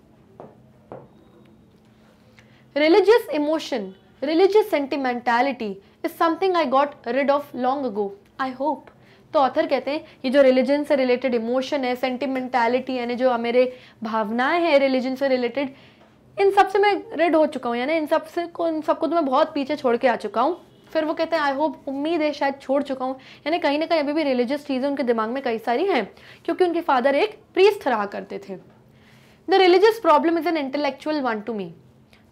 Religious emotion, religious sentimentality is something I got rid of long ago. I hope. तो ऑथर कहते हैं ये जो रिलीजन से रिलेटेड इमोशन है सेंटिमेंटेलिटी यानी जो मेरे भावनाएं हैं रिलीजन से रिलेटेड इन सब से मैं रेड हो चुका हूँ यानी इन सब से को इन सबको तो मैं बहुत पीछे छोड़ के आ चुका हूँ फिर वो कहते हैं आई होप उम्मीद है शायद छोड़ चुका हूँ यानी कहीं ना कहीं अभी भी रिलीजियस चीज़ें उनके दिमाग में कई सारी हैं क्योंकि उनके फादर एक प्रीस्ट रहा करते थे the religious problem is an intellectual one to me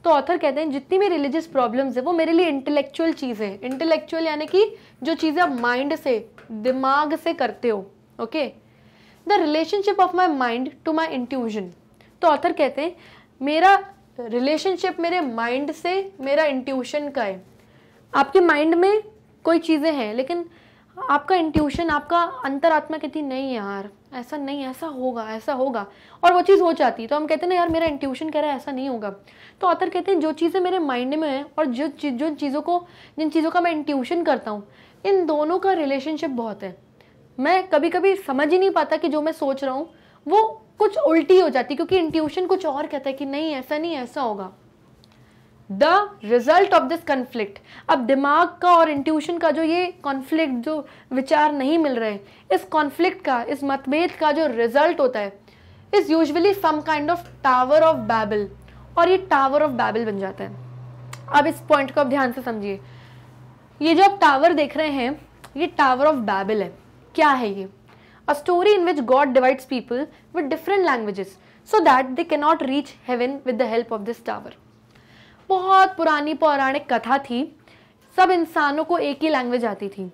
तो ऑथर कहते हैं जितनी भी रिलीजियस प्रॉब्लम्स है वो मेरे लिए इंटेलेक्चुअल चीज़ है इंटेलेक्चुअल यानी कि जो चीज़ें आप माइंड से दिमाग से करते हो okay the relationship of my mind to my intuition तो ऑथर कहते हैं मेरा रिलेशनशिप मेरे माइंड से मेरा इंट्यूशन का है आपके माइंड में कोई चीज़ें हैं लेकिन आपका इंट्यूशन आपका अंतरात्मा कहती नहीं यार ऐसा नहीं ऐसा होगा ऐसा होगा और वो चीज़ हो जाती है तो हम कहते हैं ना यार मेरा इंट्यूशन कह रहा है ऐसा नहीं होगा तो ऑथर कहते हैं जो चीज़ें मेरे माइंड में हैं और जो जो चीज़ों को जिन चीज़ों का मैं इंट्यूशन करता हूँ इन दोनों का रिलेशनशिप बहुत है मैं कभी कभी समझ ही नहीं पाता कि जो मैं सोच रहा हूँ वो कुछ उल्टी हो जाती क्योंकि इंट्यूशन कुछ और कहता है कि नहीं ऐसा नहीं ऐसा होगा the result of this conflict अब दिमाग का और इंट्यूशन का जो ये कॉन्फ्लिक्ट जो विचार नहीं मिल रहे इस कॉन्फ्लिक्ट का इस मतभेद का जो रिजल्ट होता है is usually some kind of tower of Babel और ये टावर ऑफ बैबल बन जाता है अब इस पॉइंट को आप ध्यान से समझिए ये जो आप टावर देख रहे हैं ये टावर ऑफ बैबल है क्या है ये a story in which God divides people with different languages so that they can not reach heaven with the help of this tower बहुत पुरानी पौराणिक कथा थी सब इंसानों को एक ही लैंग्वेज आती थी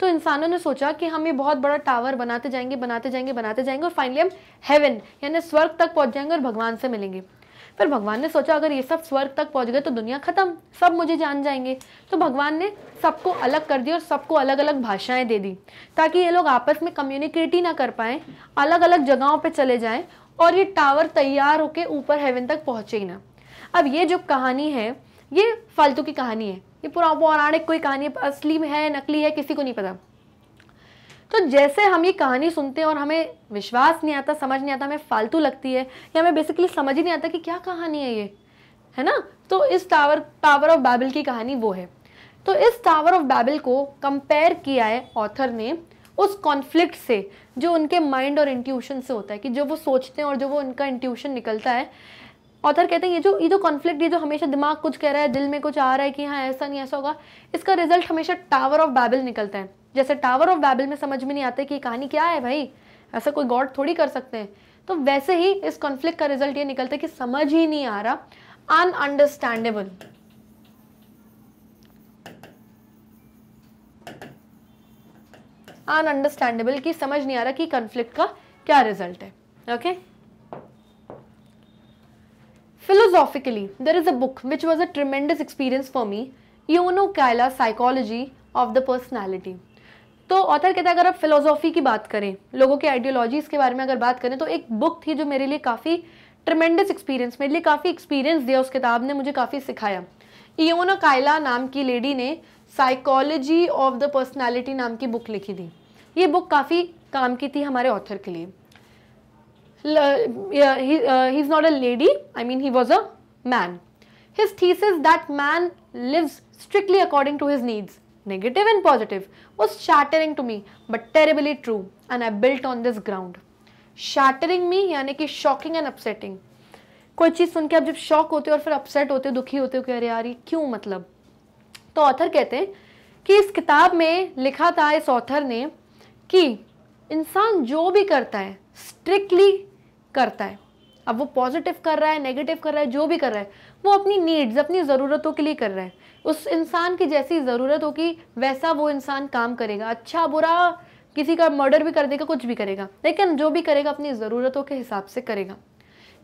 तो इंसानों ने सोचा कि हम ये बहुत बड़ा टावर बनाते जाएंगे बनाते जाएंगे बनाते जाएंगे और फाइनली हम हेवन यानी स्वर्ग तक पहुँच जाएंगे और भगवान से मिलेंगे फिर भगवान ने सोचा अगर ये सब स्वर्ग तक पहुंच गए तो दुनिया खत्म सब मुझे जान जाएंगे तो भगवान ने सबको अलग कर दिया और सबको अलग अलग भाषाएं दे दी ताकि ये लोग आपस में कम्युनिकेट ही ना कर पाए अलग अलग जगहों पर चले जाएँ और ये टावर तैयार होके ऊपर हेवन तक पहुंचे ही ना अब ये जो कहानी है ये फालतू की कहानी है ये पूरा पौराणिक कोई कहानी असली में है नकली है किसी को नहीं पता तो जैसे हम ये कहानी सुनते हैं और हमें विश्वास नहीं आता समझ नहीं आता हमें फालतू लगती है या हमें बेसिकली समझ ही नहीं आता कि क्या कहानी है ये है ना तो इस टावर टावर ऑफ बाइबल की कहानी वो है तो इस टावर ऑफ बाइबल को कंपेयर किया है ऑथर ने उस कॉन्फ्लिक्ट से जो उनके माइंड और इंट्यूशन से होता है कि जो वो सोचते हैं और जो वो उनका इंट्यूशन निकलता है ऑथर कहते हैं ये जो ये जो कॉन्फ्लिक्ट ये जो हमेशा दिमाग कुछ कह रहा है दिल में कुछ आ रहा है कि हाँ ऐसा नहीं ऐसा होगा इसका रिजल्ट हमेशा टावर ऑफ बाइबल निकलता है जैसे टावर ऑफ बाइबल में समझ में नहीं आता कि कहानी क्या है भाई ऐसा कोई गॉड थोड़ी कर सकते हैं तो वैसे ही इस कॉन्फ्लिक्ट का रिजल्ट ये निकलता है कि समझ ही नहीं आ रहा अनअंडरस्टैंडेबल अनअंडरस्टैंडेबल कि समझ नहीं आ रहा कि कॉन्फ्लिक्ट का क्या रिजल्ट है okay okay? Philosophically, there is a book which was a tremendous experience for me, Eino Kaila psychology of the personality तो ऑथर कहता है अगर आप फिलोसॉफी की बात करें लोगों के आइडियोलॉजीज के बारे में अगर बात करें तो एक बुक थी जो मेरे लिए काफ़ी ट्रमेंडस एक्सपीरियंस मेरे लिए काफ़ी एक्सपीरियंस दिया उस किताब ने मुझे काफ़ी सिखाया इयोना कायला नाम की लेडी ने साइकोलॉजी ऑफ द पर्सनालिटी नाम की बुक लिखी थी ये बुक काफ़ी काम की थी हमारे ऑथर के लिए he is not a lady i mean he was a man his thesis that man lives strictly according to his needs negative and positive was shattering to me but terribly true and i built on this ground shattering me yani ki shocking and upsetting कोई चीज़ सुन के आप जब शॉक होते हो और फिर अपसेट होते हो दुखी होते हो कि अरे यार ये क्यों मतलब तो ऑथर कहते हैं कि इस किताब में लिखा था इस ऑथर ने कि इंसान जो भी करता है स्ट्रिक्टली करता है अब वो पॉजिटिव कर रहा है नेगेटिव कर रहा है जो भी कर रहा है वो अपनी नीड्स अपनी ज़रूरतों के लिए कर रहा है उस इंसान की जैसी ज़रूरत होगी वैसा वो इंसान काम करेगा अच्छा बुरा किसी का मर्डर भी कर देगा कुछ भी करेगा लेकिन जो भी करेगा अपनी ज़रूरतों के हिसाब से करेगा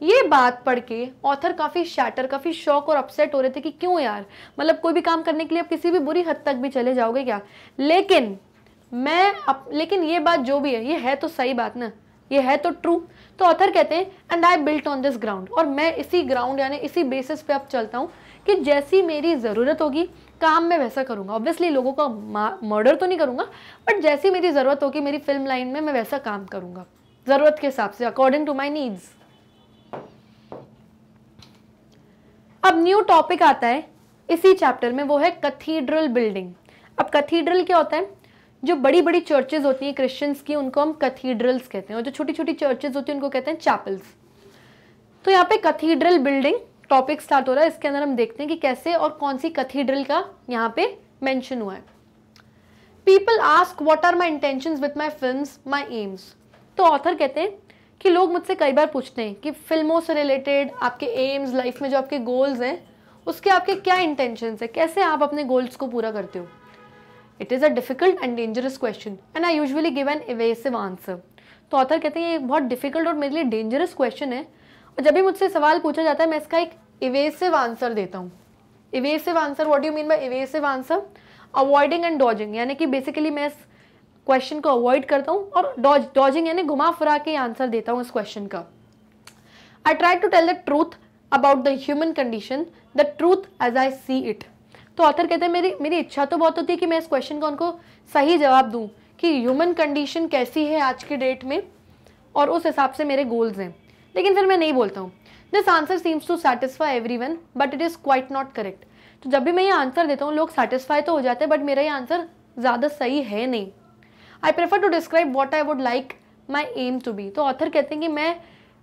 ये बात पढ़ के ऑथर काफ़ी शैटर काफ़ी शॉक और अपसेट हो रहे थे कि क्यों यार मतलब कोई भी काम करने के लिए आप किसी भी बुरी हद तक भी चले जाओगे क्या लेकिन मैं अप, लेकिन ये बात जो भी है ये है तो सही बात ना ये है तो ट्रू तो ऑथर कहते हैं and I built on this ground और मैं इसी ग्राउंड यानी इसी बेसिस पे अब चलता हूँ कि जैसी मेरी ज़रूरत होगी काम मैं वैसा करूँगा ऑब्वियसली लोगों का मर्डर तो नहीं करूँगा बट जैसी मेरी ज़रूरत होगी मेरी फिल्म लाइन में मैं वैसा काम करूँगा ज़रूरत के हिसाब से अकॉर्डिंग टू माई नीड्स अब न्यू टॉपिक आता है इसी चैप्टर में वो है कथीड्रल बिल्डिंग अब कथीड्रल क्या होता है जो बड़ी बड़ी चर्चेज होती हैं क्रिश्चियंस की उनको हम कथीड्रल्स कहते हैं और जो छोटी छोटी चर्चेज होती हैं उनको कहते हैं चैपल्स तो यहाँ पे कथीड्रल बिल्डिंग टॉपिक स्टार्ट हो रहा है इसके अंदर हम देखते हैं कि कैसे और कौन सी कथीड्रल का यहाँ पे मैंशन हुआ है people ask what are my intention with my film my aims तो ऑथर कहते हैं कि लोग मुझसे कई बार पूछते हैं कि फिल्मों से रिलेटेड आपके एम्स लाइफ में जो आपके गोल्स हैं उसके आपके क्या इंटेंशंस हैं कैसे आप अपने गोल्स को पूरा करते हो it is a difficult and dangerous question and I usually give an evasive answer तो ऑथर कहते हैं ये बहुत डिफिकल्ट और मेरे लिए डेंजरस क्वेश्चन है और जब भी मुझसे सवाल पूछा जाता है मैं इसका एक इवेसिव आंसर देता हूँ evasive answer what you mean by evasive answer avoiding and dodging यानी कि बेसिकली मैं इस क्वेश्चन को अवॉइड करता हूँ और डॉज डॉजिंग यानी घुमा फिरा के आंसर देता हूँ इस क्वेश्चन का I try to tell the truth about the human condition the truth as I see it तो ऑथर कहते हैं मेरी मेरी इच्छा तो बहुत होती है कि मैं इस क्वेश्चन का उनको सही जवाब दूँ कि ह्यूमन कंडीशन कैसी है आज के डेट में और उस हिसाब से मेरे गोल्स हैं लेकिन फिर मैं नहीं बोलता हूँ this answer seems to satisfy everyone but it is quite not correct तो जब भी मैं ये आंसर देता हूँ लोग सेटिस्फाई तो हो जाते हैं बट मेरा ये आंसर ज़्यादा सही है नहीं I prefer to describe what I would like my aim to be तो ऑथर कहते हैं कि मैं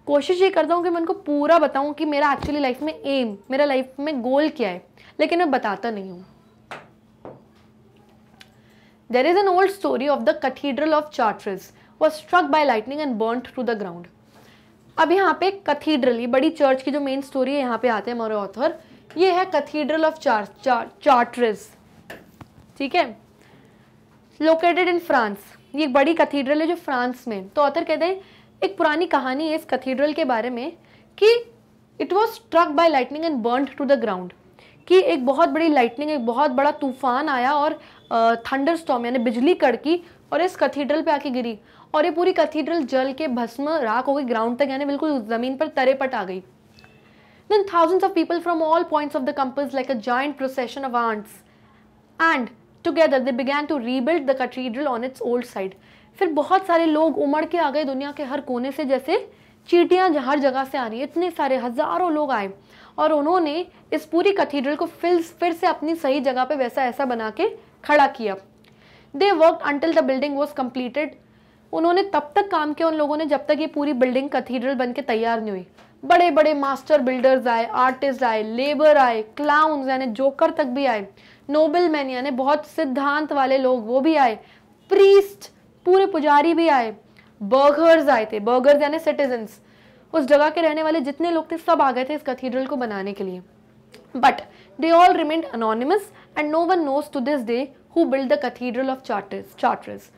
कोशिश ये करता हूँ कि मैं उनको पूरा बताऊँ कि मेरा एक्चुअली लाइफ में एम मेरा लाइफ में गोल क्या है लेकिन मैं बताता नहीं हूँ there is an old story of the cathedral of Chartres was struck by lightning and burn to the ground अब यहाँ पे कथीड्रल ये बड़ी चर्च की जो मेन स्टोरी है यहाँ पे आते हैं हमारे ऑथर ये है कथीड्रल ऑफ चार्ट्रिज ठीक है लोकेटेड इन फ्रांस ये एक बड़ी कथीड्रल है जो फ्रांस में तो ऑथर कहते हैं एक पुरानी कहानी है इस कथीड्रल के बारे में कि it was struck by lightning and burn to the ground कि एक बहुत बड़ी लाइटनिंग एक बहुत बड़ा तूफान आया और थंडर स्टॉम यानी बिजली कड़की और इस कैथीड्रल पे आके गिरी और ये पूरी कैथीड्रल जल के भस्म राख हो गई ग्राउंड तक यानी बिल्कुल ज़मीन पर तरे पट आ गई then thousands of people from all points of the compass like a joint procession of ants and together they began to rebuild the cathedral on its old side फिर बहुत सारे लोग उमड़ के आ गए दुनिया के हर कोने से जैसे चीटियाँ हर जगह से आ रही है इतने सारे हज़ारों लोग आए और उन्होंने इस पूरी कैथीड्रल को फिर फिर से अपनी सही जगह पे वैसा ऐसा बना के खड़ा किया they work until the building was completed उन्होंने तब तक काम किया उन लोगों ने जब तक ये पूरी बिल्डिंग कैथीड्रल बन के तैयार नहीं हुई बड़े बड़े मास्टर बिल्डर्स आए आर्टिस्ट आए लेबर आए क्लाउंस यानी जोकर तक भी आए नोबल मैन यानी बहुत सिद्धांत वाले लोग वो भी आए प्रीस्ट पूरे पुजारी भी आए बर्गर्स आए थे बर्गर्स यानी सिटीजन्स उस जगह के रहने वाले जितने लोग थे सब आ गए थे इस कैथीड्रल को बनाने के लिए but they all remained anonymous and no one knows to this day who build the cathedral of Chartres Chartres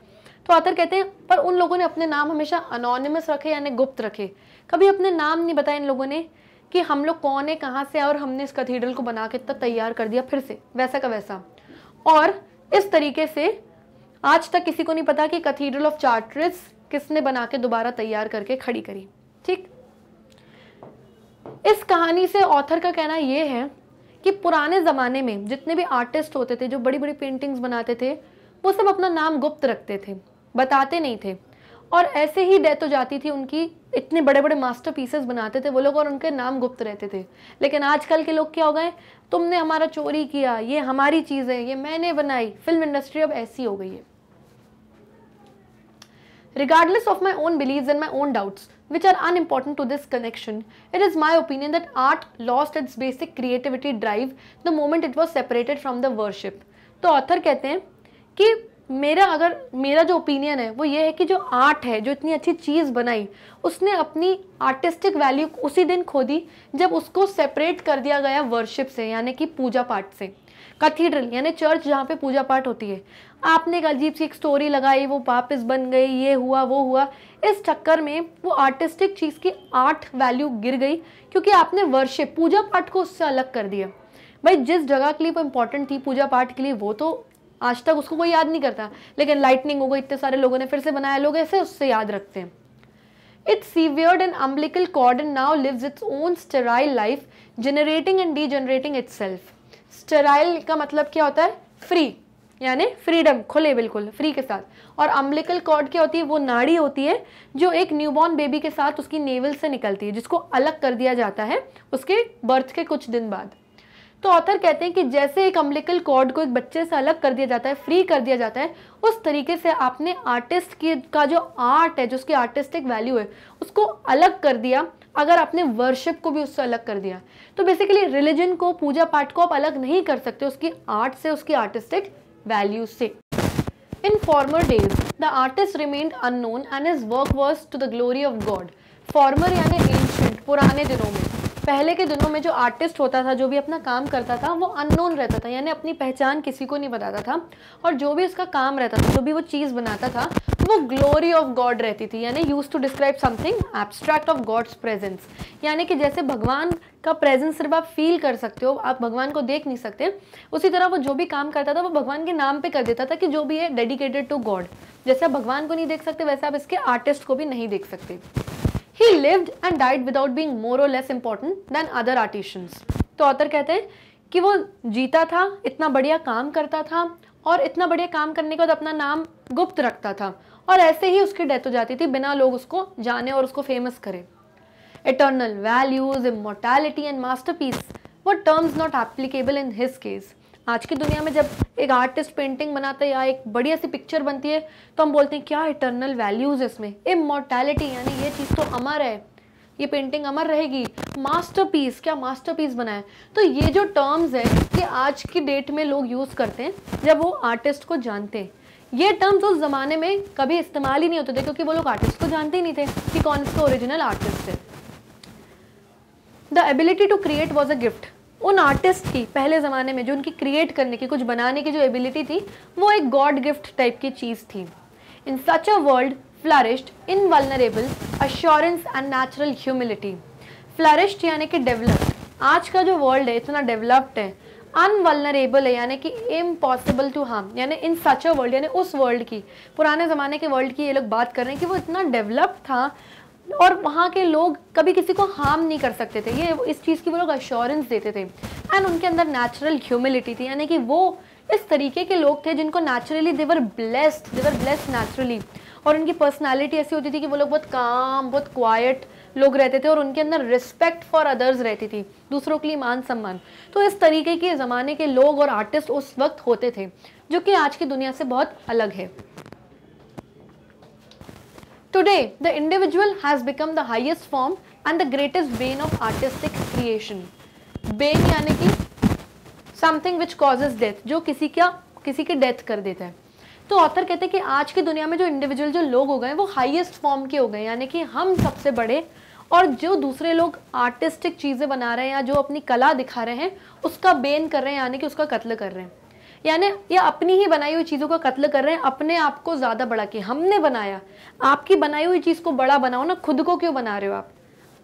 तो आतर कहते हैं पर उन लोगों ने अपने नाम हमेशा अनोनिमस रखे यानी गुप्त रखे कभी अपने नाम नहीं बताए इन लोगों ने कि हम लोग कौन है कहाँ से और हमने इस कैथीड्रल को बना के इतना तैयार कर दिया फिर से वैसा का वैसा और इस तरीके से आज तक किसी को नहीं पता कि कैथीड्रल ऑफ चार्टर्स किसने बना के दोबारा तैयार करके खड़ी करी ठीक इस कहानी से ऑथर का कहना ये है कि पुराने ज़माने में जितने भी आर्टिस्ट होते थे जो बड़ी बड़ी पेंटिंग्स बनाते थे वो सब अपना नाम गुप्त रखते थे बताते नहीं थे और ऐसे ही डेथ हो जाती थी उनकी इतने बड़े बड़े मास्टर पीसेस बनाते थे वो लोग और उनके नाम गुप्त रहते थे लेकिन आजकल के लोग क्या हो गए तुमने हमारा चोरी किया ये हमारी चीज़ है ये मैंने बनाई फिल्म इंडस्ट्री अब ऐसी हो गई है regardless of my own believe and my own doubts which are unimportant to this connection. It is my opinion that art lost its basic creativity drive the moment it was separated from the worship. तो ऑथर कहते हैं कि मेरा अगर मेरा जो ओपिनियन है वो ये है कि जो आर्ट है जो इतनी अच्छी चीज़ बनाई उसने अपनी आर्टिस्टिक वैल्यू उसी दिन खो दी जब उसको सेपरेट कर दिया गया वर्शिप से यानी कि पूजा पाठ से कथीड्रल यानी चर्च जहाँ पे पूजा पाठ होती है आपने एक अजीब सी एक स्टोरी लगाई वो वापस बन गई ये हुआ वो हुआ इस चक्कर में वो आर्टिस्टिक चीज़ की आर्ट वैल्यू गिर गई क्योंकि आपने वर्षे पूजा पाठ को उससे अलग कर दिया भाई जिस जगह के लिए वो इंपॉर्टेंट थी पूजा पाठ के लिए वो तो आज तक उसको कोई याद नहीं करता लेकिन लाइटनिंग हो गई इतने सारे लोगों ने फिर से बनाया लोग ऐसे उससे याद रखते हैं severed and umbilical cordon now lives its own sterile life generating and degenerating itself sterile का मतलब क्या होता है फ्री यानी फ्रीडम खुले बिल्कुल फ्री के साथ और अम्बलिकल कॉर्ड क्या होती है वो नाड़ी होती है जो एक न्यूबॉर्न बेबी के साथ उसकी नेवल से निकलती है जिसको अलग कर दिया जाता है उसके बर्थ के कुछ दिन बाद तो ऑथर कहते हैं कि जैसे एक अम्बलिकल कॉर्ड को एक बच्चे से अलग कर दिया जाता है फ्री कर दिया जाता है उस तरीके से आपने आर्टिस्ट की का जो आर्ट है जो उसकी आर्टिस्टिक वैल्यू है उसको अलग कर दिया अगर आपने वर्शिप को भी उससे अलग कर दिया तो बेसिकली रिलीजन को पूजा पाठ को आप अलग नहीं कर सकते उसकी आर्ट से उसकी आर्टिस्टिक वैल्यूज से in former days the artist remained unknown and his work was to the glory of God former यानी एंशंट पुराने दिनों में पहले के दिनों में जो आर्टिस्ट होता था जो भी अपना काम करता था वो अननोन रहता था यानी अपनी पहचान किसी को नहीं बताता था और जो भी उसका काम रहता था जो भी वो चीज़ बनाता था वो ग्लोरी ऑफ गॉड रहती थी यानी used to describe something abstract of God's presence यानी कि जैसे भगवान का प्रेजेंस सिर्फ आप फील कर सकते हो आप भगवान को देख नहीं सकते उसी तरह वो जो भी काम करता था वो भगवान के नाम पे कर देता था कि जो भी है डेडिकेटेड टू गॉड जैसे आप भगवान को नहीं देख सकते वैसे आप इसके आर्टिस्ट को भी नहीं देख सकते he lived and died without being more और less important than other artisans तो ऑथर कहते हैं कि वो जीता था इतना बढ़िया काम करता था और इतना बढ़िया काम करने के बाद अपना नाम गुप्त रखता था और ऐसे ही उसकी डेथ हो जाती थी बिना लोग उसको जाने और उसको फेमस करें eternal values immortality and masterpiece वो terms not applicable in his case आज की दुनिया में जब एक आर्टिस्ट पेंटिंग बनाता है या एक बढ़िया सी पिक्चर बनती है तो हम बोलते हैं क्या इटर्नल वैल्यूज़ इसमें इमोटैलिटी यानी ये चीज़ तो अमर है ये पेंटिंग अमर रहेगी मास्टरपीस क्या मास्टरपीस बनाए तो ये जो टर्म्स है ये आज की डेट में लोग यूज़ करते हैं जब वो आर्टिस्ट को जानते हैं ये टर्म्स उस ज़माने में कभी इस्तेमाल ही नहीं होते थे क्योंकि वो लोग आर्टिस्ट को जानते ही नहीं थे कि कौन इसका ओरिजिनल आर्टिस्ट है the ability to create was a gift उन आर्टिस्ट की पहले ज़माने में जो उनकी क्रिएट करने की कुछ बनाने की जो एबिलिटी थी वो एक गॉड गिफ्ट टाइप की चीज़ थी in such a world flourished invulnerable assurance and natural humility flourished यानी कि डेवलप्ड आज का जो वर्ल्ड है इतना डेवलप्ड है अनवलनरेबल है यानी कि इम्पॉसिबल टू हार्म यानी इन सच अ वर्ल्ड यानी उस वर्ल्ड की पुराने ज़माने के वर्ल्ड की ये लोग बात कर रहे हैं कि वो इतना डेवलप्ड था और वहाँ के लोग कभी किसी को हार्म नहीं कर सकते थे ये इस चीज़ की वो लोग अश्योरेंस देते थे एंड उनके अंदर नेचुरल ह्यूमिलिटी थी यानी कि वो इस तरीके के लोग थे जिनको naturally they were blessed they were blessed naturally और उनकी पर्सनालिटी ऐसी होती थी कि वो लोग बहुत काम बहुत क्वाइट लोग रहते थे और उनके अंदर रिस्पेक्ट फॉर अदर्स रहती थी दूसरों के लिए मान सम्मान तो इस तरीके के ज़माने के लोग और आर्टिस्ट उस वक्त होते थे जो कि आज की दुनिया से बहुत अलग है Today, the individual has become the highest form and the greatest bane of artistic creation. Bane यानी कि something which causes death, जो किसी का किसी की डेथ कर देता है तो ऑथर कहते हैं कि आज की दुनिया में जो इंडिविजुअल जो लोग हो गए वो हाईएस्ट फॉर्म के हो गए यानी कि हम सबसे बड़े और जो दूसरे लोग आर्टिस्टिक चीज़ें बना रहे हैं या जो अपनी कला दिखा रहे हैं उसका बेन कर रहे हैं यानी कि उसका कत्ल कर रहे हैं यानी ये अपनी ही बनाई हुई चीज़ों का कत्ल कर रहे हैं अपने आप को ज़्यादा बड़ा किया हमने बनाया आपकी बनाई हुई चीज़ को बड़ा बनाओ ना खुद को क्यों बना रहे हो आप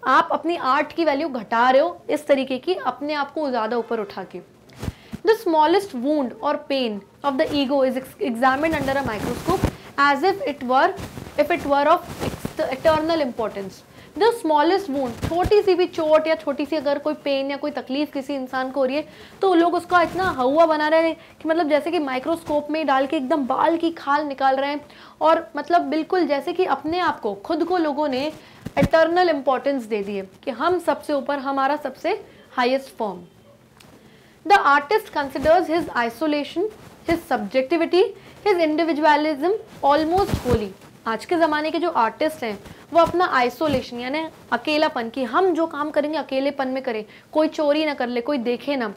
आप अपनी आर्ट की वैल्यू घटा रहे हो इस तरीके की अपने आप को ज़्यादा ऊपर उठा के द स्मॉलेस्ट वूंड और pain of the ego is examine under a microscope as if it were if it were of eternal importance the smallest wound छोटी सी भी चोट या छोटी सी अगर कोई पेन या कोई तकलीफ किसी इंसान को हो रही है तो लोग उसका इतना हवा बना रहे हैं कि मतलब जैसे कि माइक्रोस्कोप में डाल के एकदम बाल की खाल निकाल रहे हैं और मतलब बिल्कुल जैसे कि अपने आप को खुद को लोगों ने एटर्नल इम्पोर्टेंस दे दिए कि हम सबसे ऊपर हमारा सबसे highest form the artist considers his isolation his subjectivity his individualism almost holy आज के ज़माने के जो आर्टिस्ट हैं वो अपना आइसोलेशन यानी अकेलापन कि हम जो काम करेंगे अकेलेपन में करें कोई चोरी ना कर ले कोई देखे ना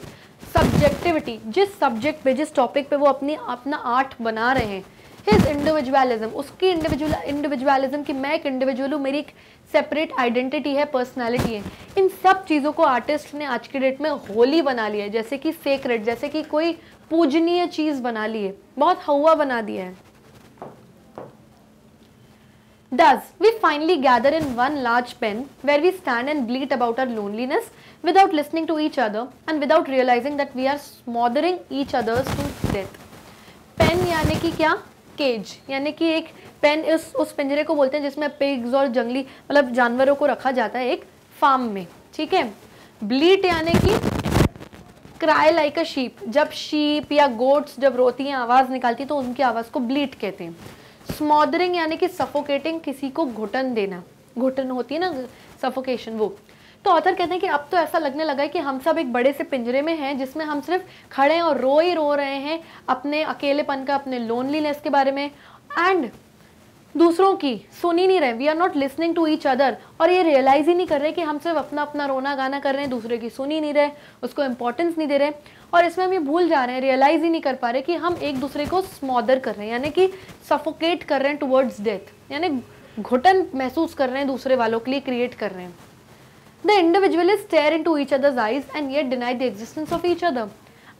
सब्जेक्टिविटी जिस सब्जेक्ट पे जिस टॉपिक पे वो अपनी अपना आर्ट बना रहे हैं हिज इंडिविजुअलिज्म उसकी इंडिविजुअल इंडिविजुअलिज्म कि मैं एक इंडिविजुअल हूँ मेरी एक सेपरेट आइडेंटिटी है पर्सनैलिटी है इन सब चीज़ों को आर्टिस्ट ने आज के डेट में होली बना लिया है जैसे कि सेक्रेट जैसे कि कोई पूजनीय चीज़ बना ली है बहुत हवा बना दिया है Thus, we finally gather in one large pen where we stand and bleat about our loneliness without listening to each other and without realizing that we are smothering each others to death. Pen यानी कि क्या केज यानी कि एक पेन इस उस पिंजरे को बोलते हैं जिसमें पिग्स और जंगली मतलब जानवरों को रखा जाता है एक फार्म में ठीक है ब्लीट यानी कि क्राई लाइक अ शीप जब शीप या गोट्स जब रोती हैं आवाज़ निकालती तो उनकी आवाज़ को ब्लीट कहते हैं स्मॉदरिंग यानी कि सफोकेटिंग किसी को घुटन देना घुटन होती है ना सफोकेशन वो तो ऑथर कहते हैं कि अब तो ऐसा लगने लगा है कि हम सब एक बड़े से पिंजरे में हैं जिसमें हम सिर्फ खड़े हैं और रो ही रो रहे हैं अपने अकेलेपन का अपने लोनलीनेस के बारे में एंड दूसरों की सुन ही नहीं रहे we are not listening to each other और ये रियलाइज़ ही नहीं कर रहे कि हम सिर्फ अपना अपना रोना गाना कर रहे हैं दूसरे की सुन ही नहीं रहे उसको इंपॉर्टेंस नहीं दे रहे और इसमें हम ये भूल जा रहे हैं रियलाइज़ ही नहीं कर पा रहे कि हम एक दूसरे को स्मॉदर कर रहे हैं यानी कि सफोकेट कर रहे हैं टूवर्ड्स डेथ यानी घुटन महसूस कर रहे हैं दूसरे वालों के लिए क्रिएट कर रहे हैं the individual stare into each others eyes and yet deny the existence of each other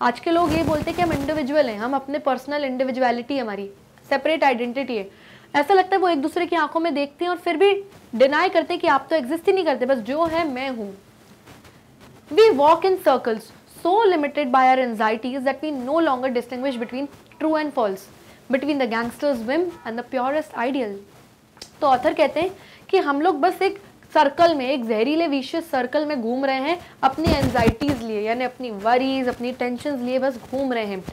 आज के लोग ये बोलते हैं कि हम इंडिविजुअल हैं हम अपने पर्सनल इंडिविजुअलिटी हमारी सेपरेट आइडेंटिटी है ऐसा लगता है वो एक दूसरे की आंखों में देखते हैं और फिर भी डिनाई करते हैं कि आप तो एग्जिस्ट ही नहीं करते बस जो है मैं हूँ we walk in circles so limited by our anxieties that we no longer distinguish between true and false, between the gangster's whim and the purest ideal. तो ऑथर कहते हैं कि हम लोग बस एक सर्कल में एक जहरीले विशेष सर्कल में घूम रहे हैं अपनी एनजाइटीज़ लिए यानी अपनी वरीज अपनी टेंशन लिए बस घूम रहे हैं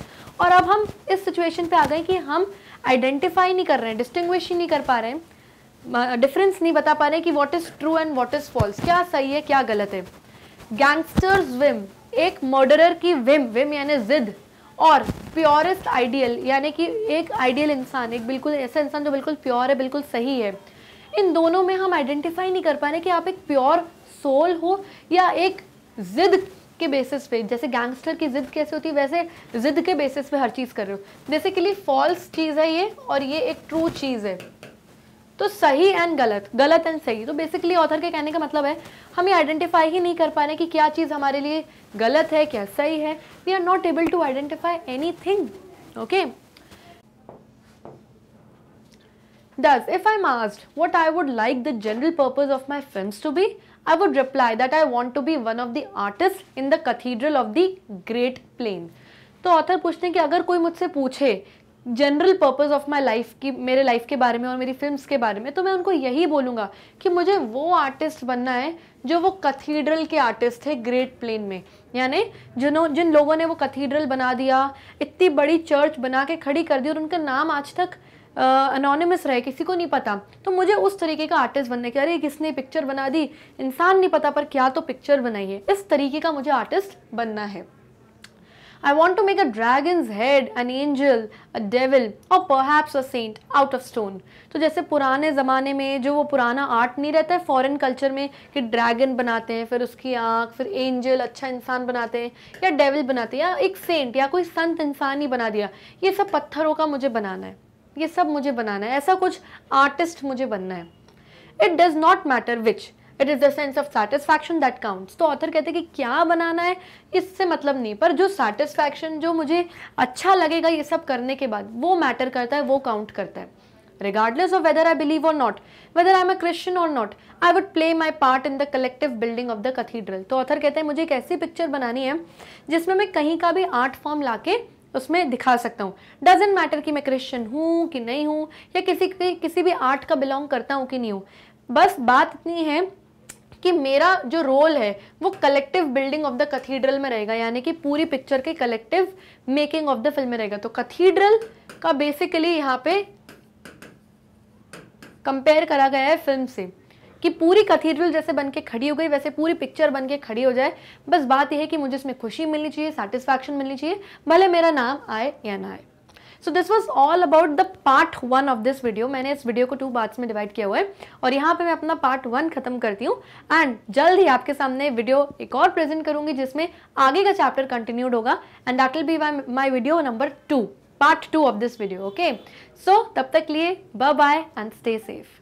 और अब हम इस सिचुएशन पे आ गए कि हम आइडेंटिफाई नहीं कर रहे हैं डिस्टिंग्विश ही नहीं कर पा रहे हैं डिफरेंस नहीं बता पा रहे हैं कि what is true and what is false क्या सही है क्या गलत है गैंगस्टर्स विम एक मर्डरर की विम विम यानी जिद और प्योरेस्ट आइडियल यानी कि एक आइडियल इंसान एक बिल्कुल ऐसा इंसान जो बिल्कुल प्योर है बिल्कुल सही है इन दोनों में हम आइडेंटिफाई नहीं कर पा रहे कि आप एक प्योर सोल हो या एक जिद के बेसिस पे जैसे गैंगस्टर की जिद कैसे होती है वैसे जिद के बेसिस पे हर चीज़ कर रहे हो बेसिकली फॉल्स चीज़ है ये और ये एक ट्रू चीज़ है तो सही एंड गलत गलत एंड सही तो बेसिकली ऑथर के कहने का मतलब है हम ये आइडेंटिफाई ही नहीं कर पा रहे कि क्या चीज़ हमारे लिए गलत है क्या सही है we are not able to identify anything okay Thus, if I'm asked what I would like the general purpose of my films to be, I would reply that I want to be one of the artists in the cathedral of the Great Plain. तो ऑथर पूछते हैं कि अगर कोई मुझसे पूछे general purpose of my life की मेरे लाइफ के बारे में और मेरी फिल्म्स के बारे में तो मैं उनको यही बोलूँगा कि मुझे वो आर्टिस्ट बनना है जो वो कथीड्रल के आर्टिस्ट थे ग्रेट प्लेन में यानी जिन जिन लोगों ने वो कथीड्रल बना दिया इतनी बड़ी चर्च बना के खड़ी कर दी और उनका नाम आज तक अनोनिमस रहे किसी को नहीं पता तो मुझे उस तरीके का आर्टिस्ट बनने के अरे किसने पिक्चर बना दी इंसान नहीं पता पर क्या तो पिक्चर बनाइए इस तरीके का मुझे आर्टिस्ट बनना है I want to make a dragon's head, an angel, a devil or perhaps a saint out of stone. तो जैसे पुराने ज़माने में जो वो पुराना आर्ट नहीं रहता है फॉरेन कल्चर में कि ड्रैगन बनाते हैं फिर उसकी आँख फिर एंजल अच्छा इंसान बनाते हैं या डेविल बनाते हैं या एक सेंट या कोई संत इंसान ही बना दिया ये सब पत्थरों का मुझे बनाना है ये सब मुझे बनाना है ऐसा कुछ आर्टिस्ट मुझे बनना है it does not matter which it is the sense of satisfaction that counts तो ऑथर कहते हैं कि क्या बनाना है इससे मतलब नहीं पर जो सेटिस्फैक्शन जो मुझे अच्छा लगेगा ये सब करने के बाद वो मैटर करता है वो काउंट करता है ऑफ वेदर आई बिलीव और not whether I am a Christian और not I would play my part in the collective building of the cathedral तो ऑथर कहते हैं मुझे एक ऐसी पिक्चर बनानी है जिसमें मैं कहीं का भी आर्ट फॉर्म के उसमें दिखा सकता हूँ डजेंट मैटर कि मैं क्रिश्चियन हूँ कि नहीं हूँ या किसी किसी भी आर्ट का बिलोंग करता हूँ कि नहीं हूँ बस बात इतनी है कि मेरा जो रोल है वो collective building of the cathedral में रहेगा यानी कि पूरी पिक्चर के collective making of the film में रहेगा तो कथीड्रल का बेसिकली यहाँ पे कंपेयर करा गया है फिल्म से कि पूरी कथीड्रल जैसे बन के खड़ी हो गई वैसे पूरी पिक्चर बन के खड़ी हो जाए बस बात यह है कि मुझे इसमें खुशी मिलनी चाहिए सेटिस्फैक्शन मिलनी चाहिए भले मेरा नाम आए या ना आए so this was all about the part one of this video मैंने इस वीडियो को टू पार्ट्स में डिवाइड किया हुआ है और यहाँ पे मैं अपना पार्ट वन खत्म करती हूँ एंड जल्द ही आपके सामने वीडियो एक और प्रेजेंट करूंगी जिसमें आगे का चैप्टर कंटिन्यूड होगा and that will be my video number two part two of this video okay so तब तक लिए bye bye and stay safe